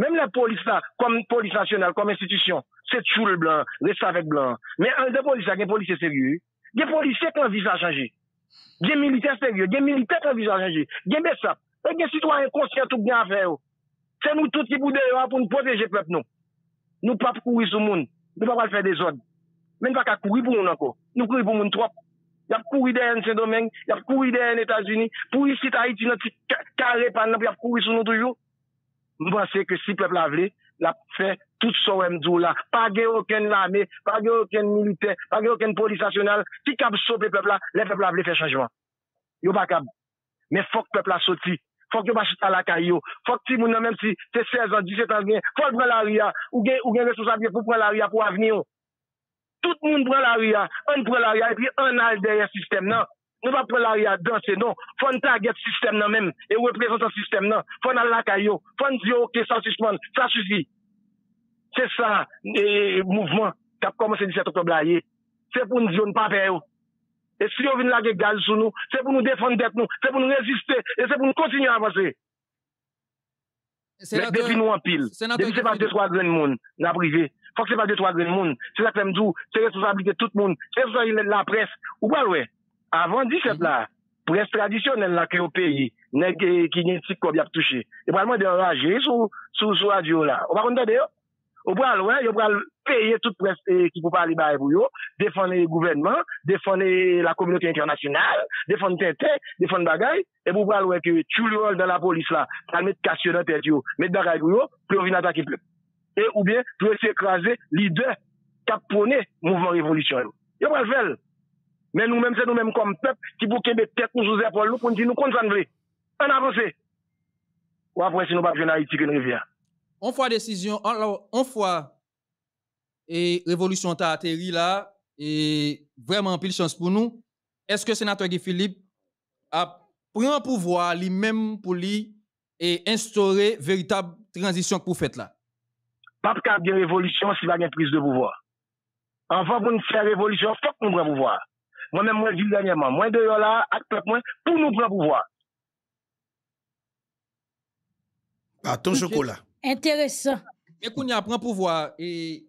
S3: Mèm lè polisè, kom polisè sèrye, kom institisyon, sè tchou lè blan, lè sè fèk blan. Mèm an dè polisè gen polisè sèrye, gen polisè kon visan chanjè. Gen milite sèrye, gen milite kon visan chanjè. Gen besap. Gen sitwa en konsyantouk gen an fè yo. Sè mou tout ki poudè yo apoun Men pa ka kouri pou moun anko. Nou kouri pou moun trop. Yap kouri dene Saint-Domingue. Yap kouri dene Etats-Unis. Pou yisi ta iti nan ti kare pan nan pou yap kouri sou nou tou yo. Mwen se ke si peple la vle, la fe tout sou mdou la. Pa gen oken mame, pa gen oken milite, pa gen oken polisasyonal. Ti kab sou pe peple la, le peple la vle fe chanjman. Yo pa kab. Men fok peple la sou ti. Fok yo pa chit ala kanyo. Fok ti moun nan men si te 16 an, 17 an gen. Fok pren la ria. Ou gen resousa vie pou pren la ria Tout moun prè l'aria, an prè l'aria, epi an al derye sistem nan. Nou pa prè l'aria dans se non. Fon taget sistem nan men, e reprezentan sistem nan. Fon al laka yo, fon diyo ke salsichman, sa sufi. Se sa, mouvment, kap koman se 17 okobla ye, se pou nou diyo nou pape yo. E si yo vin lage gaz sou nou, se pou nou defon det nou, se pou nou reziste, e se pou nou kontinu avase. Depi nou an pil, depi se pa 2-3 gen moun, nan privi. Fokse pa 2-3 gen moun, se la klem djou, se resosabilite tout moun, se resosabilite la presse. Ou ba lwe, avan di se bla, presse tradisyonel eh, la ki yo peyi, ne ki gen tik ko bi ap touche. E ba lwe deyo raje sou adyo la. Ou bakon deyo deyo, ou ba lwe, yo ba lwe peye tout presse ki pou pa li baye pou yo, defan le gouvenman, defan le la kominoti internasyonal, defan te te, defan bagay, e pou ba lwe ki chou lyo ol de la polis la, al met kasyonat et yo, met bagay pou yo, preo vinata ki plem. et ou bien pour essayer s'écraser leader qui prôné le mouvement révolutionnaire. Ils pas le Mais nous-mêmes, c'est nous-mêmes comme peuple qui pour qu'il têtes. nous sous épaule, nous pour dire nous concentrons. On avance. Ou après, si nous ne pas venir Haïti, rivière.
S2: On la décision, on voit et révolution t'a atterri là, et vraiment pile chance pour nous. Est-ce que le sénateur Guy Philippe a pris un pouvoir lui-même pour lui et instaurer véritable transition vous faites là? pas qu'il bien révolution si va y prise de
S3: pouvoir. Enfin, pour nous faire révolution, faut que nous prenions pouvoir. Moi-même, moi, je dis dernièrement, moi, de là, tout moi, pour nous prendre pouvoir.
S2: Bâton chocolat. Intéressant. Et qu'on y apprend pouvoir, et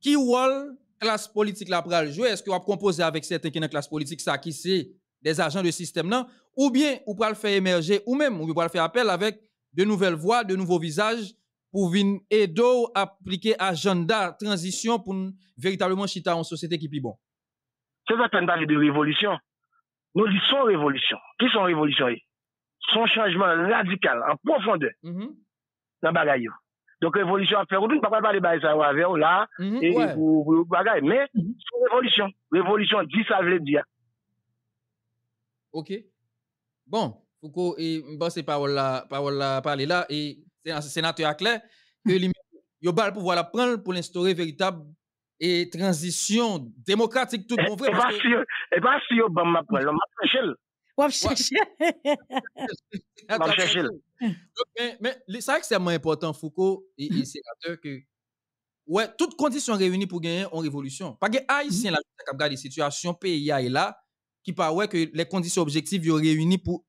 S2: qui rôle classe politique la pral jouer? Est-ce qu'on va composer avec certains qui dans la classe politique, ça qui c'est des agents de système non Ou bien, on va le faire émerger, ou même, on va le faire appel avec de nouvelles voix, de nouveaux visages, pou vin edou aplike agenda, transisyon pou nou veritableman chita an sosyete ki pi bon. Se va ten bale de revolutyon, nou li son revolutyon. Ki son revolutyon e? Son chanjman radikal, an
S3: profonde, mhm. nan bagay yo. Donk revolutyon an feroun, pou mwen pa pale bale sa yo avè yo la, mhm, e pou bagay. Men, son revolutyon. Revolutyon di sa vle di ya.
S2: Ok. Bon. Foukou e mbansi pa wala pale la, e mbansi pa wala pale la, senatè ak lè, yo bal pou wala pran pou l'instaurè veritab et transisyon demokratik tout bon vre. E bas si yo ban ma pran, wap chè chèl. Wap chè chèl. Sa wè kè stèman important, Foucault et senatè, wè, tout kondisyon reyouni pou genyen an revolusyon. Pagè a yi sèn la lè, ki par wè kè lè kondisyon objektif yo reyouni pou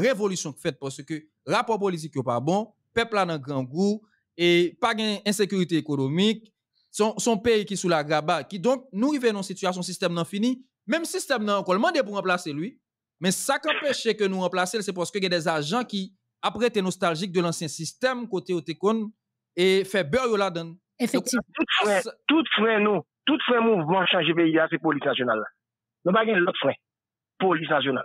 S2: revolusyon fèt, porsè kè rapport politique n'est pas bon, peuple a un grand goût, et pas insécurité économique, son, pays qui est sous la gaba, qui donc nous arrivons dans une situation, système pas fini, même système pas encore demandé pour remplacer lui, mais ça qui empêche que nous remplacer, c'est parce qu'il y a des agents qui, après, étaient nostalgiques de l'ancien système, côté Otekon, et fait beurre la donne. Effectivement. Tout frais nous, tout frais mouvement changer pays, c'est police nationale. Nous pas l'autre frais police nationale.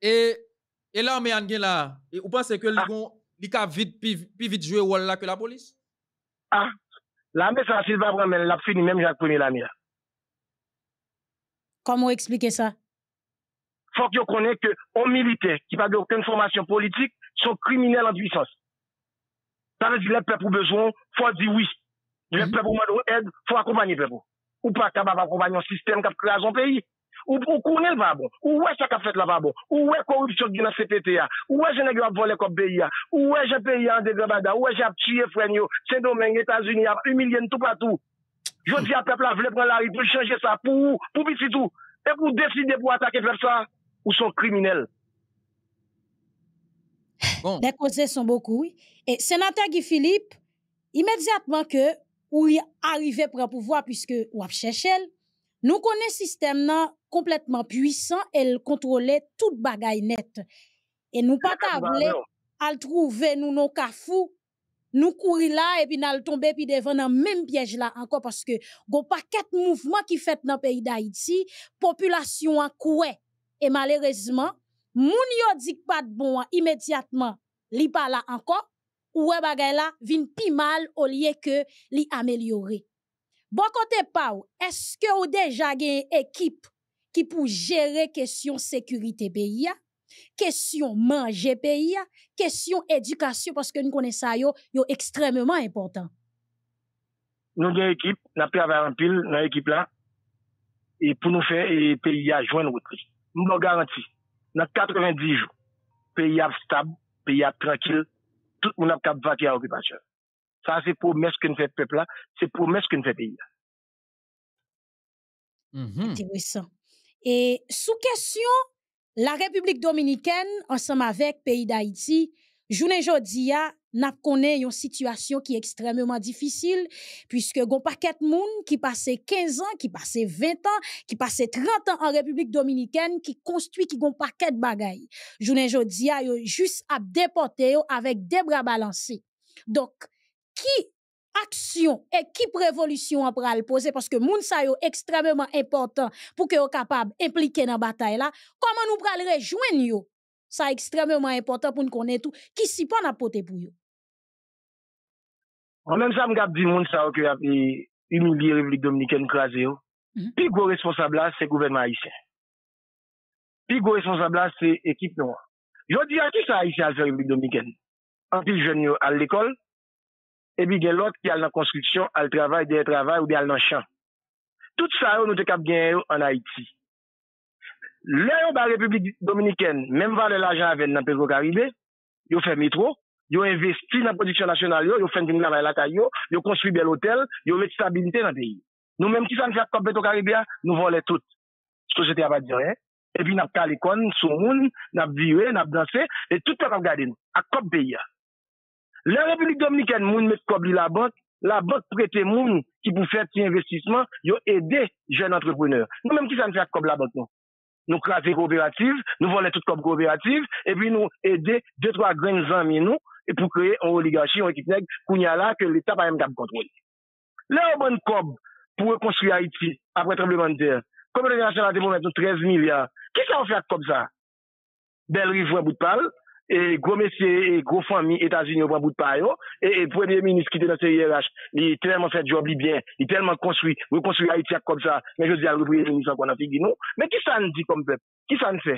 S2: Et E la mè an gen la, ah. mhm. ou pan se ke ligon li ka vit pivit jwe wol la ke la polis? Ha, la mè sa si vabran men la pfi ni mèm jan kwenye la mè ya.
S5: Kamo eksplike sa?
S3: Fok yo kone ke o milite ki pa gen oken formasyon politik, so kriminel an du isos. Tane di le ple pou bezon, fwa di oui. Di le ple pou mè do ed, fwa akomanyi ple pou. Ou pa kaba akomanyi an sistem kap kre a zon peyi. Ou konen pa bon, ou wè sak a fèt la pa bon, ou wè korupsyon ki nan CPTA, ou wè jenè gyo ap vole kop beya, ou wè jè beya en degrebada, ou wè jè ap tue fwen yo, sen domen Etats-Unis ap partout. tout dis Jodi ap pepl avle prendre la rue pou changer ça, pour pour pou biti tout. et pour décider pour attaquer fèr sa, ou son criminels.
S5: Bon. Les causes sont beaucoup, oui. Et sénateur Guy Philippe, immédiatement que ou y arrivé pour pouvoir puisque ou a cherché, nous connaissons système complètement puissant, elle contrôlait toute bagaille net. Et nous pas ah, tabler, bah, elle trouver nous nos cafous, nous courir là et puis nous tomber puis devant dans même piège là encore parce que pas quatre mouvement qui fait dans pays d'Haïti, population en coué et malheureusement, moun yo dit pas de bon immédiatement, li pas là encore ouais bagay là vin pi mal au lieu que li améliorer. Bon côté pas, est-ce que ou déjà une équipe qui pour gérer question sécurité pays question manger pays question éducation parce que nous connaissons ça yo yo extrêmement important
S3: nous avons une équipe n'a pas avoir un pile dans équipe là et pour nous faire et pays à joindre notre nous vous garantis dans 90 jours pays stable pays tranquille tout le monde a cap vaquer à occupation ça c'est promesse que nous fait peuple là c'est promesse que nous fait pays
S5: là mm-hmm. intéressant et sous question, la République dominicaine, ensemble avec le pays d'Haïti, journée jodia, n'a connaît une situation qui est extrêmement difficile, puisque un paquet moun qui passait 15 ans, qui passait 20 ans, qui passait 30 ans en République dominicaine, qui construit, qui un paquet bagay. Journée jodia, a juste à déporter avec des bras balancés. Donc, qui aksyon, ekip revolisyon a pral pose, paske moun sa yo ekstrememan importan pou ke yo kapab implike nan batay la, koman nou pral rejoen yo, sa ekstrememan importan pou n konen tou, ki si pan apote pou yo.
S3: Mwen mèm sa m gap di moun sa wakil api umili revlik dominiken kwa ze yo, mhm. pi gwo responsabla se gouvenman a ishe. Pi gwo responsabla se ekip nou. Jodi a ki sa a ishe a revlik dominiken, an pi joen yo al lekol, Ebi gen lot ki al nan konstruksyon, al travay, de travay, ou de al nan chan. Tout sa yo nou te kap gen yo an Haiti. Le yo ba Republik Dominikèn, menm vade l'ajan avèn nan Petro Karibè, yo fè metro, yo investi nan prodiksyon nasyonal yo, yo fèm gen nan maylata yo, yo konstruy bel hotel, yo met stabilite nan peyi. Nou menm ki san fè akop Petro Karibè, nou volè tout. Sko se te apad diyon, eh. Ebi nap kalikon, sou moun, nap viwe, nap dansè, et tout te kap gade nou, akop peyi ya. La République dominicaine, met la banque, la banque prête qui pour faire des investissements, yo aider jeunes entrepreneurs. Nous même qui ça nous fait comme la banque Nous créons des coopératives, nous voler toutes comme coopérative et puis nous aider deux trois grandes amis nous et pour créer une oligarchie, une équipe nèg là que l'état pas même de contrôler. Là bonne coop pour reconstruire Haïti après tremblement de terre. Comme national a mis 13 milliards. Qui ce qu'on fait comme ça? Belle rivière bout de palle. e gwo mesye, e gwo fami Etasini yo pran bout payo e pwede menis ki de nan se YRH e li telman fet job li byen, li telman konswi wou konswi ha itiak kom sa men je zi a roubouye lini san kon a figi nou men ki sa n di kom pep, ki sa n fe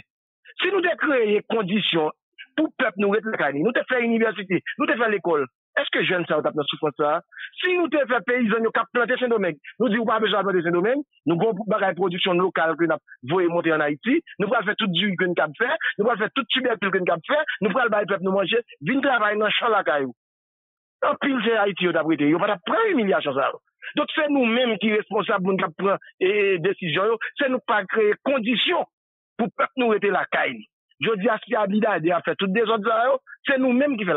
S3: se nou de kreye kondisyon pou pep nou ret lakani, nou te fè universiti nou te fè l'ekol Eske jen sa wak ap nou soufon sa? Si nou te fè pe yon yo kap plantè sen domèk, nou di wap ap chan plantè sen domèk, nou goun bagay produksyon lokal kwen ap voye montè an Haiti, nou wap fè tout juhi kwen kap fè, nou wap fè tout chibèk kwen kap fè, nou wap al bay pep nou manjè, vin travay nan chan lakay ou. An pil se Haiti yo dap wite, yo wap ap pran yon milyar chan sal. Dote se nou menm ki responsab woun kap pran e desijon yo, se nou pa kreye kondisyon pou pep nou ete lakay. Jodi aspe abida e de a fè tout de zon zay yo, se nou menm ki f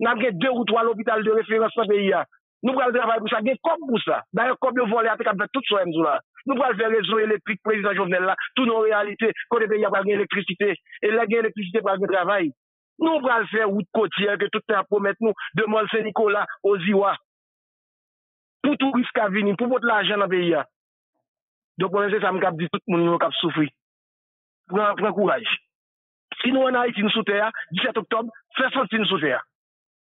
S3: Nan gen 2 ou 3 l'hôpital de referans sa beya. Nou pral dravay pou sa gen kom pou sa. Darye kom yo vole apèk apèk tout soye mzou la. Nou pral ve rezo elektrik prezident jovenel la. Tout nou realite kote beya pral gen elektrikite. E lè gen elektrikite pral gen dravay. Nou pral se wout koti anke tout te apomet nou. Demol se Nikola, oziwa. Poutou risk avini, poutou l'anjen na beya. Donk ponen se sa mkap di tout moun nou kap soufri. Pran pran kouraj. Si nou anay ti nou soute ya, 17 oktob, se son ti nou soute ya.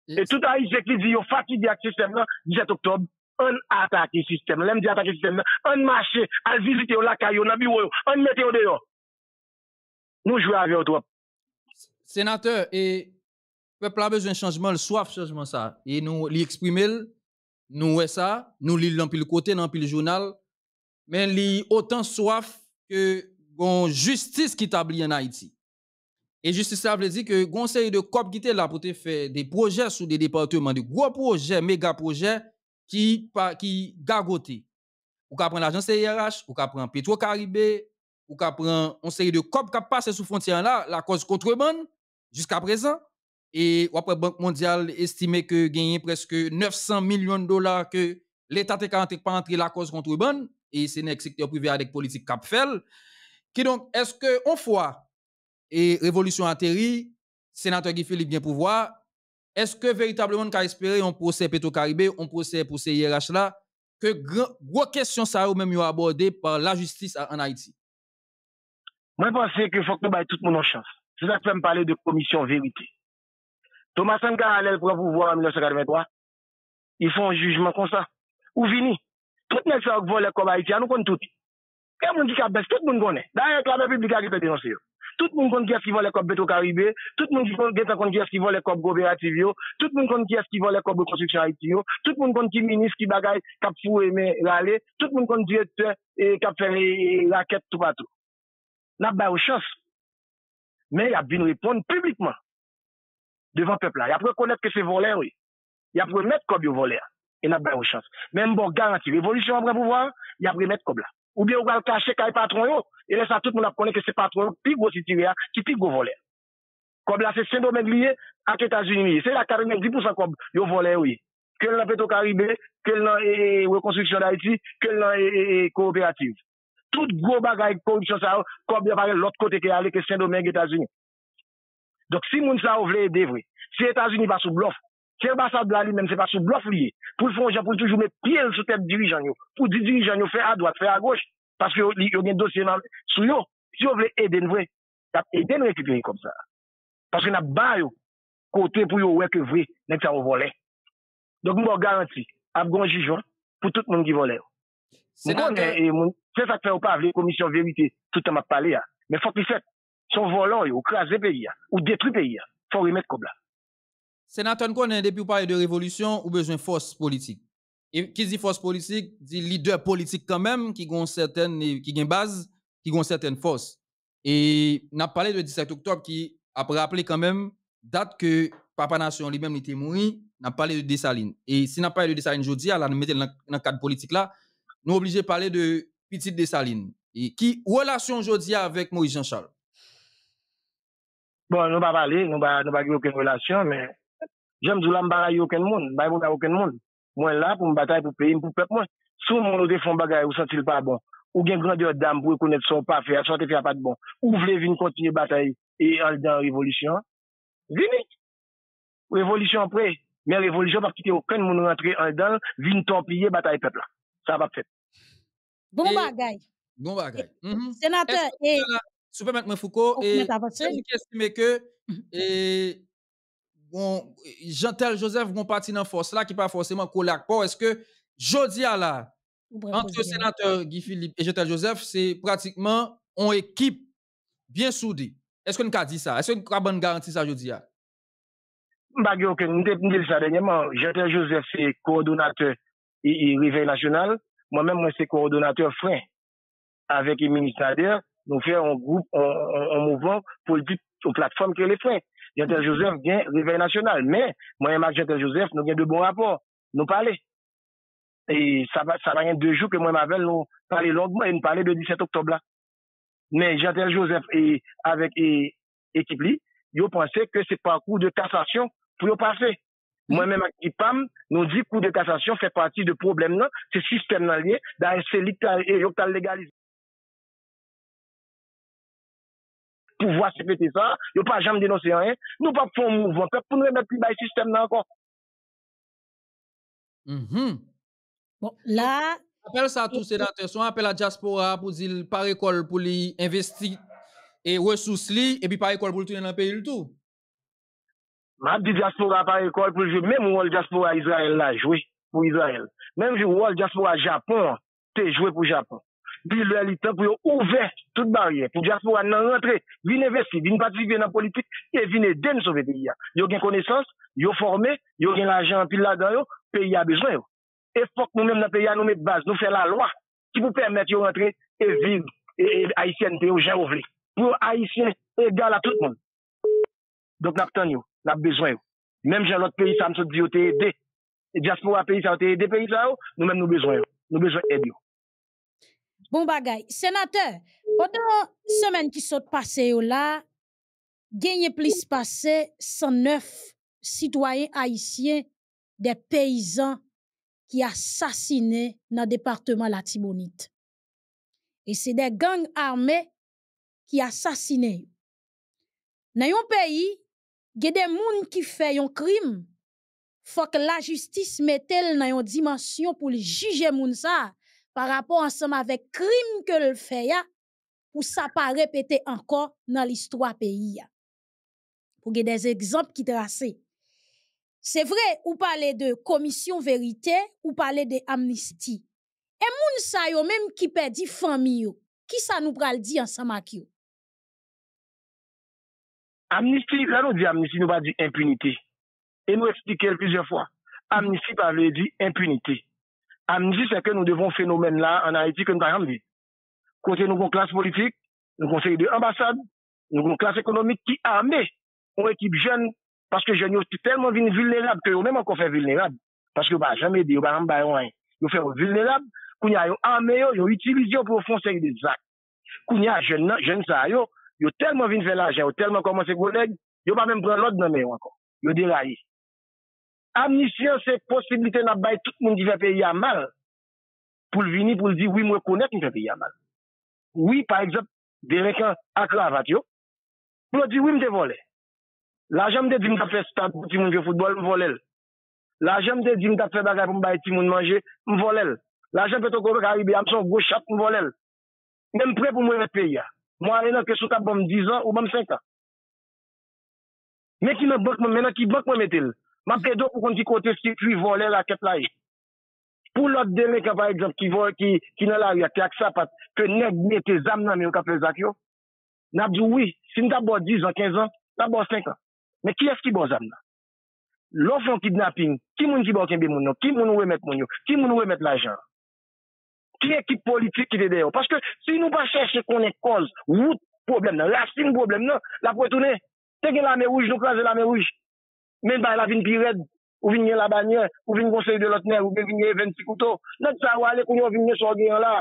S3: Et tout à l'heure, qui dit, yo fatigué avec le système là, 17 octobre, on attaque le système. L'aime dit attaquer le système là, on marche, on visite la caillou, on bureau, on mette au dehors. Nous jouons avec toi.
S2: Sénateur, et peuple a besoin de changement, le soif changement ça. Et nous l'exprimer, nous ouais ça, nous l'île dans le côté, dans le journal, mais li autant soif que bon justice qui établit en Haïti. Et ça veut dit que conseil de COP qui était là pour faire des projets sur des départements, des gros projets, méga projets qui, qui gagotent. Ou qu'à l'agence IRH, ou qu'à prendre Petro-Caribé, ou qu'à une série de COP qui passe sous frontière là, la cause contre contrebande, jusqu'à présent. Et après, Banque mondiale estimait que gagner presque 900 millions de dollars que l'État n'a pas entré la cause contre contrebande, et c'est le secteur privé avec politique cap Qui donc, est-ce que, on et révolution atterri, sénateur Guy Philippe bien pouvoir, est-ce que véritablement on peut espérer un procès pétro caribé un procès pour ces IRH là, que gros question ça ou même abordé par la justice en Haïti?
S3: Moi, je pense que faut que nous tout le monde en chance. C'est ça que je parler de commission vérité. Thomas pour prend pouvoir en 1983. Ils font un jugement comme ça. Ou vini. Tout le monde qui vole comme Haïti, nous connaissons tout. Tout le dit qui a baissé, tout le monde connaît. D'ailleurs, la République a été Tout moun konti yas ki vole kop Beto Karibé, tout moun konti yas ki vole kop Gobera Tivyo, tout moun konti yas ki vole kop Bekosik Charitiyo, tout moun konti yas ki bagay Kapsou Eme Lale, tout moun konti yas e ki bagay Kapsou Eme Laket, tout patou. Nap bay ou chans. Men yap bin ripon publikman devan pepla. Yap rekonet ke se vole ou. Yap remet kob yo vole a. E nap bay ou chans. Men mbo garanti. Evolusyon apre pou vwa, yap remet kob la. Ou bien ou gal kache ka e patron yo. E lè sa tout moun ap konen ke se patron pi gwo siti wè a, ki pi gwo vo lè. Kob la se Saint-Domingue liye ak Etats-Unis miye. Se la Karimèk 10% kob yo vo lè wè. Kel nan peto Karimèk, kel nan e rekonstruksyon da iti, kel nan e kooperatif. Tout gwo bagay korupsyon sa yo, kob ya parè l'ot kote ke ale ke Saint-Domingue Etats-Unis. Dok si moun sa yo vle e devre, si Etats-Unis va sou blof, kel ba sa do a li men se va sou blof liye, pou l'fonjè pou l'joumè pièl sou tèp dirijan yo, pou dirijan yo fè a doat, fè a goch, Paske yo gen dosye nan sou yo, si yo vle e den vwe, tap e den rekiprenye kom sa. Paske nan bayo kote pou yo weke vwe, nek sa an vole. Dok mbo garanti, ap gonjijon pou tout moun di vole yo. E, moun konen, se fakte ou pa avle komisyon verite,
S2: tout an mat pale ya. Men fok li fet, son volon yo, kras de peyi ya, ou detri peyi ya, fok remet kob la. Senat ton konen depi ou paye de revolusyon ou bezwen fos politik? qui dit force politique, dit leader politique quand même, qui ont certaines, qui base, qui ont certaines forces. Et a parlé de 17 octobre qui a rappelé quand même date que Papa Nation lui-même était mort, a parlé de Dessalines. Et si n'a parlé de Dessalines aujourd'hui, alors nous mettons dans le cadre politique là, nous obligés de parler de Petite Dessalines. Et qui relation aujourd'hui avec Moïse Jean-Charles? Bon, nous ne pas parler, nous ne pas
S3: aucune relation, mais j'aime dire que nous ne pas aucun monde, nous ne pas aucun monde. Mwen la pou mwen batay pou pey, mwen pou pep mwen. Sou moun ou defon bagay, ou sante fil pa bon. Ou gen grandeur dam pou ekonet son pafe, a sante fil pa pa de bon. Ou vle vin kontinu batay, e al dan revolisyon, vini. Revolisyon pre, men revolisyon par kite okan moun rentre al dan, vin ton pliye batay pepla. Sa va pfet.
S5: Goumba bon agay.
S3: Goumba agay.
S2: Senatè. Esti soupe mèk mè fouko, ou mèk avatse. Esti kèstime ke, e... Bon e mhm. bon, jean Joseph vont parti dans force là qui pas forcément Est-ce que jodi entre
S5: le sénateur
S2: Guy Philippe et jean Joseph, c'est pratiquement une équipe bien soudée. Est-ce qu'on a dit ça? Est-ce que a bonne garantie ça jodi Bah, nous avons ça dernièrement. jean Joseph, c'est coordonnateur
S3: et Réveil National. Moi-même, moi, c'est coordonnateur frein avec les ministères. Nous faisons un groupe, un, mouvement politique, une plateforme qui est les freins. Jean-Pierre Joseph gen Réveil National. Men, mwen mèk Jean-Pierre Joseph nou gen de bon rapport. Nou pale. E sa vayen 2 jou ke mwen mèvel nou pale logman. E nou pale de 17 oktob la. Men, Jean-Pierre Joseph e ekip li, yo panse ke se pa kou de kasasyon pou yo pase. Mwen mèk Ipam nou di kou de kasasyon fè pati de problem nan se sistem nan liye dan se liktal e, legalize. pou vwa sepete sa, yo pa jam denosye an, nou pa pou mou mou
S2: vwa, pou nou e bet pi bay sistem mm-hmm. nan kon. La... Apele sa tou se datre, son apele a Diaspora pou zil par ekol pou li investi e wè sous li, e bi par ekol pou l'tu nan an peyi l'tu? Ma ap di Diaspora par ekol pou l'jou, mèm wò l'Diaspora Israel la, jwè pou Israel.
S3: Mèm jwè wò l'Diaspora Japon, te jwè pou Japon. Pi lè liten pou yon ouve tout barye. Pou Diaspora nan rentre, vin e vesti, vin pati vin nan politik, e vin e den souve te yon. Yon gen konesans, yon forme, yon gen lajen an pil la dan yo, pe yon a bezwen yo. E fok nou menm nan pe yon nou met base, nou fè la lwa, ki pou pèmète yon rentre e viv, e haisyen te yo jen ou vle. Pou haisyen, e gala tout moun. Donk nap tanyo, la bezwen yo. Mem jen lot pe yon sa msou diyo te ede. Diaspora pe yon sa msou te ede pe yon sa yo, nou menm nou bezwen yo. Nou bezwen edyo.
S5: Bon bagay, sénateur, pendant semaine qui sont passées là, gagné plus passé 109 citoyens haïtiens des paysans qui assassiné dans le département Tibonite. Et c'est des gangs armés qui assassiné. Dans un pays, il y a des gens qui font un crime. Faut que la justice mette dans une dimension pour juger les ça par rapport ensemble avec crime que le fait pour ça pas répéter encore dans l'histoire pays Pour Pour des exemples qui tracés. C'est vrai, ou parler de commission vérité, ou parler de amnistie. Et moun sa yo même qui perdit famille qui ça nous pral dire ensemble avec
S3: Amnistie, là nous dit amnistie, nous pas dit impunité. Et nous expliquer plusieurs fois. Amnistie pas veut dire impunité. Amdi se ke nou devon fenomen la anayeti ke nou kajan li. Kote nou kon klas politik, nou kon se yi de ambasad, nou kon klas ekonomik ki ame, ou ekip jen, paske jen yo ti telman vin vilnerab, ke yo mèm an kon fe vilnerab, paske yo pa jamè di, yo pa ram bayon an, yo fe vilnerab, koun ya yo ame yo, yo itibiz yo pou fon se yi de zak. Koun ya jen sa yo, yo telman vin velajen, yo telman koman se koleg, yo pa mèm pran lòd nan mè yo an kon, yo de raye. Amnisyen se posibilite nan baye tout moun di vepe ya mal, pou l'vini pou l'di oui mwen konek mwen vepe ya mal. Oui, par exemple, de reken akla vat yo, pou l'o di oui mwen te vole. La jem mwen de di mwen ka fe stante pou ti moun ve football, mwen vole el. La jem mwen de di mwen ka fe bagay pou mwen baye ti moun manje, mwen vole el. La jem mwen to korek aribe amson go chat, mwen vole el. Mwen mwen pre pou mwen vepe ya. Mwen a re nan kesyouta bom 10 an ou bom 5 an. Men ki nan bok mwen, men nan ki bok mwen metel. Ma pedo pou kon ti kote si pui vole la kepla e. Pou lot de men kapa ekjamp ki vole ki nan la ou ya kya ksa pat, ke neg ne te zam nan men yo ka prezak yo, na djou oui, si nou ta bo 10 an, 15 an, ta bo 5 an. Men ki es ki bo zam nan? L'on fon kidnapping, ki moun ki bo kenbe moun nou? Ki moun ou e met moun yo? Ki moun ou e met l'ajan? Ki ekip politik ki de de yo? Paske si nou pa chèche konen koz, wout problem nan, rasym problem nan, la pou etoune, te gen lame ouj, nou kaze lame ouj, Men ba la vin pi red, ou vin nye laban nye, ou vin gonsey de lotner, ou vin nye venti kouto. Nèk sa wale koun yon vin nye sorgyen bon la.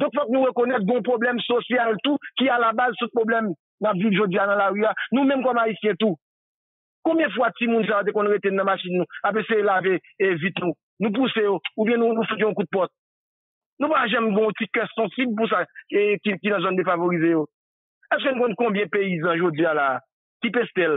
S3: Dok fòk nou rekonèt bon problem sosyal tout ki a la bal souk problem na vil jodia nan la ouya. Nou menm koman isye tout. Koumyen fwa ti moun sa vate kon rete nan masin nou? Ape se lave e vit nou. Nou pousse yo, oh, ou bien nou fousyon kout pot. Nou wajem bon ti kèstonsi pou sa ki nan zon defavorize yo. Ase mwen konbyen peyizan jodia la? Oh. Ti pestel?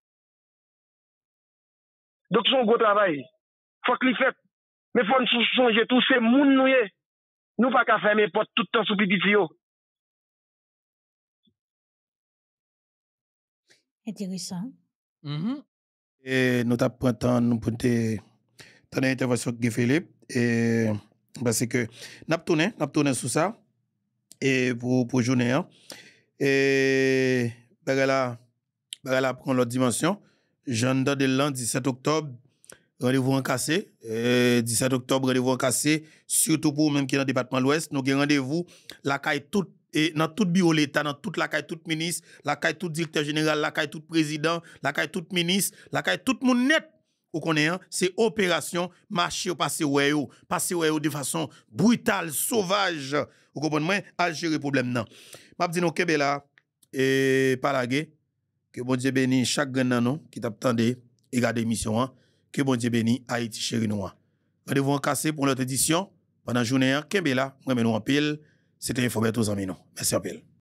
S3: Dok son gwo travay. Fok li fet. Me fon sou sonje tou se moun nouye. Nou pa ka fèmè pot toutan sou pipi tiyo.
S5: Enteresan. Mm-hmm.
S1: E, Nota pwentan nou pwente tanè intervasyon ki Gifelib. E, Basè ke nap tonè, nap tonè sou sa. E pou jounè. E bagala, bagala proun lòt dimensyon. Janda de 17 octobre, rendez-vous en cassé. 17 euh, octobre, rendez-vous en cassé. Surtout pour même qui est dans le département de l'Ouest, nous avons rendez-vous la caille toute et dans tout bureau l'État, dans toute la caille, toute ministre, la caille, tout directeur général, la caille, toute président, la caille, toute ministre, la caille, tout monde net, vous connaissez, hein? c'est opération marché au passé passé de façon brutale, sauvage. Vous comprenez, à gérer problème non. M'a dit non Québec et pas que bon Dieu bénisse chaque grand qui t'attendait et garde l'émission. Hein. Que bon Dieu bénisse Haïti chérie nous. Hein. Rendez-vous en cassé pour notre édition. Pendant la journée, hein, Kembela, moi nous en pile. C'était Infobert aux amis. Merci à pile.